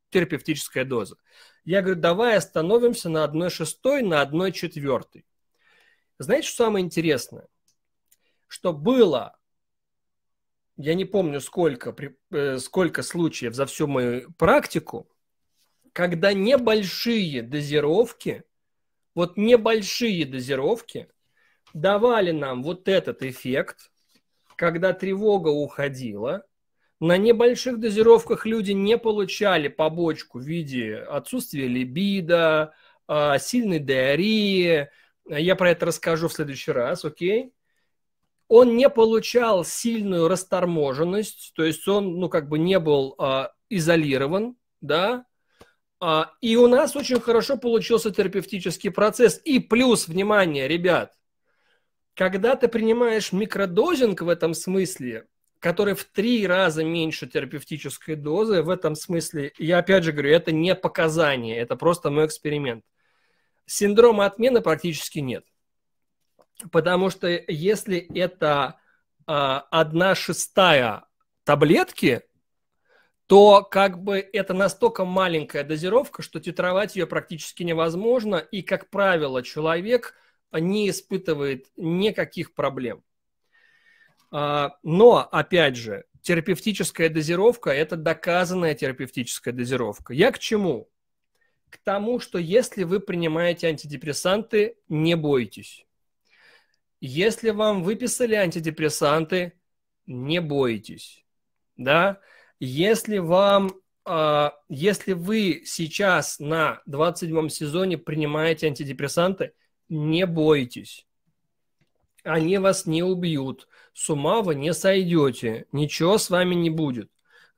терапевтическая доза. Я говорю, давай остановимся на одной шестой, на одной четвертой. Знаете, что самое интересное? Что было, я не помню, сколько, э, сколько случаев за всю мою практику, когда небольшие дозировки, вот небольшие дозировки давали нам вот этот эффект, когда тревога уходила, на небольших дозировках люди не получали побочку в виде отсутствия либида, сильной диареи, а я про это расскажу в следующий раз, окей? Он не получал сильную расторможенность, то есть он, ну, как бы не был а, изолирован, да, а, и у нас очень хорошо получился терапевтический процесс. И плюс, внимание, ребят, когда ты принимаешь микродозинг в этом смысле, который в три раза меньше терапевтической дозы, в этом смысле, я опять же говорю, это не показание, это просто мой эксперимент синдрома отмены практически нет. Потому что если это а, одна шестая таблетки, то как бы это настолько маленькая дозировка, что титровать ее практически невозможно, и, как правило, человек не испытывает никаких проблем. А, но, опять же, терапевтическая дозировка – это доказанная терапевтическая дозировка. Я к чему? к тому, что если вы принимаете антидепрессанты, не бойтесь. Если вам выписали антидепрессанты, не бойтесь. Да? Если вам а, если вы сейчас на 27 сезоне принимаете антидепрессанты, не бойтесь. Они вас не убьют. С ума вы не сойдете. Ничего с вами не будет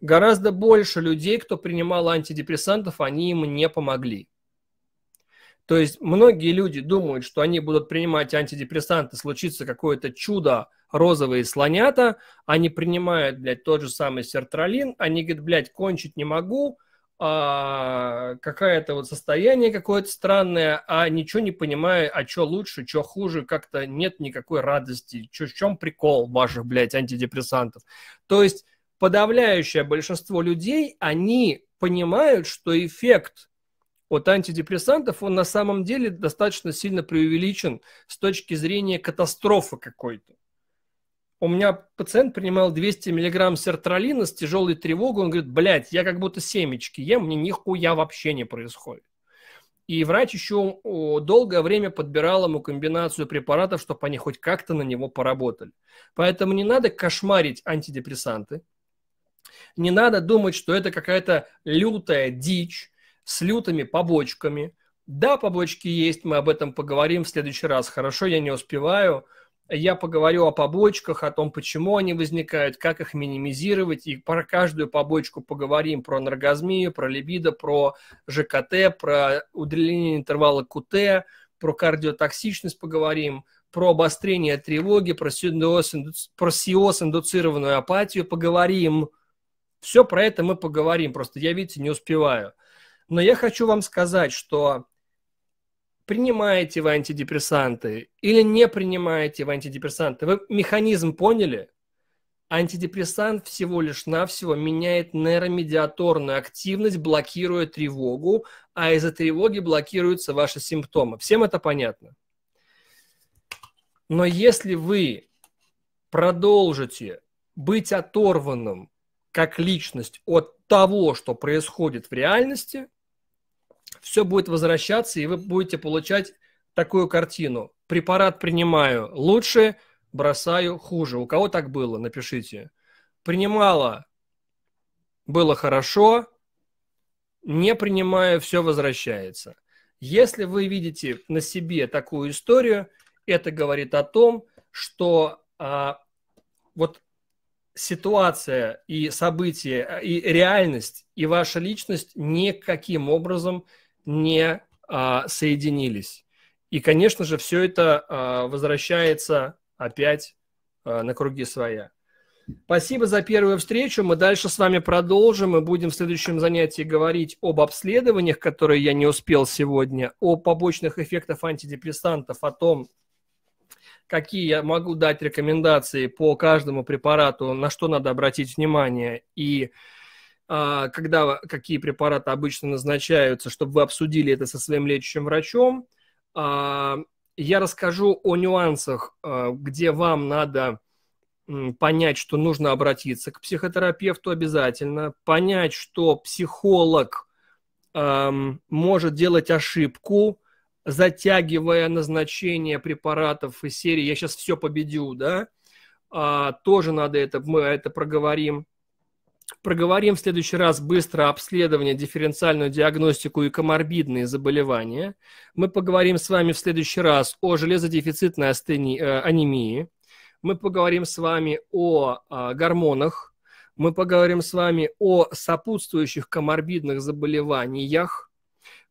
гораздо больше людей, кто принимал антидепрессантов, они им не помогли. То есть многие люди думают, что они будут принимать антидепрессанты, случится какое-то чудо, розовые слонята, они принимают, блядь, тот же самый сертралин, они говорят, блядь, кончить не могу, а, какое-то вот состояние какое-то странное, а ничего не понимаю, а что лучше, что хуже, как-то нет никакой радости, чё, в чем прикол ваших, блядь, антидепрессантов. То есть подавляющее большинство людей, они понимают, что эффект от антидепрессантов, он на самом деле достаточно сильно преувеличен с точки зрения катастрофы какой-то. У меня пациент принимал 200 миллиграмм сертралина с тяжелой тревогой. Он говорит, блядь, я как будто семечки ем, мне нихуя вообще не происходит. И врач еще долгое время подбирал ему комбинацию препаратов, чтобы они хоть как-то на него поработали. Поэтому не надо кошмарить антидепрессанты. Не надо думать, что это какая-то лютая дичь с лютыми побочками. Да, побочки есть, мы об этом поговорим в следующий раз. Хорошо, я не успеваю. Я поговорю о побочках, о том, почему они возникают, как их минимизировать. И про каждую побочку поговорим про энергазмию, про либидо, про ЖКТ, про удлинение интервала КУТ, про кардиотоксичность поговорим, про обострение тревоги, про сиоз, про сиоз индуцированную апатию поговорим – все про это мы поговорим, просто я, видите, не успеваю. Но я хочу вам сказать, что принимаете вы антидепрессанты или не принимаете вы антидепрессанты, вы механизм поняли? Антидепрессант всего лишь навсего меняет нейромедиаторную активность, блокируя тревогу, а из-за тревоги блокируются ваши симптомы. Всем это понятно? Но если вы продолжите быть оторванным как личность от того, что происходит в реальности, все будет возвращаться, и вы будете получать такую картину. Препарат принимаю лучше, бросаю хуже. У кого так было, напишите. Принимала, было хорошо, не принимаю, все возвращается. Если вы видите на себе такую историю, это говорит о том, что а, вот ситуация и события, и реальность, и ваша личность никаким образом не а, соединились. И, конечно же, все это а, возвращается опять а, на круги своя. Спасибо за первую встречу. Мы дальше с вами продолжим. Мы будем в следующем занятии говорить об обследованиях, которые я не успел сегодня, о побочных эффектах антидепрессантов, о том, какие я могу дать рекомендации по каждому препарату, на что надо обратить внимание и а, когда какие препараты обычно назначаются, чтобы вы обсудили это со своим лечащим врачом. А, я расскажу о нюансах, а, где вам надо понять, что нужно обратиться к психотерапевту обязательно, понять, что психолог может делать ошибку, затягивая назначение препаратов из серии «Я сейчас все победю», да, а, тоже надо это, мы это проговорим. Проговорим в следующий раз быстро обследование, дифференциальную диагностику и коморбидные заболевания. Мы поговорим с вами в следующий раз о железодефицитной астении, э, анемии. Мы поговорим с вами о э, гормонах. Мы поговорим с вами о сопутствующих коморбидных заболеваниях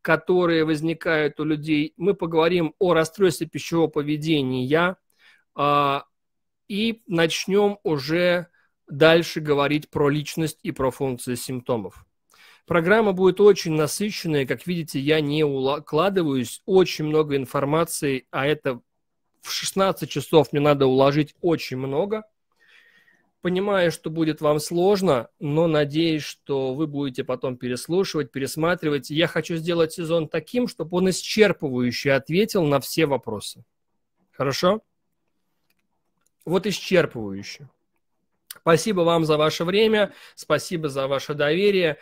которые возникают у людей. Мы поговорим о расстройстве пищевого поведения а, и начнем уже дальше говорить про личность и про функции симптомов. Программа будет очень насыщенная. Как видите, я не укладываюсь. Очень много информации, а это в 16 часов мне надо уложить очень много – Понимаю, что будет вам сложно, но надеюсь, что вы будете потом переслушивать, пересматривать. Я хочу сделать сезон таким, чтобы он исчерпывающе ответил на все вопросы. Хорошо? Вот исчерпывающе. Спасибо вам за ваше время, спасибо за ваше доверие.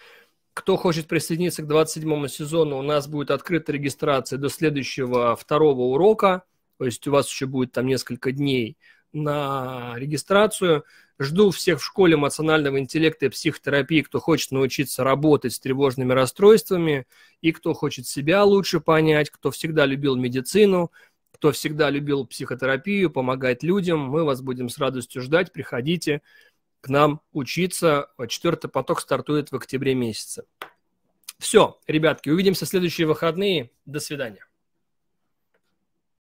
Кто хочет присоединиться к 27 сезону, у нас будет открыта регистрация до следующего второго урока. То есть у вас еще будет там несколько дней на регистрацию. Жду всех в школе эмоционального интеллекта и психотерапии, кто хочет научиться работать с тревожными расстройствами, и кто хочет себя лучше понять, кто всегда любил медицину, кто всегда любил психотерапию, помогать людям. Мы вас будем с радостью ждать. Приходите к нам учиться. Четвертый поток стартует в октябре месяце. Все, ребятки, увидимся в следующие выходные. До свидания.